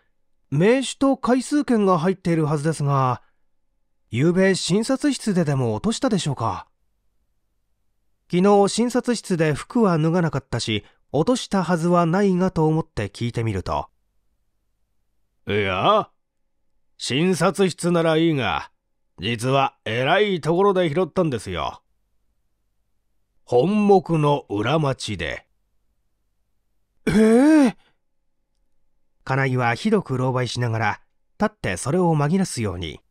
名刺と回数券が入っているはずですが、昨夜診察室ででも落としたでしょうか昨日診察室で服は脱がなかったし、落としたはずはないがと思って聞いてみるといや診察室ならいいが実はえらいところで拾ったんですよ本木の裏町でええー、金井はひどく狼狽しながら立ってそれを紛らすように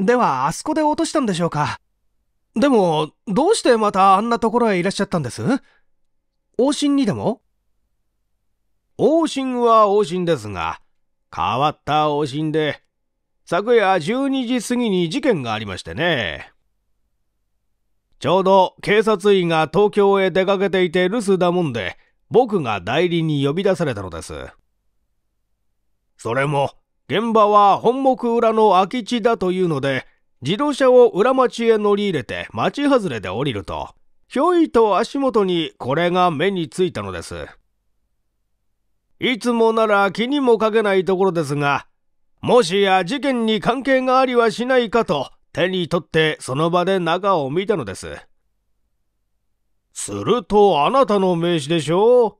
ではあそこで落としたんでしょうかでもどうしてまたあんなところへいらっしゃったんです往診にでも往診は往診ですが、変わった往診で、昨夜12時過ぎに事件がありましてね。ちょうど警察医が東京へ出かけていて留守だもんで、僕が代理に呼び出されたのです。それも、現場は本木裏の空き地だというので、自動車を裏町へ乗り入れて町外れで降りると、ひょいと足元にこれが目についたのです。いつもなら気にもかけないところですが、もしや事件に関係がありはしないかと手に取ってその場で中を見たのです。するとあなたの名刺でしょ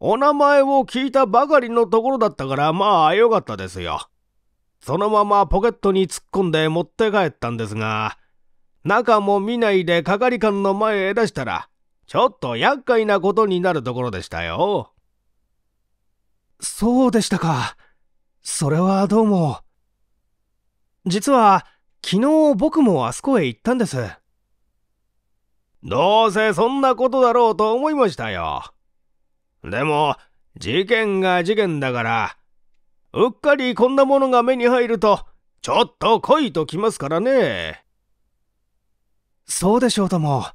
お名前を聞いたばかりのところだったからまあ良かったですよ。そのままポケットに突っ込んで持って帰ったんですが、中も見ないで係官の前へ出したら、ちょっと厄介なことになるところでしたよ。そうでしたか。それはどうも。実は、昨日僕もあそこへ行ったんです。どうせそんなことだろうと思いましたよ。でも、事件が事件だから、うっかりこんなものが目に入ると、ちょっと来いときますからね。そうでしょうとも。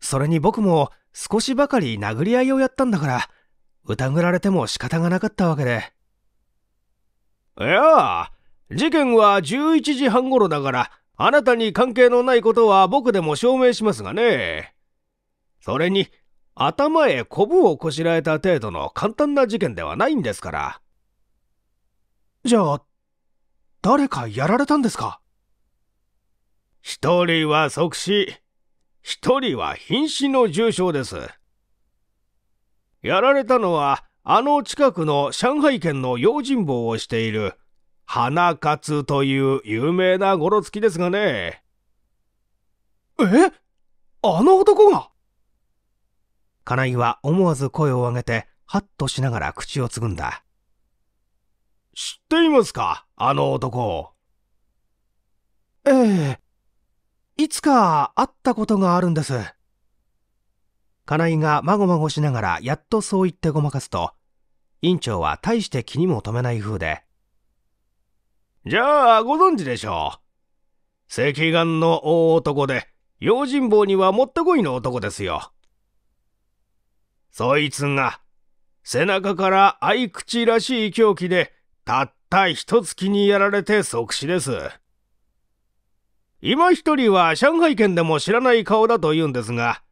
それに僕も少しばかり殴り合いをやったんだから、疑られても仕方がなかったわけで。いやあ、事件は11時半頃だから、あなたに関係のないことは僕でも証明しますがね。それに、頭へコブをこしらえた程度の簡単な事件ではないんですから。じゃあ、誰かやられたんですか一人は即死、一人は瀕死の重傷です。やられたのは、あの近くの上海県の用心棒をしている、花勝という有名なゴロつきですがね。えあの男が金井は思わず声を上げて、ハッとしながら口をつぐんだ。知っていますかあの男を。ええいつか会ったことがあるんです。金井がまごまごしながらやっとそう言ってごまかすと、院長は大して気にも留めない風で、じゃあご存知でしょう。赤眼の大男で、用心棒にはもってこいの男ですよ。そいつが、背中から合い口らしい狂気で、たった一月にやられて即死です。今一人は上海圏でも知らない顔だと言うんですが、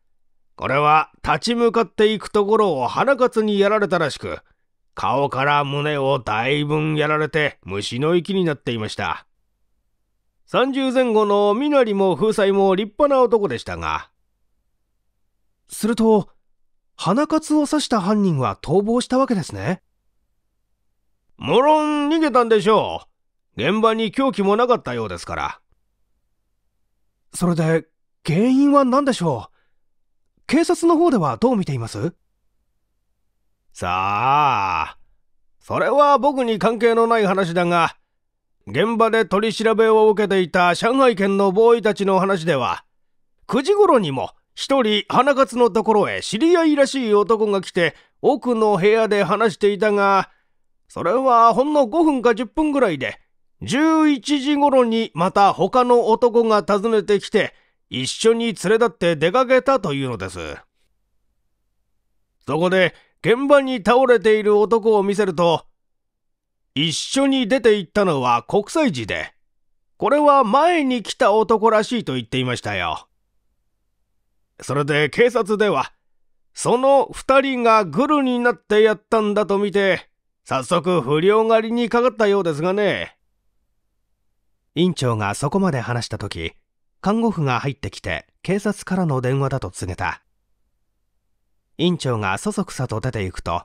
これは立ち向かっていくところを花勝にやられたらしく、顔から胸を大分やられて虫の息になっていました。30前後の身なりも風采も立派な男でしたが。すると、花勝を刺した犯人は逃亡したわけですね。もろん逃げたんでしょう。現場に凶器もなかったようですから。それで、原因は何でしょう警察の方ではどう見ていますさあ、それは僕に関係のない話だが、現場で取り調べを受けていた上海県のボーイたちの話では、9時頃にも一人花勝のところへ知り合いらしい男が来て奥の部屋で話していたが、それはほんの5分か10分ぐらいで11時頃にまた他の男が訪ねてきて、一緒に連れ立って出かけたというのです。そこで、現場に倒れている男を見せると、一緒に出て行ったのは国際寺で、これは前に来た男らしいと言っていましたよ。それで警察では、その二人がグルになってやったんだと見て、早速不良狩りにかかったようですがね。院長がそこまで話した時看護婦が入ってきて警察からの電話だと告げた院長がそそくさと出て行くと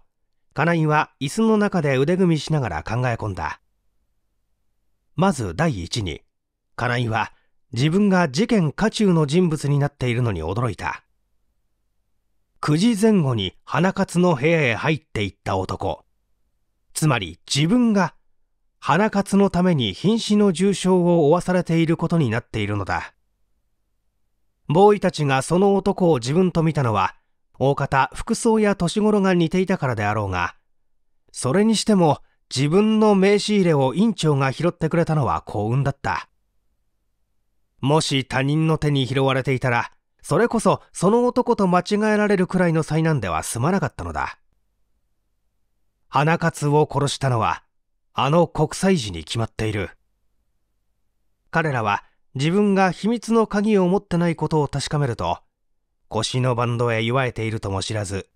金井は椅子の中で腕組みしながら考え込んだまず第一に金井は自分が事件渦中の人物になっているのに驚いた9時前後に花勝の部屋へ入っていった男つまり自分が花活のために瀕死の重傷を負わされていることになっているのだ。ボーイたちがその男を自分と見たのは、大方服装や年頃が似ていたからであろうが、それにしても自分の名刺入れを院長が拾ってくれたのは幸運だった。もし他人の手に拾われていたら、それこそその男と間違えられるくらいの災難では済まなかったのだ。花勝を殺したのは、あの国際時に決まっている彼らは自分が秘密の鍵を持ってないことを確かめると腰のバンドへ祝えているとも知らず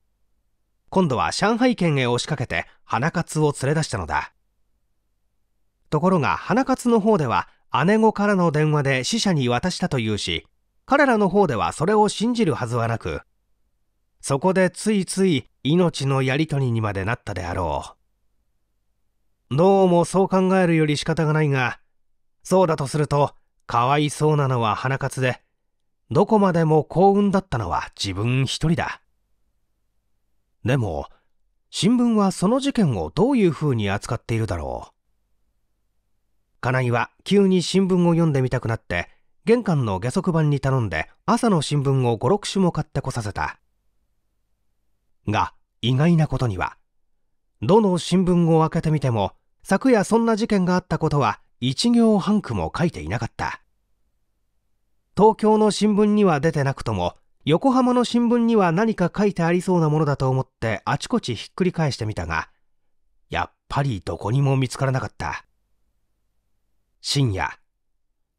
今度は上海圏へ押しかけて花勝を連れ出したのだところが花勝の方では姉子からの電話で死者に渡したというし彼らの方ではそれを信じるはずはなくそこでついつい命のやり取りにまでなったであろうどうもそう考えるより仕方がないが、そうだとすると、かわいそうなのは花勝で、どこまでも幸運だったのは自分一人だ。でも、新聞はその事件をどういうふうに扱っているだろう。金井は急に新聞を読んでみたくなって、玄関の下足版に頼んで朝の新聞を5、6種も買ってこさせた。が、意外なことには、どの新聞を開けてみても、昨夜そんな事件があったことは一行半句も書いていなかった東京の新聞には出てなくとも横浜の新聞には何か書いてありそうなものだと思ってあちこちひっくり返してみたがやっぱりどこにも見つからなかった深夜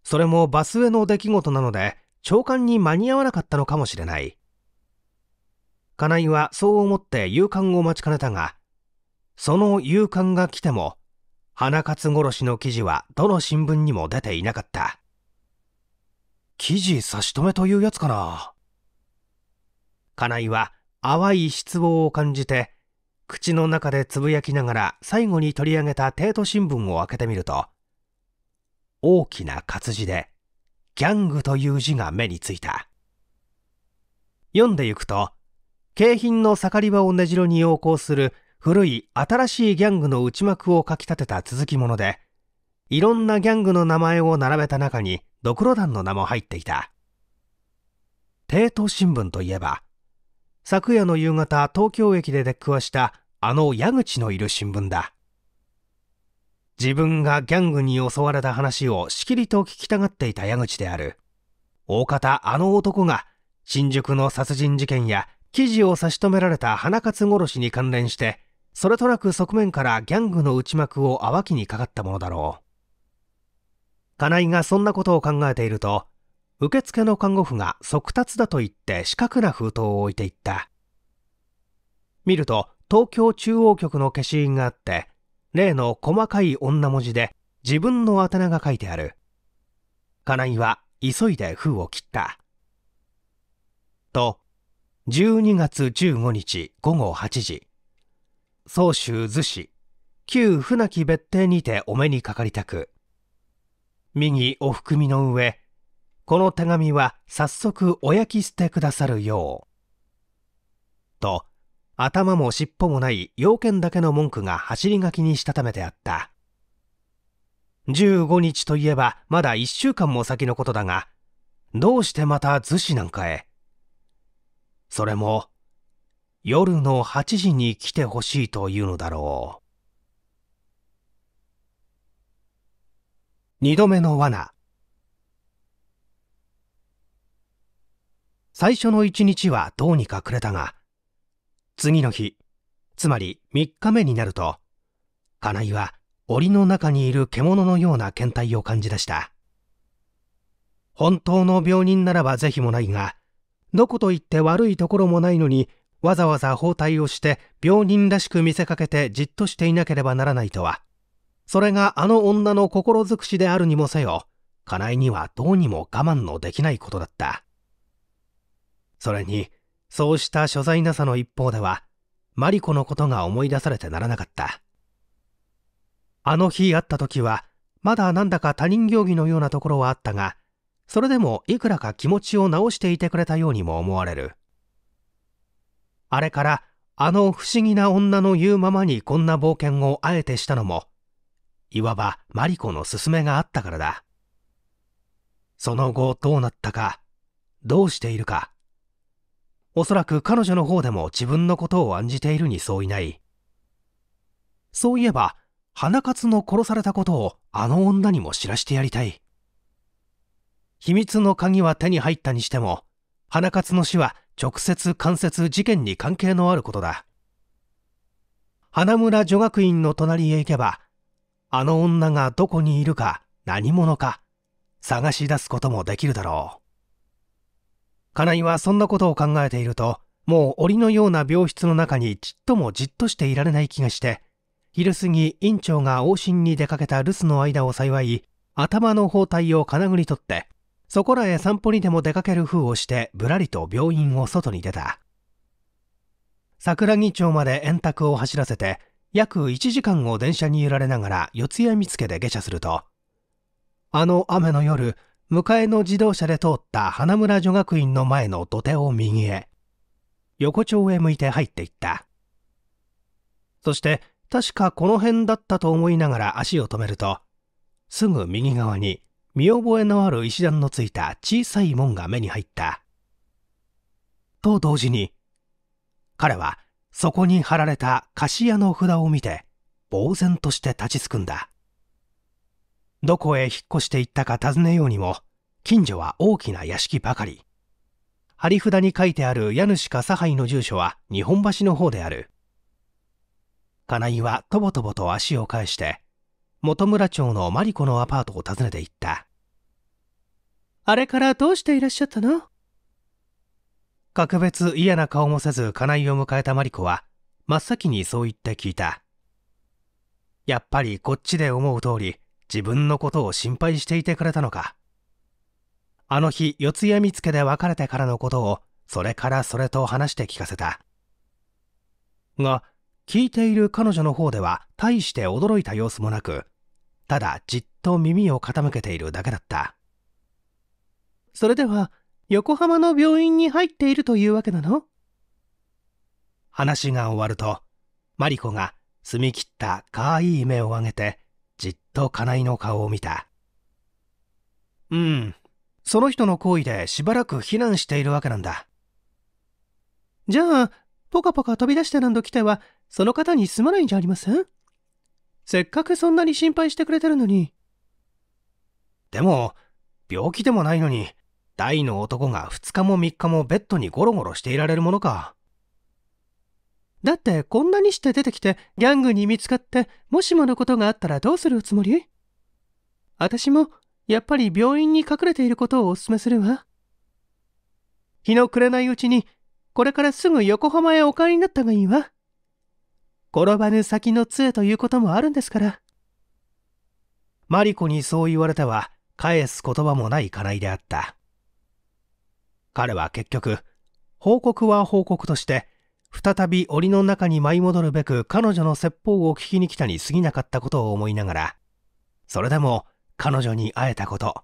それもバスへの出来事なので朝刊に間に合わなかったのかもしれない金井はそう思って夕刊を待ちかねたがその夕刊が来ても花勝殺しの記事はどの新聞にも出ていなかった記事差し止めというやつかな金井は淡い失望を感じて口の中でつぶやきながら最後に取り上げた帝都新聞を開けてみると大きな活字で「ギャング」という字が目についた読んでいくと景品の盛り場を根城に横行する古い新しいギャングの内幕を書き立てた続きもので、いろんなギャングの名前を並べた中に、ドクロ団の名も入っていた。帝都新聞といえば、昨夜の夕方、東京駅で出くわしたあの矢口のいる新聞だ。自分がギャングに襲われた話をしきりと聞きたがっていた矢口である。大方あの男が新宿の殺人事件や記事を差し止められた花勝殺しに関連してそれとなく側面からギャングの内幕を淡きにかかったものだろう。金井がそんなことを考えていると、受付の看護婦が速達だと言って四角な封筒を置いていった。見ると、東京中央局の消印があって、例の細かい女文字で自分の宛名が書いてある。金井は急いで封を切った。と、12月15日午後8時。宗州逗子旧船木別邸にてお目にかかりたく右お含みの上この手紙は早速お焼き捨てくださるようと頭も尻尾もない要件だけの文句が走り書きにしたためてあった15日といえばまだ1週間も先のことだがどうしてまた逗子なんかへそれも夜の8時に来てほしいというのだろう。二度目の罠最初の一日はどうにかくれたが、次の日、つまり3日目になると、金井は檻の中にいる獣のような検体を感じ出した。本当の病人ならば是非もないが、どこと言って悪いところもないのにわざわざ包帯をして病人らしく見せかけてじっとしていなければならないとは。それがあの女の心尽くしであるにもせよ、家内にはどうにも我慢のできないことだった。それに、そうした所在なさの一方では、マリコのことが思い出されてならなかった。あの日会った時は、まだなんだか他人行儀のようなところはあったが、それでもいくらか気持ちを直していてくれたようにも思われる。あれからあの不思議な女の言うままにこんな冒険をあえてしたのも、いわばマリコの勧めがあったからだ。その後どうなったか、どうしているか。おそらく彼女の方でも自分のことを案じているに相違ない。そういえば、花勝の殺されたことをあの女にも知らしてやりたい。秘密の鍵は手に入ったにしても、花勝の死は直接間接事件に関係のあることだ花村女学院の隣へ行けばあの女がどこにいるか何者か探し出すこともできるだろう金井はそんなことを考えているともう檻のような病室の中にちっともじっとしていられない気がして昼過ぎ院長が往診に出かけた留守の間を幸い頭の包帯を金繰り取ってそこらへ散歩にでも出かける風をしてぶらりと病院を外に出た桜木町まで円卓を走らせて約1時間を電車に揺られながら四谷見附で下車するとあの雨の夜迎えの自動車で通った花村女学院の前の土手を右へ横丁へ向いて入っていったそして確かこの辺だったと思いながら足を止めるとすぐ右側に見覚えのある石段のついた小さい門が目に入った。と同時に、彼はそこに貼られた菓子屋の札を見て、呆然として立ちすくんだ。どこへ引っ越していったか尋ねようにも、近所は大きな屋敷ばかり。貼り札に書いてある家主か差配の住所は日本橋の方である。金井はとぼとぼと足を返して、本村町のマリコのアパートを訪ねて行った。あれからどうしていらっしゃったの格別嫌な顔もせず家内を迎えたマリコは、真っ先にそう言って聞いた。やっぱりこっちで思う通り、自分のことを心配していてくれたのか。あの日、四谷見附で別れてからのことを、それからそれと話して聞かせた。が、聞いている彼女の方では、大して驚いた様子もなく、ただじっと耳を傾けているだけだったそれでは横浜の病院に入っているというわけなの話が終わるとマリコが澄み切ったかわいい目を上げてじっと金井の顔を見たうんその人の行為でしばらく避難しているわけなんだじゃあポカポカ飛び出して何度来てはその方にすまないんじゃありませんせっかくそんなに心配してくれてるのに。でも、病気でもないのに、大の男が2日も3日もベッドにゴロゴロしていられるものか。だってこんなにして出てきてギャングに見つかってもしものことがあったらどうするつもり私もやっぱり病院に隠れていることをお勧めするわ。日の暮れないうちにこれからすぐ横浜へお帰りになったがいいわ。転ばぬ先の杖ということもあるんですから。マリコにそう言われては返す言葉もない金井であった。彼は結局、報告は報告として、再び檻の中に舞い戻るべく彼女の説法を聞きに来たに過ぎなかったことを思いながら、それでも彼女に会えたこと、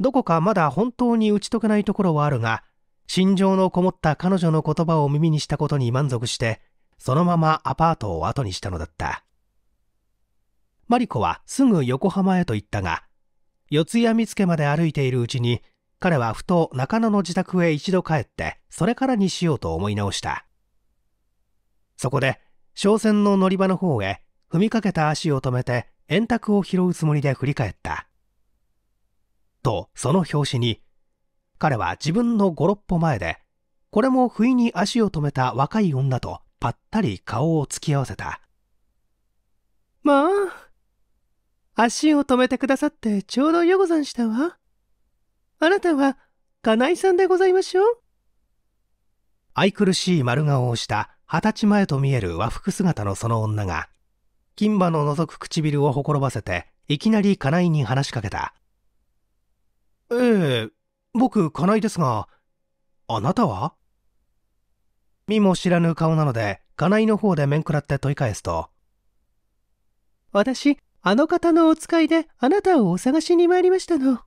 どこかまだ本当に打ち解けないところはあるが、心情のこもった彼女の言葉を耳にしたことに満足して、そのままアパートを後にしたのだったマリコはすぐ横浜へと行ったが四谷見附まで歩いているうちに彼はふと中野の自宅へ一度帰ってそれからにしようと思い直したそこで商船の乗り場の方へ踏みかけた足を止めて円卓を拾うつもりで振り返ったとその拍子に彼は自分の56歩前でこれも不意に足を止めた若い女とぱったり顔を突き合わせた。まあ、足を止めてくださってちょうどよござんしたわ。あなたは、金井さんでございましょう。愛くるしい丸顔をした二十歳前と見える和服姿のその女が、金馬の覗く唇をほころばせて、いきなり金井に話しかけた。ええ、僕、金井ですが、あなたは見も知らぬ顔なので、家内の方で面食らって問い返すと、私、あの方のお使いであなたをお探しに参りましたの。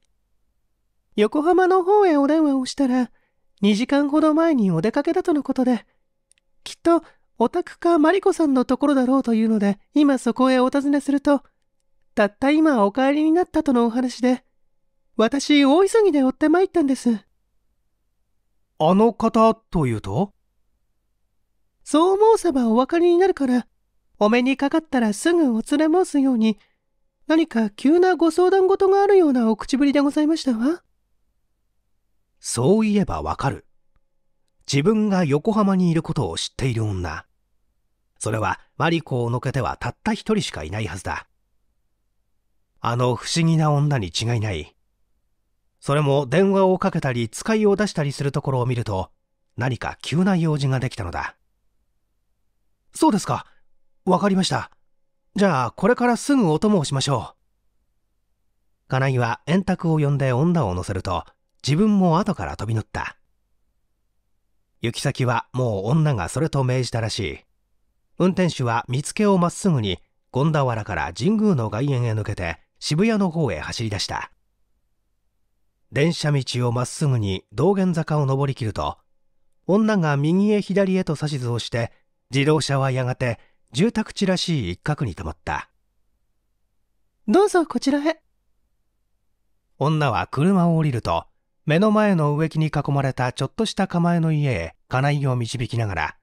横浜の方へお電話をしたら、2時間ほど前にお出かけだとのことで、きっとお宅かマリコさんのところだろうというので、今そこへお尋ねすると、たった今お帰りになったとのお話で、私大急ぎで追って参ったんです。あの方というとそう申せばお分かりになるから、お目にかかったらすぐお連れ申すように、何か急なご相談事があるようなお口ぶりでございましたわ。そういえばわかる。自分が横浜にいることを知っている女。それはマリコをのけてはたった一人しかいないはずだ。あの不思議な女に違いない。それも電話をかけたり使いを出したりするところを見ると何か急な用事ができたのだ。そうですか。わかりました。じゃあ、これからすぐお供をしましょう。金井は円卓を呼んで女を乗せると、自分も後から飛び乗った。行き先はもう女がそれと命じたらしい。運転手は見つけをまっすぐに、権田原から神宮の外苑へ抜けて、渋谷の方へ走り出した。電車道をまっすぐに道玄坂を登りきると、女が右へ左へと指図をして自動車はやがて住宅地らしい一角に止まったどうぞこちらへ女は車を降りると目の前の植木に囲まれたちょっとした構えの家へ金井を導きながら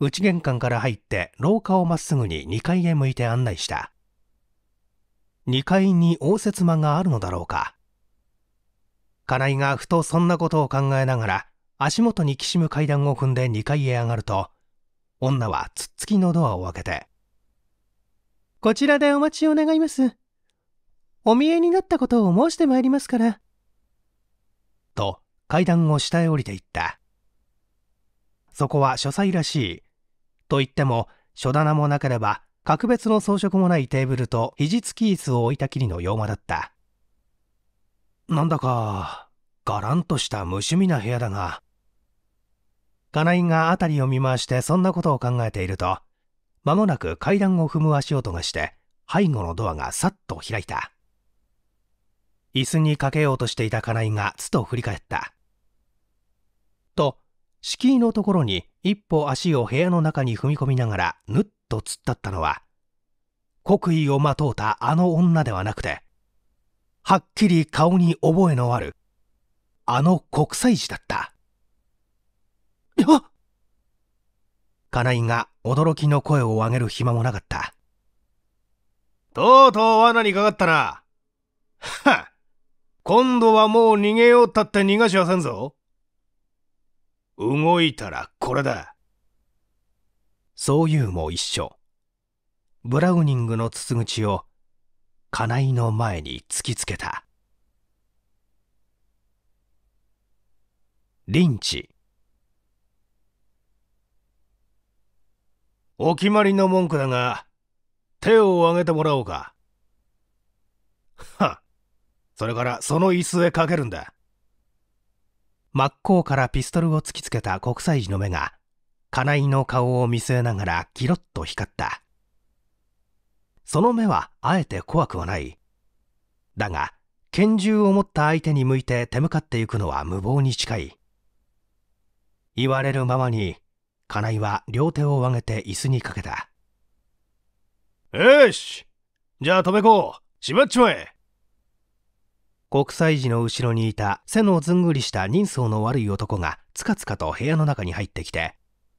内玄関から入って廊下をまっすぐに2階へ向いて案内した2階に応接間があるのだろうか金井がふとそんなことを考えながら足元にきしむ階段を踏んで2階へ上がると女はつっつきのドアを開けて、こちらでお待ちを願います。お見えになったことを申してまいりますから。と、階段を下へ降りていった。そこは書斎らしい。と言っても、書棚もなければ、格別の装飾もないテーブルと肘付き椅子を置いたきりの洋魔だった。なんだか、がらんとした無趣味な部屋だが、金井が辺りを見回してそんなことを考えていると、間もなく階段を踏む足音がして、背後のドアがさっと開いた。椅子にかけようとしていた金井がつと振り返った。と、敷居のところに一歩足を部屋の中に踏み込みながらぬっと突っ立ったのは、国威をまとうたあの女ではなくて、はっきり顔に覚えのある、あの国際児だった。金井が驚きの声を上げる暇もなかった。とうとう罠にかかったな。は今度はもう逃げようったって逃がしはせんぞ。動いたらこれだ。そういうも一緒。ブラウニングの筒口を金井の前に突きつけた。リンチ。お決まりの文句だが、手を挙げてもらおうか。はそれからその椅子へかけるんだ。真っ向からピストルを突きつけた国際児の目が、金井の顔を見据えながらギロッと光った。その目はあえて怖くはない。だが、拳銃を持った相手に向いて手向かっていくのは無謀に近い。言われるままに金井は両手を上げて椅子にかけた。よしじゃあ飛べこうしまっちまえ国際寺の後ろにいた背のずんぐりした人相の悪い男がつかつかと部屋の中に入ってきて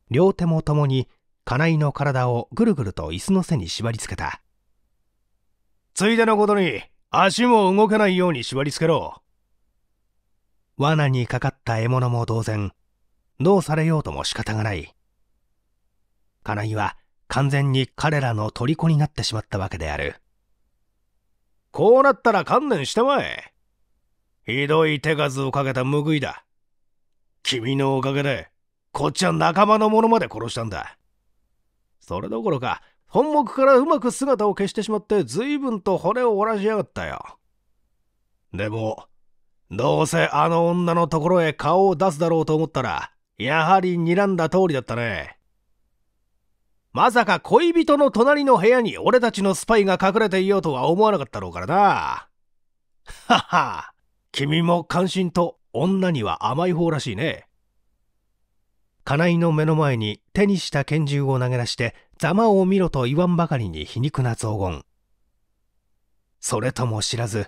両手も共に金井の体をぐるぐると椅子の背に縛り付けたついでのことに足も動かないように縛り付けろ罠にかかった獲物も同然どうされようとも仕方がない金井は完全に彼らの虜になってしまったわけである。こうなったら観念してまえ。ひどい手数をかけた報いだ。君のおかげで、こっちは仲間の者まで殺したんだ。それどころか、本目からうまく姿を消してしまって随分と骨を折らしやがったよ。でも、どうせあの女のところへ顔を出すだろうと思ったら、やはり睨んだ通りだったね。まさか恋人の隣の部屋に俺たちのスパイが隠れていようとは思わなかったろうからな。はは、君も関心と女には甘い方らしいね。金井の目の前に手にした拳銃を投げ出してざまを見ろと言わんばかりに皮肉な雑言。それとも知らず、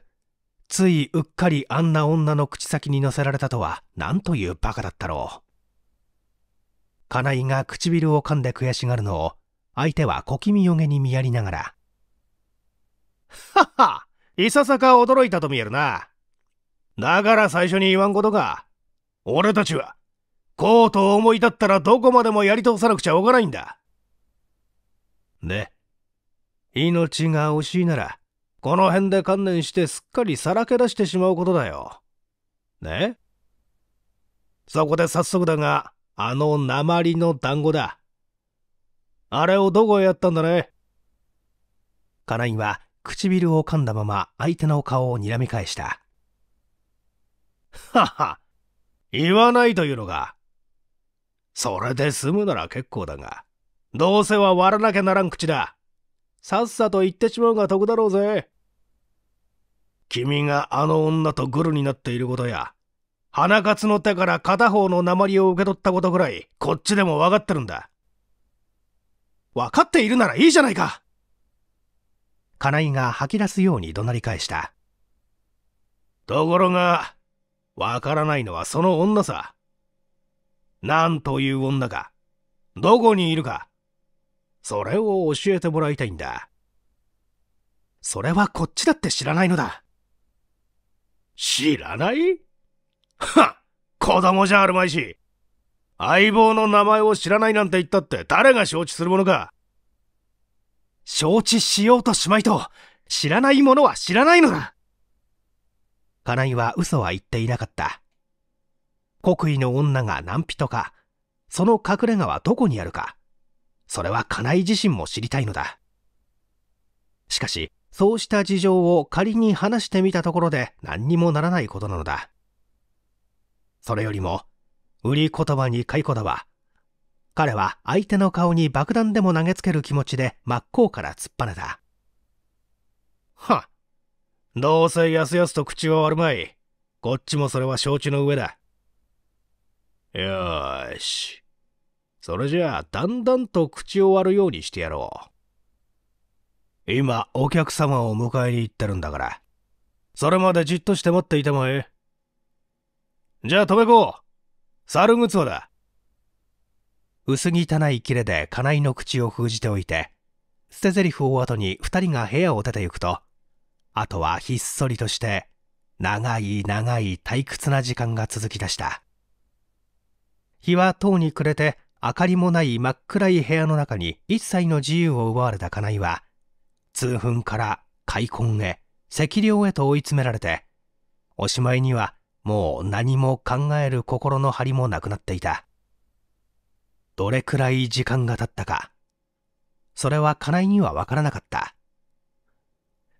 ついうっかりあんな女の口先に乗せられたとは、何というバカだったろう。金井が唇を噛んで悔しがるのを、相手は小気味よげに見やりながら。はっはいささか驚いたと見えるな。だから最初に言わんことか。俺たちは、こうと思い立ったらどこまでもやり通さなくちゃおかないんだ。で、命が惜しいなら、この辺で観念してすっかりさらけ出してしまうことだよ。ねそこで早速だが、あの鉛の団子だ。あれをどこへやったんだね金井は唇を噛んだまま相手の顔を睨み返した。はは、言わないというのか。それで済むなら結構だが、どうせは割らなきゃならん口だ。さっさと言ってしまうが得だろうぜ。君があの女とグルになっていることや、鼻がの手から片方の鉛を受け取ったことぐらい、こっちでも分かってるんだ。分かっているならいいじゃないか金井が吐き出すように怒鳴り返した。ところが、分からないのはその女さ。なんという女か、どこにいるか、それを教えてもらいたいんだ。それはこっちだって知らないのだ。知らないはっ子供じゃあるまいし。相棒の名前を知らないなんて言ったって誰が承知するものか。承知しようとしまいと、知らないものは知らないのだ。金井は嘘は言っていなかった。国威の女が何人か、その隠れ家はどこにあるか、それは金井自身も知りたいのだ。しかし、そうした事情を仮に話してみたところで何にもならないことなのだ。それよりも、売り言葉に買いだわ。彼は相手の顔に爆弾でも投げつける気持ちで真っ向から突っぱねた。はどうせやすやすと口は割るまい。こっちもそれは承知の上だ。よし。それじゃあ、だんだんと口を割るようにしてやろう。今、お客様を迎えに行ってるんだから。それまでじっとして待っていてもええ。じゃあ飛べこう。サルツだ。薄汚いキレで金井の口を封じておいて、捨て台詞を後に二人が部屋を出て行くと、あとはひっそりとして、長い長い退屈な時間が続きだした。日はとうに暮れて、明かりもない真っ暗い部屋の中に一切の自由を奪われた金井は、痛憤から開墾へ、赤涼へと追い詰められて、おしまいにはもう何も考える心の張りもなくなっていた。どれくらい時間が経ったか。それは金井にはわからなかった。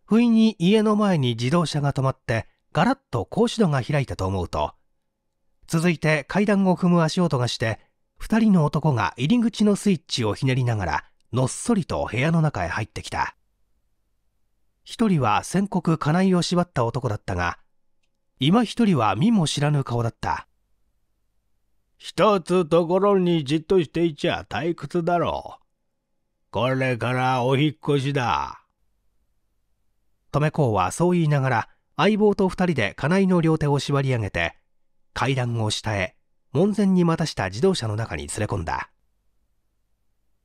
不意に家の前に自動車が止まって、ガラッと格子戸が開いたと思うと、続いて階段を踏む足音がして、二人の男が入り口のスイッチをひねりながら、のっそりと部屋の中へ入ってきた。一人は宣告金井を縛った男だったが、今一人は見も知らぬ顔だった一つところにじっとしていちゃ退屈だろうこれからお引越しだ留公はそう言いながら相棒と二人で家内の両手を縛り上げて階段を下へ門前に待たした自動車の中に連れ込んだ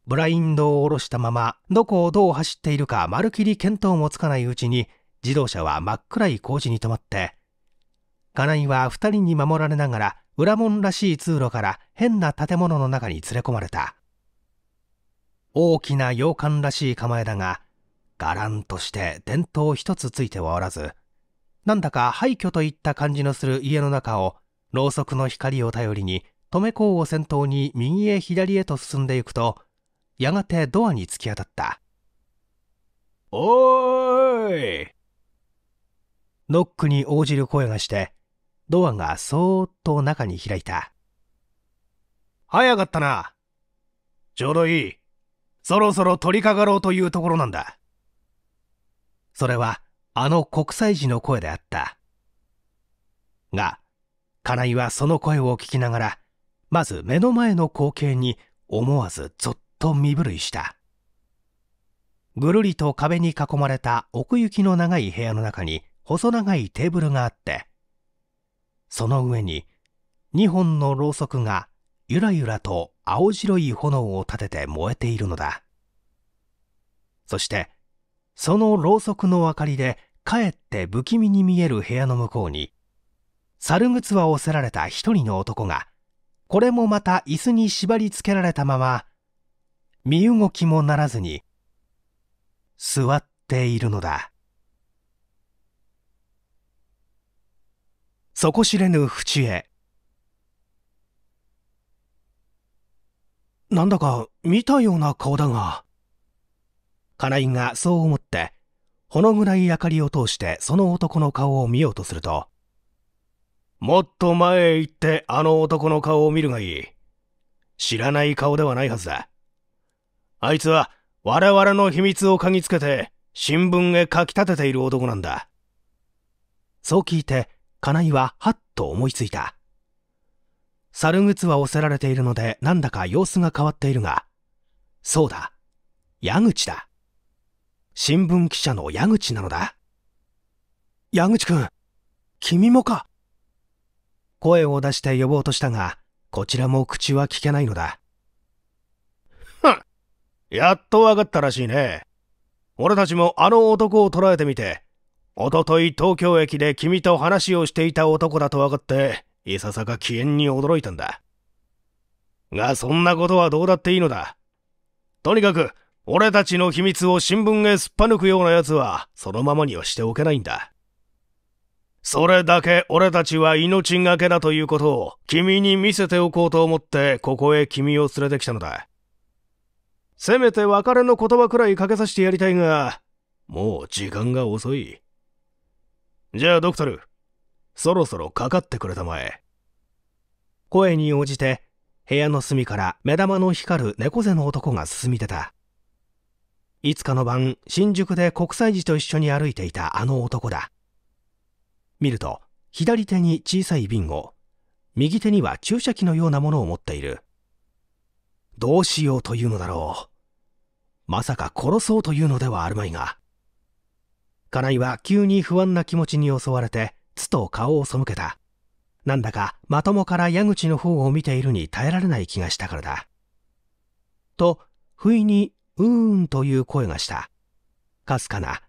ブラインドを下ろしたままどこをどう走っているかまるきり見当もつかないうちに自動車は真っ暗い工事に止まって金井は2人に守られながら裏門らしい通路から変な建物の中に連れ込まれた大きな洋館らしい構えだががらんとして伝統一つついてはおらずなんだか廃墟といった感じのする家の中をろうそくの光を頼りに留公を先頭に右へ左へと進んでいくとやがてドアに突き当たった「おーい!」ノックに応じる声がしてドアがそーっと中に開いた。早かったな。ちょうどいい。そろそろ取りかかろうというところなんだ。それは、あの国際時の声であった。が、金井はその声を聞きながら、まず目の前の光景に思わずぞっと身震いした。ぐるりと壁に囲まれた奥行きの長い部屋の中に細長いテーブルがあって、その上に2本のろうそくがゆらゆらと青白い炎を立てて燃えているのだそしてそのろうそくの明かりでかえって不気味に見える部屋の向こうに猿靴はをせられた一人の男がこれもまた椅子に縛り付けられたまま身動きもならずに座っているのだ。底知れぬ淵へなんだか見たような顔だが金井がそう思ってほの暗い明かりを通してその男の顔を見ようとするともっと前へ行ってあの男の顔を見るがいい知らない顔ではないはずだあいつは我々の秘密を嗅ぎつけて新聞へ書き立てている男なんだそう聞いて金井ははっと思いついた。猿靴は押せられているのでなんだか様子が変わっているが、そうだ、矢口だ。新聞記者の矢口なのだ。矢口くん、君もか。声を出して呼ぼうとしたが、こちらも口は聞けないのだ。ふん、やっとわかったらしいね。俺たちもあの男を捕らえてみて、おととい東京駅で君と話をしていた男だと分かって、いささか機嫌に驚いたんだ。が、そんなことはどうだっていいのだ。とにかく、俺たちの秘密を新聞へすっぱ抜くような奴は、そのままにはしておけないんだ。それだけ俺たちは命がけだということを君に見せておこうと思ってここへ君を連れてきたのだ。せめて別れの言葉くらいかけさせてやりたいが、もう時間が遅い。じゃあドクトルそろそろかかってくれたまえ声に応じて部屋の隅から目玉の光る猫背の男が進み出たいつかの晩新宿で国際寺と一緒に歩いていたあの男だ見ると左手に小さい瓶を右手には注射器のようなものを持っているどうしようというのだろうまさか殺そうというのではあるまいが金井は急に不安な気持ちに襲われて、つと顔を背けた。なんだかまともから矢口の方を見ているに耐えられない気がしたからだ。と、不意に、うーんという声がした。かすかな。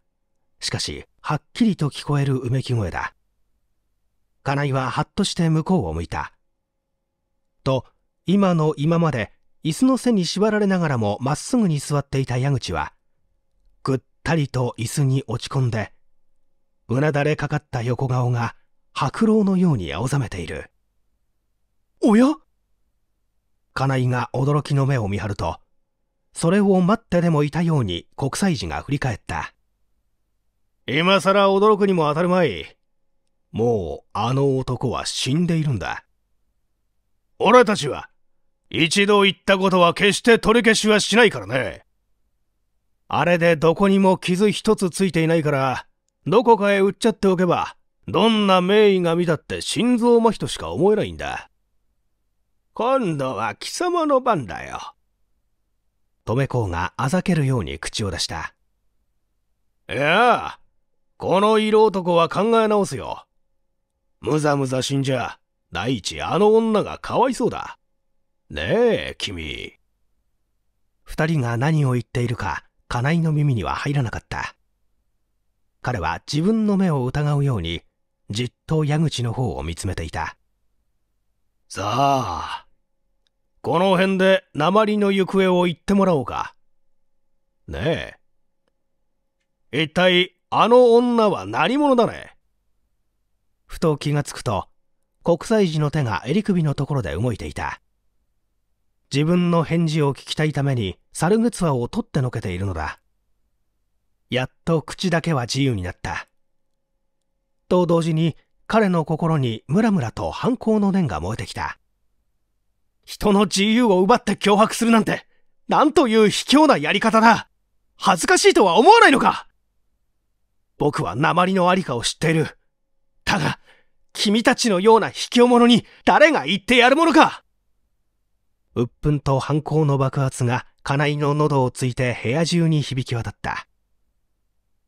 しかし、はっきりと聞こえるうめき声だ。金井ははっとして向こうを向いた。と、今の今まで、椅子の背に縛られながらもまっすぐに座っていた矢口は、ぐっったりと椅子に落ち込んでうなだれかかった横顔が白狼のように青ざめているおや金井が驚きの目を見張るとそれを待ってでもいたように国際児が振り返った今さら驚くにも当たるまいもうあの男は死んでいるんだ俺たちは一度言ったことは決して取り消しはしないからねあれでどこにも傷一つついていないから、どこかへ売っちゃっておけば、どんな名医が見たって心臓麻痺としか思えないんだ。今度は貴様の番だよ。留うがあざけるように口を出した。いやあ、この色男は考え直すよ。むざむざ死んじゃ、第一あの女がかわいそうだ。ねえ、君。二人が何を言っているか、金井の耳には入らなかった彼は自分の目を疑うようにじっと矢口の方を見つめていたさあこの辺で鉛の行方を言ってもらおうかねえ一体あの女は何者だねふと気がつくと国際児の手が襟首のところで動いていた自分の返事を聞きたいために猿グツワを取ってのけているのだ。やっと口だけは自由になった。と同時に彼の心にムラムラと反抗の念が燃えてきた。人の自由を奪って脅迫するなんて、なんという卑怯なやり方だ恥ずかしいとは思わないのか僕は鉛のありかを知っている。ただ、君たちのような卑怯者に誰が言ってやるものか鬱憤と反抗の爆発が金井の喉をついて部屋中に響き渡った。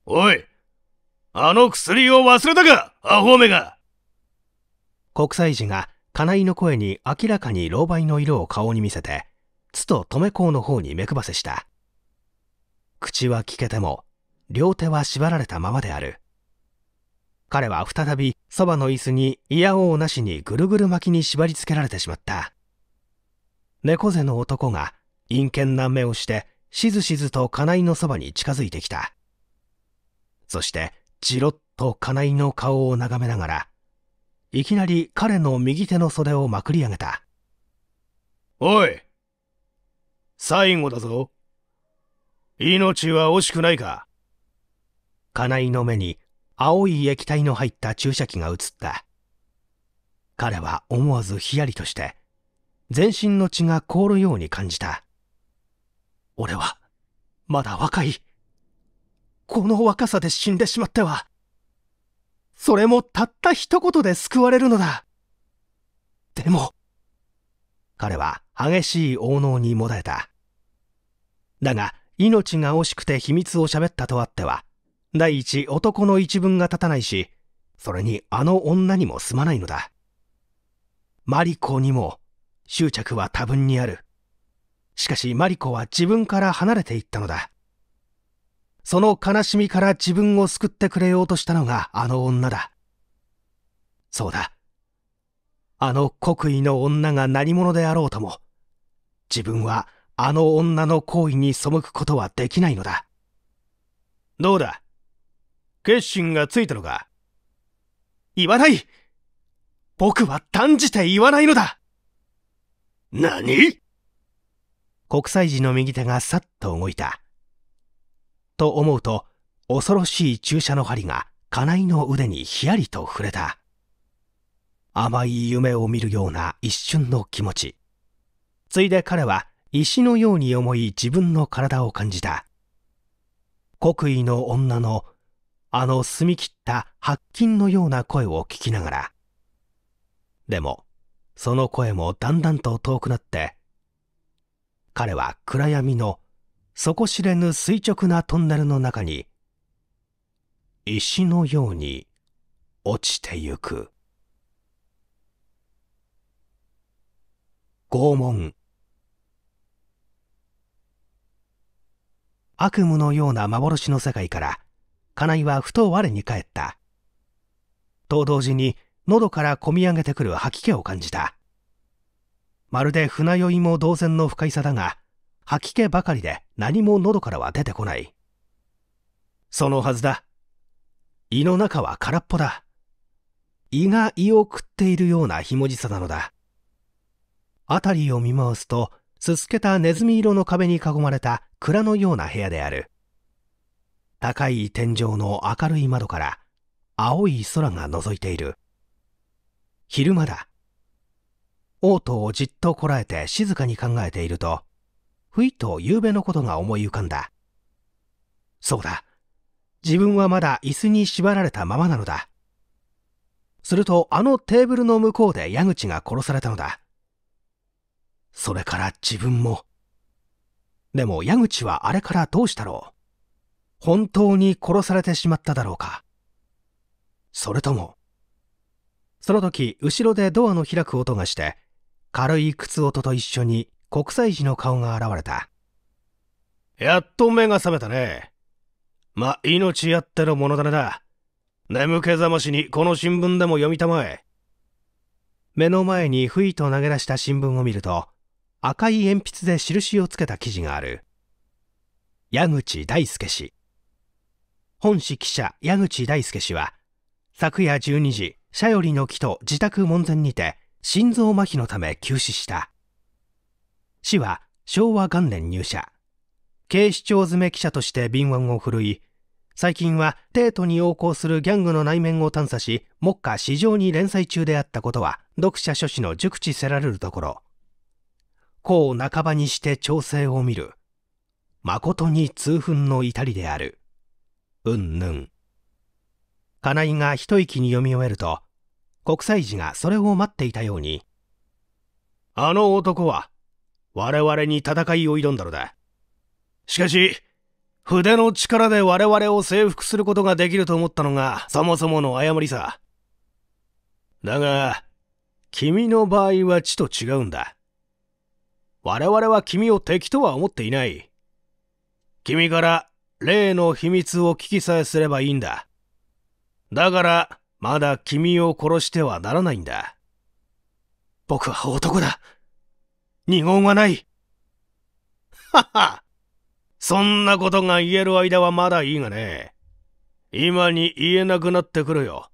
おいあの薬を忘れたかアホメが国際児が金井の声に明らかに狼狽の色を顔に見せて、つと留子の方に目くばせした。口は聞けても、両手は縛られたままである。彼は再びそばの椅子に嫌おうなしにぐるぐる巻きに縛り付けられてしまった。猫背の男が陰険な目をしてしずしずと金井のそばに近づいてきたそしてじろっと金井の顔を眺めながらいきなり彼の右手の袖をまくり上げたおい最後だぞ命は惜しくないか金井の目に青い液体の入った注射器が映った彼は思わずヒヤリとして全身の血が凍るように感じた俺は、まだ若い。この若さで死んでしまっては、それもたった一言で救われるのだ。でも、彼は激しい応能にもだえた。だが、命が惜しくて秘密を喋ったとあっては、第一男の一文が立たないし、それにあの女にもすまないのだ。マリコにも執着は多分にある。しかしマリコは自分から離れていったのだ。その悲しみから自分を救ってくれようとしたのがあの女だ。そうだ。あの国威の女が何者であろうとも、自分はあの女の行為に背くことはできないのだ。どうだ決心がついたのか言わない僕は断じて言わないのだ何国際人の右手がさっと動いた。と思うと、恐ろしい注射の針が金井の腕にひやりと触れた。甘い夢を見るような一瞬の気持ち。ついで彼は石のように重い自分の体を感じた。国威の女のあの澄み切った白金のような声を聞きながら。でも、その声もだんだんと遠くなって、彼は暗闇の底知れぬ垂直なトンネルの中に石のように落ちてゆく拷問悪夢のような幻の世界から金井はふと我に返ったと同時に喉からこみ上げてくる吐き気を感じたまるで船酔いも同然の不快さだが吐き気ばかりで何も喉からは出てこないそのはずだ胃の中は空っぽだ胃が胃を食っているようなひもじさなのだ辺りを見回すとすすけたネズミ色の壁に囲まれた蔵のような部屋である高い天井の明るい窓から青い空が覗いている昼間だ王都をじっとこらえて静かに考えていると、ふいと夕べのことが思い浮かんだ。そうだ。自分はまだ椅子に縛られたままなのだ。するとあのテーブルの向こうで矢口が殺されたのだ。それから自分も。でも矢口はあれからどうしたろう。本当に殺されてしまっただろうか。それとも。その時、後ろでドアの開く音がして、軽い靴音と一緒に国際児の顔が現れた。やっと目が覚めたね。ま、命あっての物種だ。眠気覚ましにこの新聞でも読みたまえ。目の前にふいと投げ出した新聞を見ると、赤い鉛筆で印をつけた記事がある。矢口大輔氏。本誌記者矢口大輔氏は、昨夜12時、社よりの木と自宅門前にて、心臓麻痺のため急死した死は昭和元年入社警視庁詰め記者として敏腕を振るい最近は帝都に横行するギャングの内面を探査し目下市場に連載中であったことは読者諸氏の熟知せられるところこう半ばにして調整を見る誠に痛憤の至りであるうんぬん金井が一息に読み終えると国際寺がそれを待っていたようにあの男は我々に戦いを挑んだのだしかし筆の力で我々を征服することができると思ったのがそもそもの誤りさだが君の場合は地と違うんだ我々は君を敵とは思っていない君から例の秘密を聞きさえすればいいんだだからまだ君を殺してはならないんだ。僕は男だ。二言はない。はは。そんなことが言える間はまだいいがね。今に言えなくなってくるよ。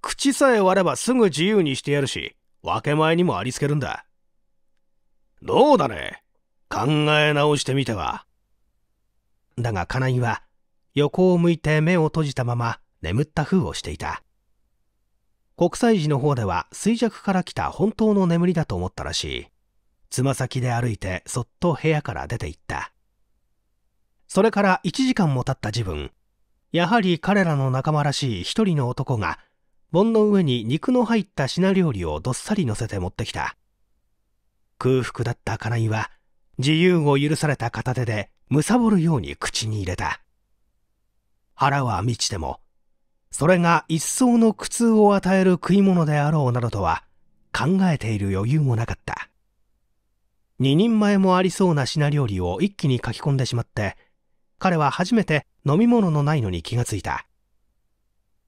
口さえ割ればすぐ自由にしてやるし、分け前にもありつけるんだ。どうだね考え直してみては。だが、金井は、横を向いて目を閉じたまま、眠ったふうをしていた国際寺の方では衰弱から来た本当の眠りだと思ったらしいつま先で歩いてそっと部屋から出て行ったそれから1時間も経った自分やはり彼らの仲間らしい一人の男が盆の上に肉の入った品料理をどっさり乗せて持ってきた空腹だった金井は自由を許された片手でむさぼるように口に入れた腹は満ちてもそれが一層の苦痛を与える食い物であろうなどとは考えている余裕もなかった2人前もありそうな品料理を一気に書き込んでしまって彼は初めて飲み物のないのに気がついた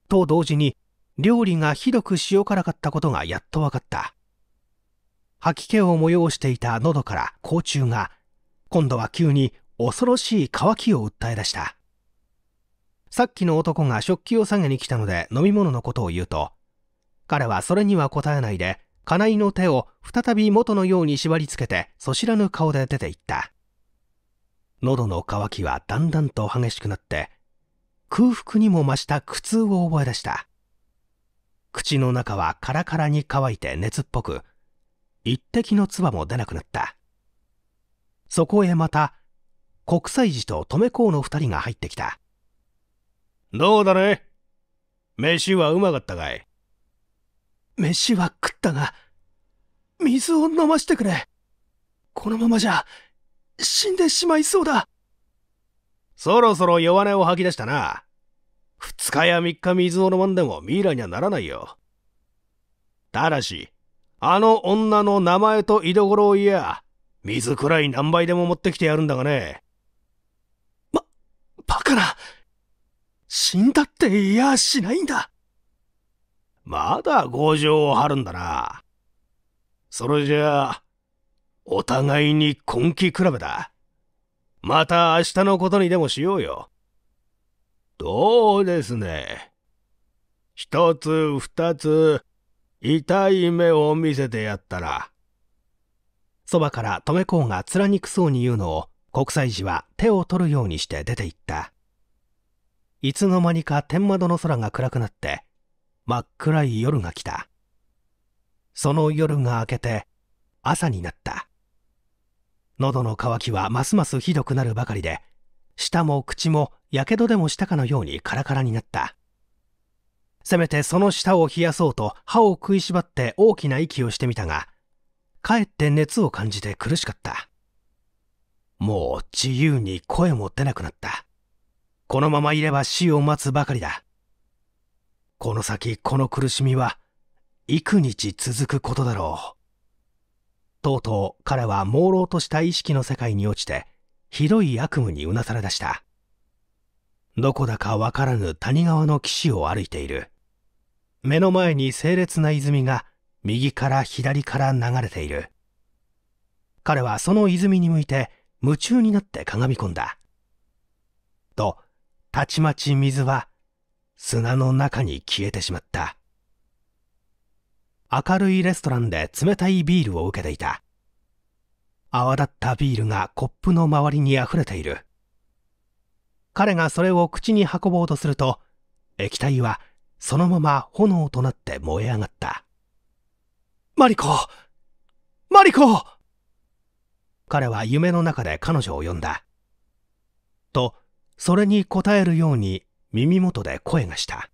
と同時に料理がひどく塩辛かったことがやっと分かった吐き気を催していた喉から甲虫が今度は急に恐ろしい渇きを訴え出したさっきの男が食器を下げに来たので飲み物のことを言うと、彼はそれには答えないで、金井の手を再び元のように縛りつけて、そしらぬ顔で出て行った。喉の渇きはだんだんと激しくなって、空腹にも増した苦痛を覚え出した。口の中はカラカラに乾いて熱っぽく、一滴の唾も出なくなった。そこへまた、国際寺と留子の二人が入ってきた。どうだね飯はうまかったかい飯は食ったが、水を飲ましてくれ。このままじゃ、死んでしまいそうだ。そろそろ弱音を吐き出したな。二日や三日水を飲まんでもミイラにはならないよ。ただし、あの女の名前と居所を言や、水くらい何倍でも持ってきてやるんだがね。ま、バカな死んだっていやしないんだ。まだ強情を張るんだな。それじゃあ、お互いに根気比べだ。また明日のことにでもしようよ。どうですね。一つ二つ、痛い目を見せてやったら。そばから留子が貫くそうに言うのを、国際寺は手を取るようにして出て行った。いつの間にか天窓の空が暗くなって真っ暗い夜が来たその夜が明けて朝になった喉の渇きはますますひどくなるばかりで舌も口もやけどでもしたかのようにカラカラになったせめてその舌を冷やそうと歯を食いしばって大きな息をしてみたがかえって熱を感じて苦しかったもう自由に声も出なくなったこのままいれば死を待つばかりだ。この先この苦しみは幾日続くことだろう。とうとう彼は朦朧とした意識の世界に落ちて、ひどい悪夢にうなされ出した。どこだかわからぬ谷川の岸を歩いている。目の前に整列な泉が右から左から流れている。彼はその泉に向いて夢中になってかがみ込んだ。と、たちまち水は砂の中に消えてしまった明るいレストランで冷たいビールを受けていた泡立ったビールがコップの周りに溢れている彼がそれを口に運ぼうとすると液体はそのまま炎となって燃え上がったマリコマリコ彼は夢の中で彼女を呼んだとそれに答えるように耳元で声がした。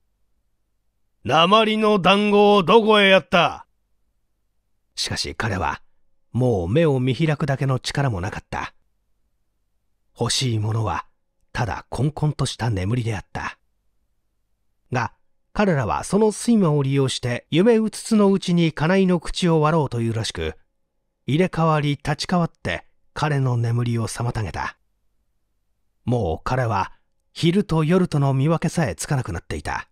鉛の団子をどこへやったしかし彼は、もう目を見開くだけの力もなかった。欲しいものは、ただ昏々とした眠りであった。が、彼らはその睡魔を利用して夢うつつのうちに金井の口を割ろうというらしく、入れ替わり立ち替わって彼の眠りを妨げた。もう彼は昼と夜との見分けさえつかなくなっていた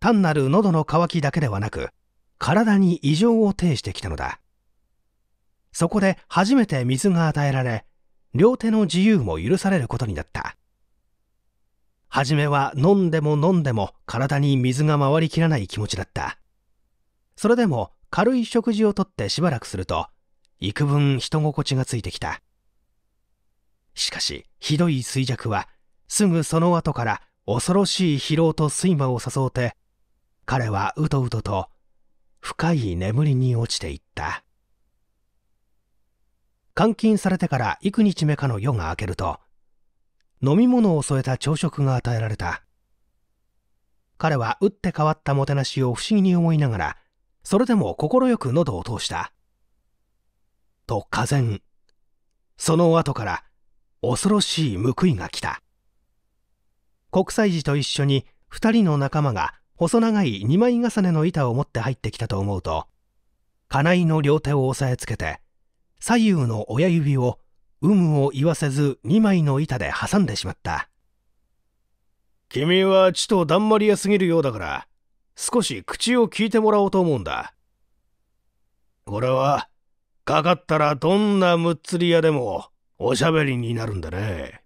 単なる喉の渇きだけではなく体に異常を呈してきたのだそこで初めて水が与えられ両手の自由も許されることになった初めは飲んでも飲んでも体に水が回りきらない気持ちだったそれでも軽い食事をとってしばらくすると幾分人心地がついてきたしかしひどい衰弱はすぐその後から恐ろしい疲労と睡魔を誘うて彼はうとうとと深い眠りに落ちていった監禁されてから幾日目かの夜が明けると飲み物を添えた朝食が与えられた彼は打って変わったもてなしを不思議に思いながらそれでも快く喉を通したと風その後から恐ろしい報いが来た国際寺と一緒に2人の仲間が細長い2枚重ねの板を持って入ってきたと思うと金井の両手を押さえつけて左右の親指を有無を言わせず2枚の板で挟んでしまった君はちとだんまり屋すぎるようだから少し口を聞いてもらおうと思うんだこれはかかったらどんなむっつり屋でもおしゃべりになるんだね。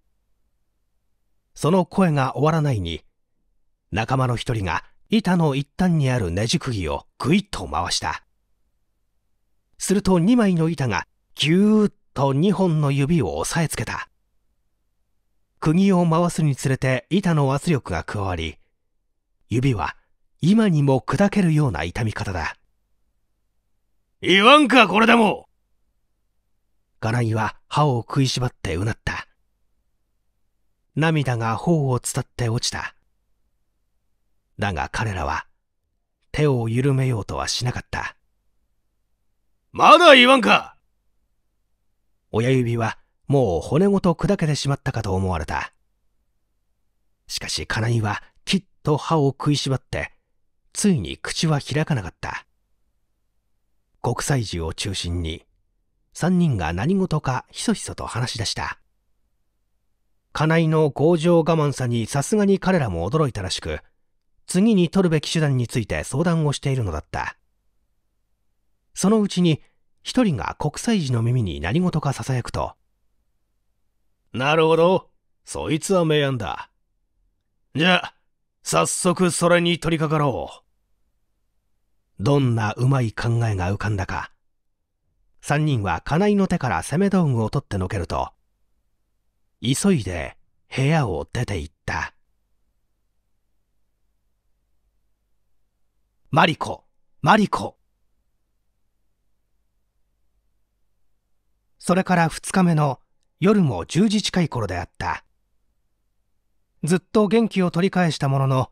その声が終わらないに、仲間の一人が板の一端にあるねじ釘をぐいっと回した。すると2枚の板がぎゅーっと2本の指を押さえつけた。釘を回すにつれて板の圧力が加わり、指は今にも砕けるような痛み方だ。言わんか、これでもガナギは歯を食いしばってうなった。涙が頬を伝って落ちた。だが彼らは手を緩めようとはしなかった。まだ言わんか親指はもう骨ごと砕けてしまったかと思われた。しかし、金井はきっと歯を食いしばって、ついに口は開かなかった。国際児を中心に、3人が何事かひそひそと話し出した。金井の工場我慢さにさすがに彼らも驚いたらしく、次に取るべき手段について相談をしているのだった。そのうちに、一人が国際時の耳に何事か囁くと、なるほど。そいつは明暗だ。じゃあ、早速それに取り掛かろう。どんなうまい考えが浮かんだか、3人は金井の手から攻め道具を取ってのけると、急いで部屋を出て行った。マリコ、マリコ。それから2日目の夜も10時近い頃であった。ずっと元気を取り返したものの、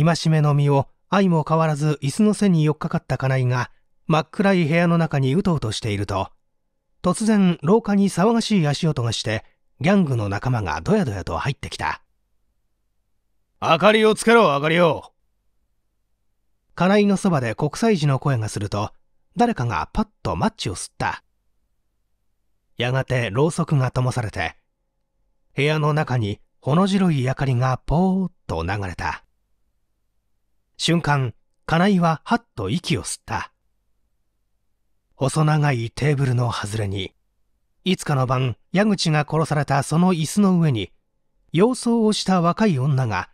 戒めの身を相も変わらず椅子の背に寄っかかった金井が、真っ暗い部屋の中にうとうとしていると突然廊下に騒がしい足音がしてギャングの仲間がどやどやと入ってきた明かりをつけろ明かりを金井のそばで国際児の声がすると誰かがパッとマッチを吸ったやがてろうそくが灯されて部屋の中にほの白い明かりがぽーっと流れた瞬間金井ははっと息を吸った細長いテーブルの外れに、いつかの晩、矢口が殺されたその椅子の上に、様相をした若い女が、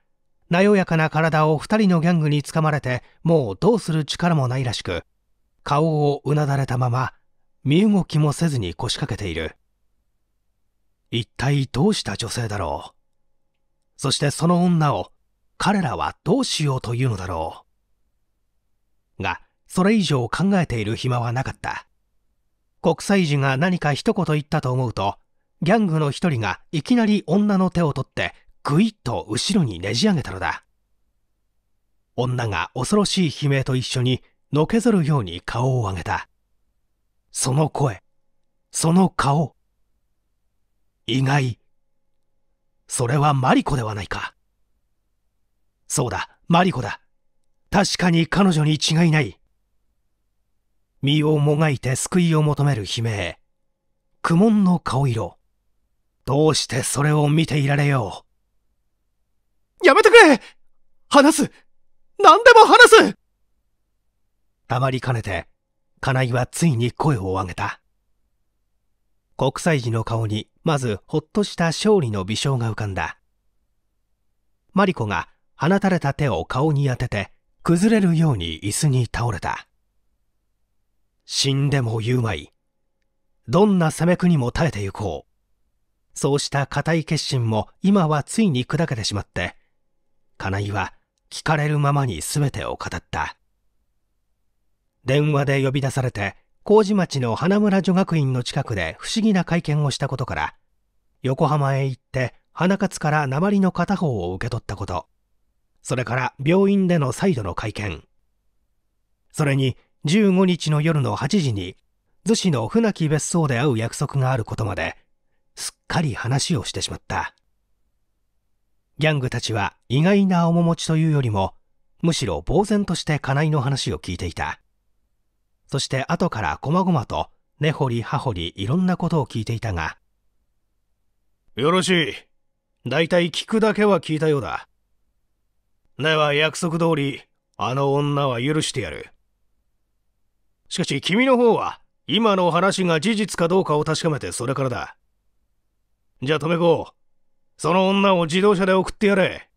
なよやかな体を2人のギャングにつかまれて、もうどうする力もないらしく、顔をうなだれたまま、身動きもせずに腰掛けている。一体どうした女性だろうそしてその女を彼らはどうしようというのだろうが、それ以上考えている暇はなかった国際児が何か一言言ったと思うとギャングの一人がいきなり女の手を取ってぐいっと後ろにねじ上げたのだ女が恐ろしい悲鳴と一緒にのけぞるように顔を上げたその声その顔意外それはマリコではないかそうだマリコだ確かに彼女に違いない身をもがいて救いを求める悲鳴。苦悶の顔色。どうしてそれを見ていられよう。やめてくれ話す何でも話すまりかねて、金井はついに声を上げた。国際時の顔に、まずほっとした勝利の微笑が浮かんだ。マリコが放たれた手を顔に当てて、崩れるように椅子に倒れた。死んでも言うまい。どんな攻めくにも耐えてゆこう。そうした固い決心も今はついに砕けてしまって、金井は聞かれるままに全てを語った。電話で呼び出されて、麹町の花村女学院の近くで不思議な会見をしたことから、横浜へ行って花勝から鉛の片方を受け取ったこと、それから病院での再度の会見、それに15日の夜の8時に、逗子の船木別荘で会う約束があることまで、すっかり話をしてしまった。ギャングたちは意外な面持ちというよりも、むしろ呆然として家内の話を聞いていた。そして後からこまごまと、根掘り葉掘りいろんなことを聞いていたが。よろしい。大体聞くだけは聞いたようだ。では約束通り、あの女は許してやる。しかし君の方は今の話が事実かどうかを確かめてそれからだ。じゃあ留子、その女を自動車で送ってやれ。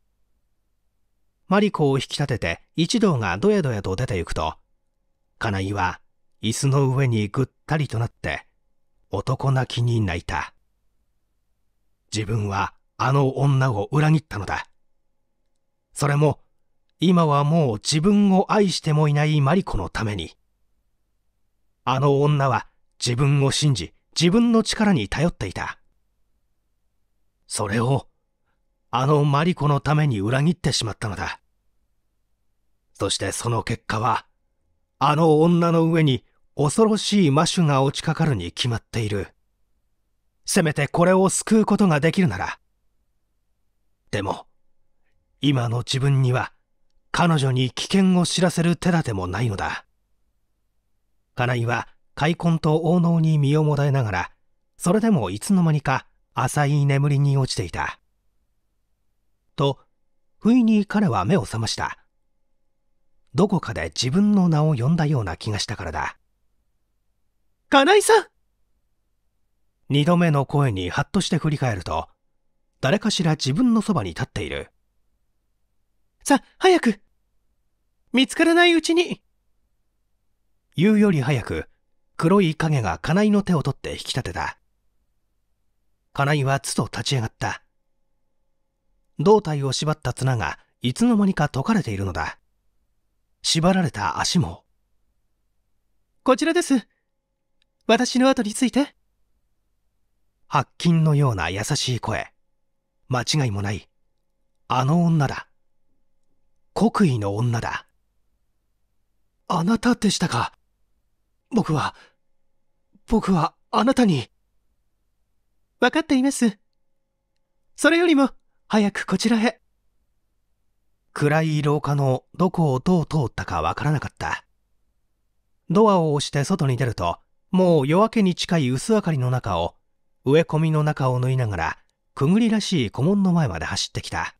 マリコを引き立てて一同がどやどやと出て行くと、金井は椅子の上にぐったりとなって男泣きに泣いた。自分はあの女を裏切ったのだ。それも今はもう自分を愛してもいないマリコのために。あの女は自分を信じ自分の力に頼っていたそれをあのマリコのために裏切ってしまったのだそしてその結果はあの女の上に恐ろしい魔種が落ちかかるに決まっているせめてこれを救うことができるならでも今の自分には彼女に危険を知らせる手立てもないのだ金井は開墾と王能に身をもだえながらそれでもいつの間にか浅い眠りに落ちていたと不意に彼は目を覚ましたどこかで自分の名を呼んだような気がしたからだ金井さん二度目の声にハッとして振り返ると誰かしら自分のそばに立っているさ早く見つからないうちに言うより早く黒い影が金井の手を取って引き立てた金井はつと立ち上がった胴体を縛った綱がいつの間にか解かれているのだ縛られた足もこちらです私の後について白金のような優しい声間違いもないあの女だ国威の女だあなたでしたか僕は、僕はあなたに。わかっています。それよりも、早くこちらへ。暗い廊下のどこをどう通ったかわからなかった。ドアを押して外に出ると、もう夜明けに近い薄明かりの中を、植え込みの中を縫いながら、くぐりらしい古門の前まで走ってきた。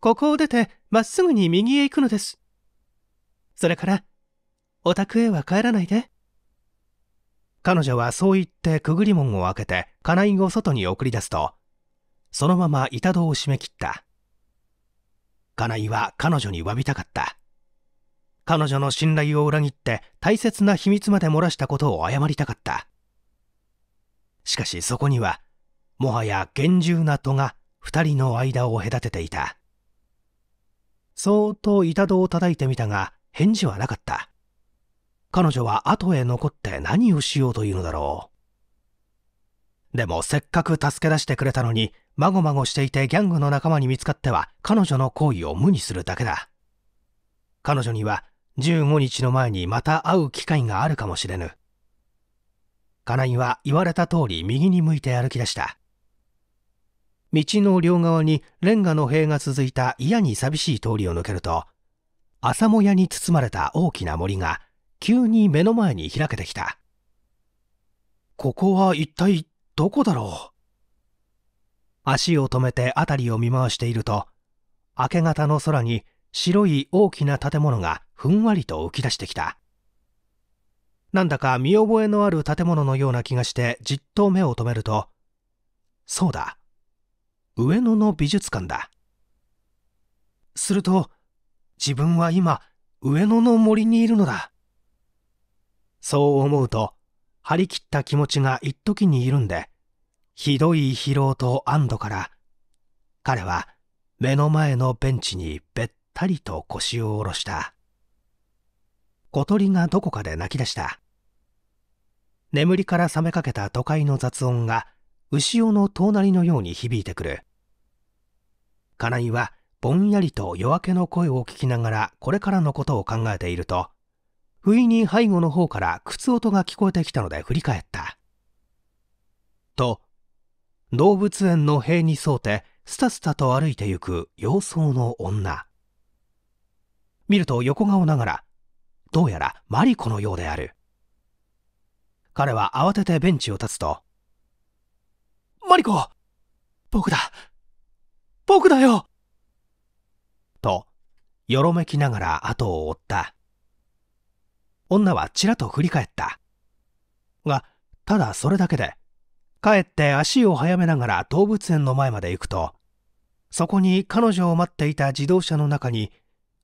ここを出て、まっすぐに右へ行くのです。それから、お宅へは帰らないで。彼女はそう言ってくぐり門を開けて金井を外に送り出すと、そのまま板戸を閉め切った。金井は彼女に詫びたかった。彼女の信頼を裏切って大切な秘密まで漏らしたことを謝りたかった。しかしそこには、もはや厳重な戸が二人の間を隔てていた。そ当っと板戸を叩いてみたが返事はなかった。彼女は後へ残って何をしようというのだろう。でもせっかく助け出してくれたのに、まごまごしていてギャングの仲間に見つかっては彼女の行為を無にするだけだ。彼女には15日の前にまた会う機会があるかもしれぬ。金井は言われた通り右に向いて歩き出した。道の両側にレンガの塀が続いた嫌に寂しい通りを抜けると、朝もやに包まれた大きな森が急に目の前に開けてきた。ここは一体どこだろう足を止めて辺りを見回していると、明け方の空に白い大きな建物がふんわりと浮き出してきた。なんだか見覚えのある建物のような気がしてじっと目を留めると、そうだ、上野の美術館だ。すると、自分は今、上野の森にいるのだ。そう思うと、張り切った気持ちが一時に緩んで、ひどい疲労と安堵から、彼は目の前のベンチにべったりと腰を下ろした。小鳥がどこかで泣き出した。眠りから覚めかけた都会の雑音が牛尾の遠りのように響いてくる。金井はぼんやりと夜明けの声を聞きながらこれからのことを考えていると、不意に背後の方から靴音が聞こえてきたので振り返った。と、動物園の塀に沿ってスタスタと歩いてゆく様相の女。見ると横顔ながら、どうやらマリコのようである。彼は慌ててベンチを立つと、マリコ僕だ僕だよと、よろめきながら後を追った。女はちらと振り返った。が、ただそれだけで、帰って足を速めながら動物園の前まで行くと、そこに彼女を待っていた自動車の中に、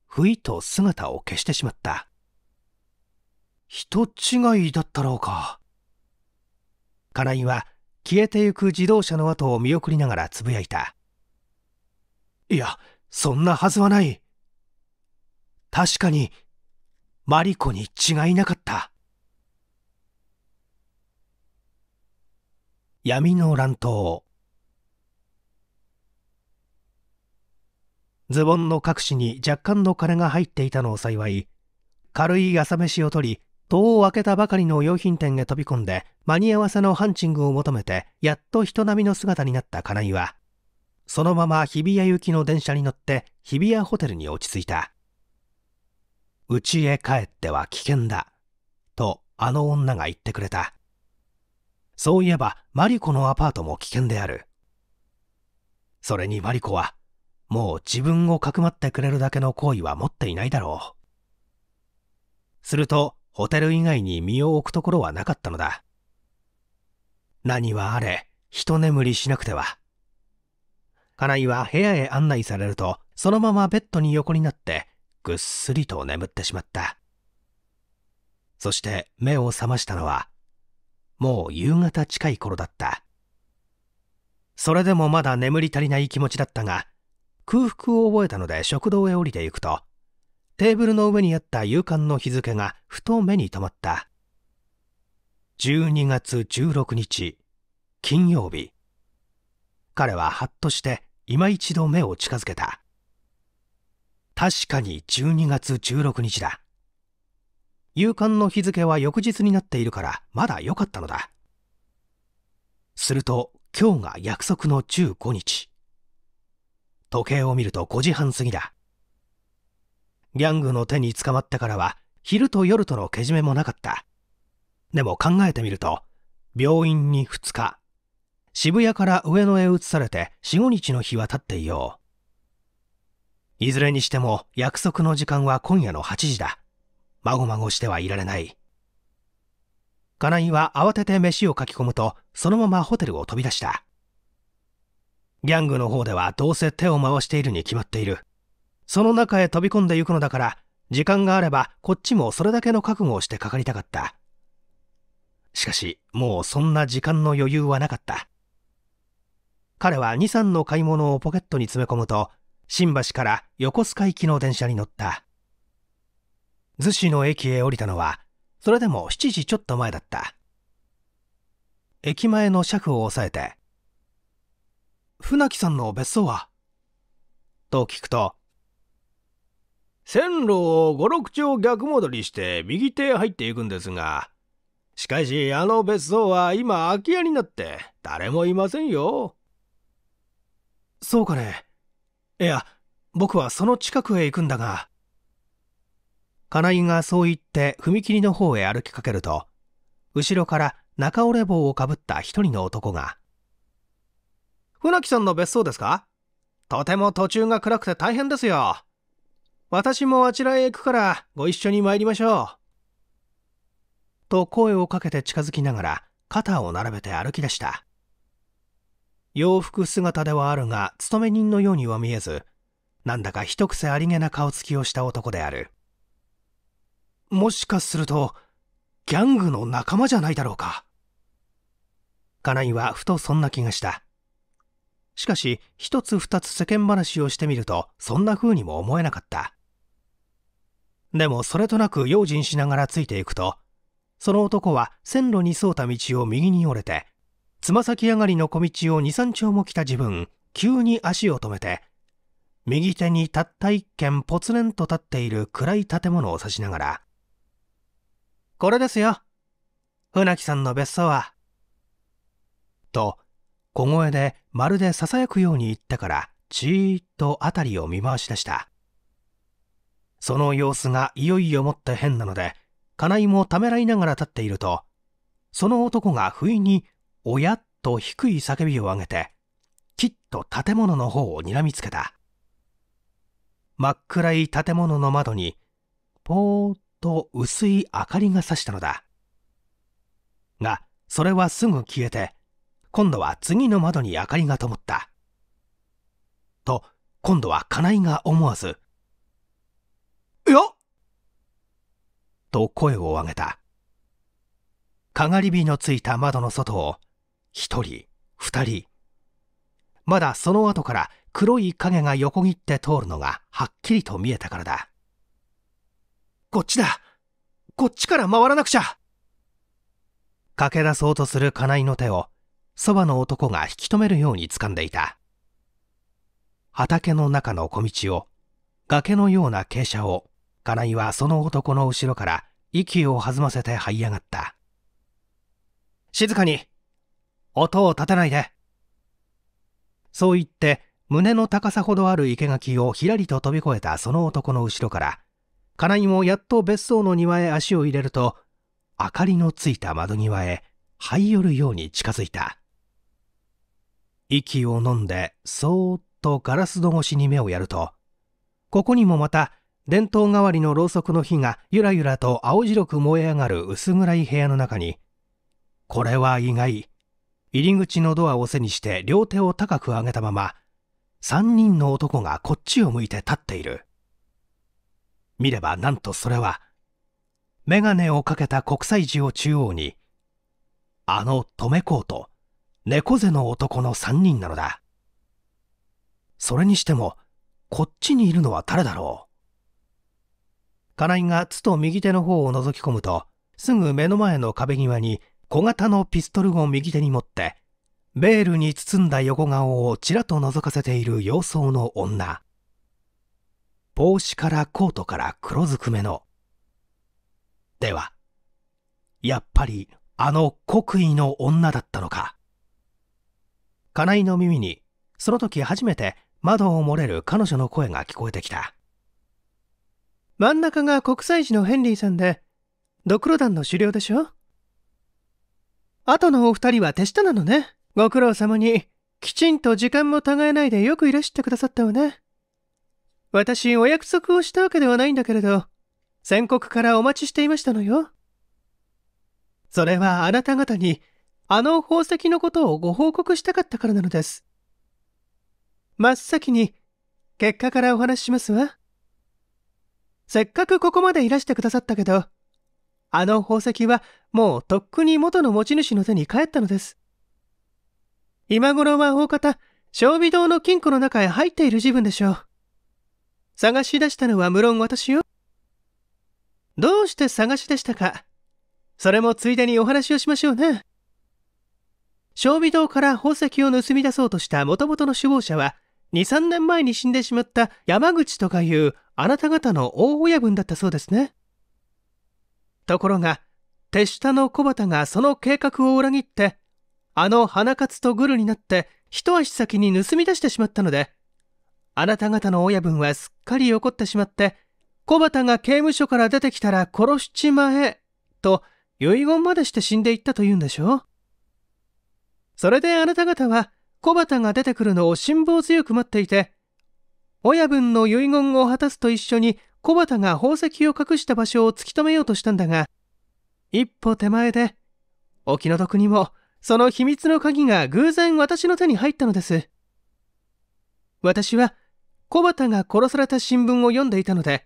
ふいと姿を消してしまった。人違いだったろうか。金井は消えてゆく自動車の後を見送りながらつぶやいた。いや、そんなはずはない。確かにマリコに違いなかった。闇の乱闘ズボンの隠しに若干の金が入っていたのを幸い軽い朝飯を取り戸を開けたばかりの用品店へ飛び込んで間に合わせのハンチングを求めてやっと人並みの姿になった金井はそのまま日比谷行きの電車に乗って日比谷ホテルに落ち着いた家へ帰っては危険だ。と、あの女が言ってくれた。そういえば、マリコのアパートも危険である。それにマリコは、もう自分をかくまってくれるだけの行為は持っていないだろう。すると、ホテル以外に身を置くところはなかったのだ。何はあれ、一眠りしなくては。金井は部屋へ案内されると、そのままベッドに横になって、ぐっすりと眠ってしまったそして目を覚ましたのはもう夕方近い頃だったそれでもまだ眠り足りない気持ちだったが空腹を覚えたので食堂へ降りていくとテーブルの上にあった夕刊の日付がふと目に留まった12月16日金曜日彼ははっとして今一度目を近づけた確かに12月16日だ夕刊の日付は翌日になっているからまだ良かったのだすると今日が約束の15日時計を見ると5時半過ぎだギャングの手に捕まってからは昼と夜とのけじめもなかったでも考えてみると病院に2日渋谷から上野へ移されて45日の日は経っていよういずれにしても約束の時間は今夜の8時だ。まごまごしてはいられない。金井は慌てて飯を書き込むと、そのままホテルを飛び出した。ギャングの方ではどうせ手を回しているに決まっている。その中へ飛び込んでいくのだから、時間があればこっちもそれだけの覚悟をしてかかりたかった。しかし、もうそんな時間の余裕はなかった。彼は2、3の買い物をポケットに詰め込むと、新橋から横須賀行きの電車に乗った逗子の駅へ降りたのはそれでも7時ちょっと前だった駅前の車夫を押さえて「船木さんの別荘は?」と聞くと「線路を五六丁逆戻りして右手へ入っていくんですがしかしあの別荘は今空き家になって誰もいませんよ」そうかねいや、僕はその近くへ行くんだが。金井がそう言って踏切の方へ歩きかけると、後ろから中折れ棒をかぶった一人の男が。船木さんの別荘ですかとても途中が暗くて大変ですよ。私もあちらへ行くからご一緒に参りましょう。と声をかけて近づきながら肩を並べて歩き出した。洋服姿ではあるが勤め人のようには見えずなんだか一癖ありげな顔つきをした男であるもしかするとギャングの仲間じゃないだろうか金井はふとそんな気がしたしかし一つ二つ世間話をしてみるとそんな風にも思えなかったでもそれとなく用心しながらついていくとその男は線路に沿うた道を右に折れてつま先上がりの小道を2、3丁も来た自分、急に足を止めて、右手にたった一軒ぽつねんと立っている暗い建物を指しながら、これですよ。船木さんの別荘は。と、小声でまるで囁くように言ってから、じーっと辺りを見回しだした。その様子がいよいよもって変なので、金井もためらいながら立っていると、その男が不意におやっと低い叫びを上げて、きっと建物の方をにらみつけた。真っ暗い建物の窓に、ぽーっと薄い明かりがさしたのだ。が、それはすぐ消えて、今度は次の窓に明かりが灯った。と、今度は金井が思わず、よっと声を上げた。かがり火のついた窓の外を1人2人まだその後から黒い影が横切って通るのがはっきりと見えたからだこっちだこっちから回らなくちゃ駆け出そうとする金井の手をそばの男が引き止めるように掴んでいた畑の中の小道を崖のような傾斜を金井はその男の後ろから息を弾ませて這い上がった静かに音を立てないで。そう言って、胸の高さほどある生垣をひらりと飛び越えたその男の後ろから、金井もやっと別荘の庭へ足を入れると、明かりのついた窓際へ、這い寄るように近づいた。息を飲んで、そーっとガラス戸越しに目をやると、ここにもまた、伝統代わりのろうそくの火がゆらゆらと青白く燃え上がる薄暗い部屋の中に、これは意外、入り口のドアを背にして両手を高く上げたまま、三人の男がこっちを向いて立っている。見ればなんとそれは、眼鏡をかけた国際寺を中央に、あの止めこうと猫背の男の三人なのだ。それにしても、こっちにいるのは誰だろう。金井がつと右手の方を覗き込むと、すぐ目の前の壁際に小型のピストルを右手に持って、ベールに包んだ横顔をちらと覗かせている様相の女。帽子からコートから黒ずくめの。では、やっぱりあの国威の女だったのか。金井の耳に、その時初めて窓を漏れる彼女の声が聞こえてきた。真ん中が国際寺のヘンリーさんで、ドクロ団の狩猟でしょ後のお二人は手下なのね。ご苦労様に、きちんと時間も違えないでよくいらしてくださったわね。私、お約束をしたわけではないんだけれど、宣告からお待ちしていましたのよ。それはあなた方に、あの宝石のことをご報告したかったからなのです。真っ先に、結果からお話ししますわ。せっかくここまでいらしてくださったけど、あの宝石はもうとっくに元の持ち主の手に帰ったのです。今頃は大方、小美堂の金庫の中へ入っている自分でしょう。探し出したのは無論私よ。どうして探し出したか。それもついでにお話をしましょうね。小微堂から宝石を盗み出そうとした元々の首謀者は、2、3年前に死んでしまった山口とかいうあなた方の大親分だったそうですね。ところが、手下の小畑がその計画を裏切って、あの花勝とグルになって、一足先に盗み出してしまったので、あなた方の親分はすっかり怒ってしまって、小畑が刑務所から出てきたら殺しちまえ、と遺言までして死んでいったというんでしょう。それであなた方は小畑が出てくるのを辛抱強く待っていて、親分の遺言を果たすと一緒に小畑が宝石を隠した場所を突き止めようとしたんだが、一歩手前で、お気の毒にも、その秘密の鍵が偶然私の手に入ったのです。私は、小畑が殺された新聞を読んでいたので、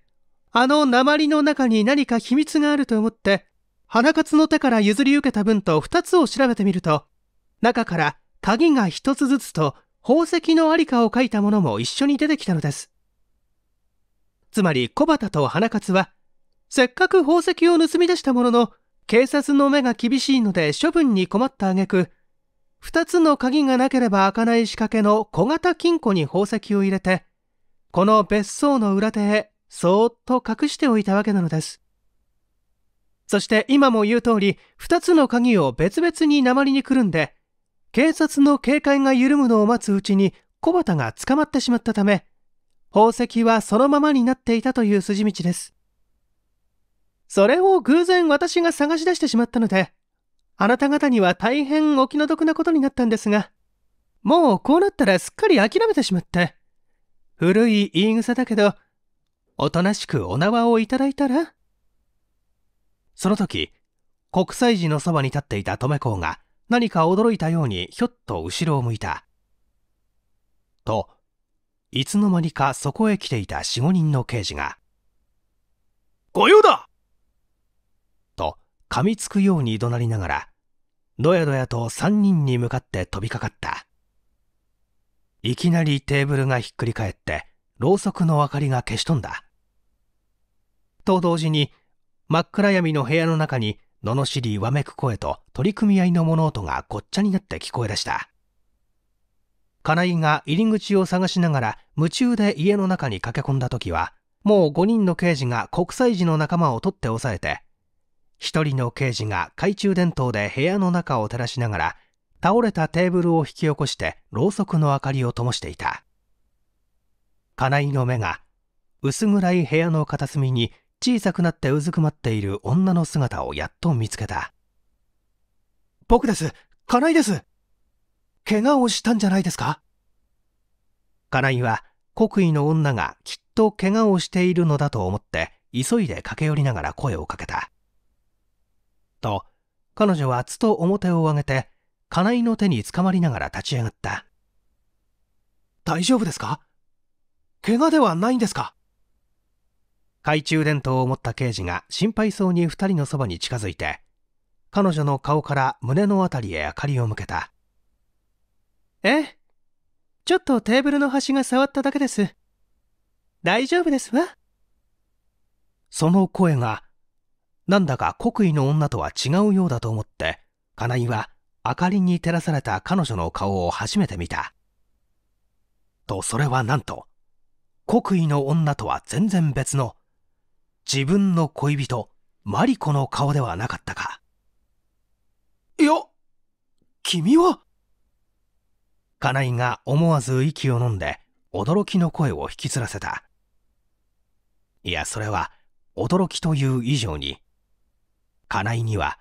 あの鉛の中に何か秘密があると思って、花勝の手から譲り受けた分と二つを調べてみると、中から鍵が一つずつと宝石のありかを書いたものも一緒に出てきたのです。つまり小畑と花勝は、せっかく宝石を盗み出したものの、警察の目が厳しいので処分に困った挙句、二つの鍵がなければ開かない仕掛けの小型金庫に宝石を入れて、この別荘の裏手へそーっと隠しておいたわけなのです。そして今も言う通り、二つの鍵を別々に鉛にくるんで、警察の警戒が緩むのを待つうちに小畑が捕まってしまったため、宝石はそのままになっていたという筋道です。それを偶然私が探し出してしまったので、あなた方には大変お気の毒なことになったんですが、もうこうなったらすっかり諦めてしまって、古い言い草だけど、おとなしくお縄をいただいたらその時、国際寺のそばに立っていた留子が何か驚いたようにひょっと後ろを向いた。と、いつの間にかそこへ来ていた四五人の刑事が「御用だ!」と噛みつくように怒鳴りながらどやどやと三人に向かって飛びかかったいきなりテーブルがひっくり返ってろうそくの明かりが消し飛んだと同時に真っ暗闇の部屋の中に罵りわめく声と取り組み合いの物音がごっちゃになって聞こえ出した金井が入り口を探しながら夢中で家の中に駆け込んだ時は、もう5人の刑事が国際時の仲間を取って押さえて、1人の刑事が懐中電灯で部屋の中を照らしながら、倒れたテーブルを引き起こしてろうそくの明かりを灯していた。金井の目が、薄暗い部屋の片隅に小さくなってうずくまっている女の姿をやっと見つけた。僕です金井です怪我をしたんじゃないですか金井は国威の女がきっと怪我をしているのだと思って急いで駆け寄りながら声をかけた。と、彼女はつと表を上げて、金井の手につかまりながら立ち上がった。大丈夫ですか怪我ではないんですか懐中電灯を持った刑事が心配そうに2人のそばに近づいて、彼女の顔から胸の辺りへ明かりを向けた。ええ。ちょっとテーブルの端が触っただけです。大丈夫ですわ。その声が、なんだか国威の女とは違うようだと思って、金井は明かりに照らされた彼女の顔を初めて見た。と、それはなんと、国威の女とは全然別の、自分の恋人、マリコの顔ではなかったか。いや、君は家内が思わず息をのんで驚きの声を引きずらせたいやそれは驚きという以上に家内には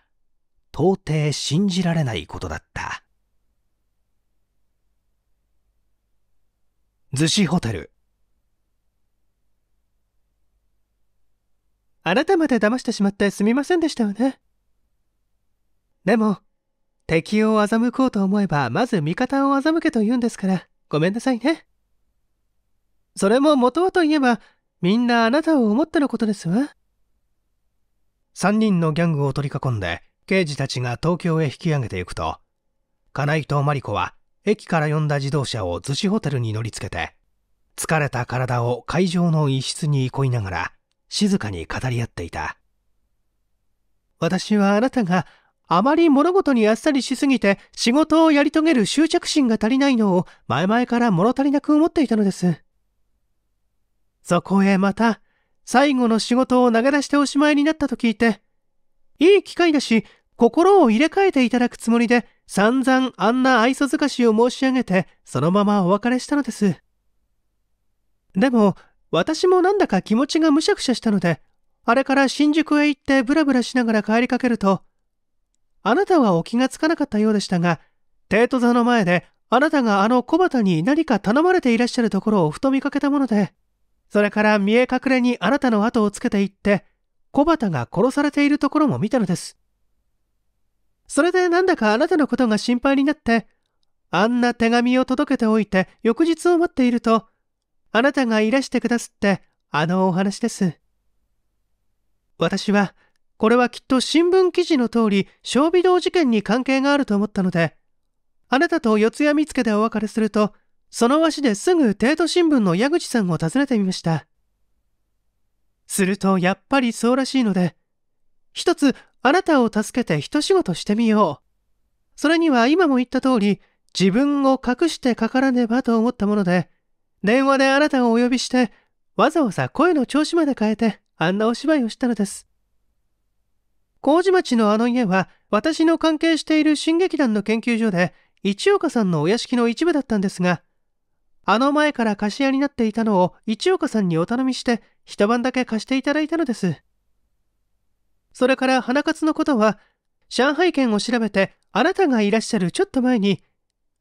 到底信じられないことだった逗子ホテルあなたまで騙してしまってすみませんでしたよねでも敵を欺こうと思えばまず味方を欺けと言うんですからごめんなさいねそれも元はといえばみんなあなたを思ってのことですわ3人のギャングを取り囲んで刑事たちが東京へ引き上げていくと金井とマリコは駅から呼んだ自動車を逗子ホテルに乗りつけて疲れた体を会場の一室に憩いながら静かに語り合っていた私はあなたがあまり物事にあっさりしすぎて仕事をやり遂げる執着心が足りないのを前々から物足りなく思っていたのです。そこへまた、最後の仕事を投げ出しておしまいになったと聞いて、いい機会だし、心を入れ替えていただくつもりで、散々あんな愛想づかしを申し上げて、そのままお別れしたのです。でも、私もなんだか気持ちがむしゃくしゃしたので、あれから新宿へ行ってブラブラしながら帰りかけると、あなたはお気がつかなかったようでしたが、帝都座の前であなたがあの小畑に何か頼まれていらっしゃるところをふと見かけたもので、それから見え隠れにあなたの後をつけていって、小畑が殺されているところも見たのです。それでなんだかあなたのことが心配になって、あんな手紙を届けておいて翌日を待っていると、あなたがいらしてくだすって、あのお話です。私は、これはきっと新聞記事の通り、小微道事件に関係があると思ったので、あなたと四谷見附でお別れすると、その足ですぐ帝都新聞の矢口さんを訪ねてみました。すると、やっぱりそうらしいので、一つ、あなたを助けて一仕事してみよう。それには今も言った通り、自分を隠してかからねばと思ったもので、電話であなたをお呼びして、わざわざ声の調子まで変えて、あんなお芝居をしたのです。麹町のあの家は、私の関係している新劇団の研究所で、市岡さんのお屋敷の一部だったんですが、あの前から貸し屋になっていたのを市岡さんにお頼みして、一晩だけ貸していただいたのです。それから花勝のことは、上海圏を調べて、あなたがいらっしゃるちょっと前に、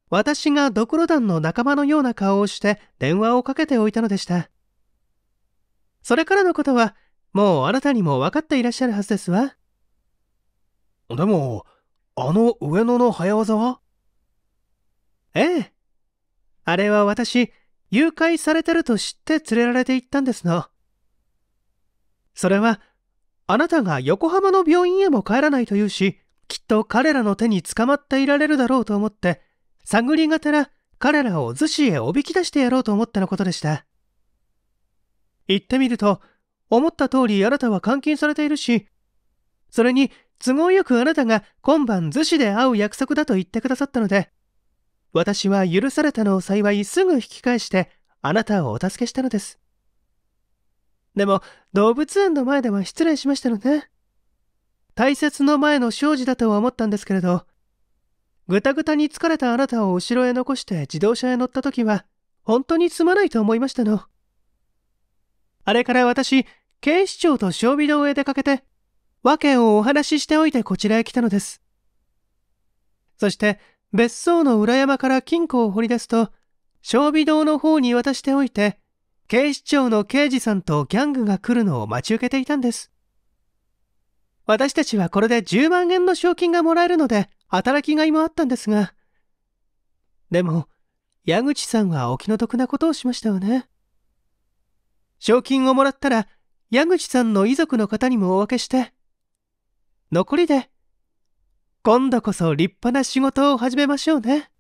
私がドクロ団の仲間のような顔をして電話をかけておいたのでした。それからのことは、もうあなたにも分かっていらっしゃるはずですわ。でも、あの上野の早技はええ。あれは私、誘拐されてると知って連れられて行ったんですの。それは、あなたが横浜の病院へも帰らないというし、きっと彼らの手に捕まっていられるだろうと思って、探りがてら彼らを逗子へおびき出してやろうと思ってのことでした。言ってみると、思った通りあなたは監禁されているし、それに都合よくあなたが今晩逗子で会う約束だと言ってくださったので、私は許されたのを幸いすぐ引き返して、あなたをお助けしたのです。でも、動物園の前では失礼しましたのね。大切の前の障子だとは思ったんですけれど、ぐたぐたに疲れたあなたを後ろへ残して自動車へ乗った時は、本当にすまないと思いましたの。あれから私、警視庁と小微堂へ出かけて、訳をお話ししておいてこちらへ来たのです。そして、別荘の裏山から金庫を掘り出すと、小美堂の方に渡しておいて、警視庁の刑事さんとギャングが来るのを待ち受けていたんです。私たちはこれで10万円の賞金がもらえるので、働きがいもあったんですが。でも、矢口さんはお気の毒なことをしましたわね。賞金をもらったら、矢口さんの遺族の方にもお分けして、残りで今度こそ立派な仕事を始めましょうね。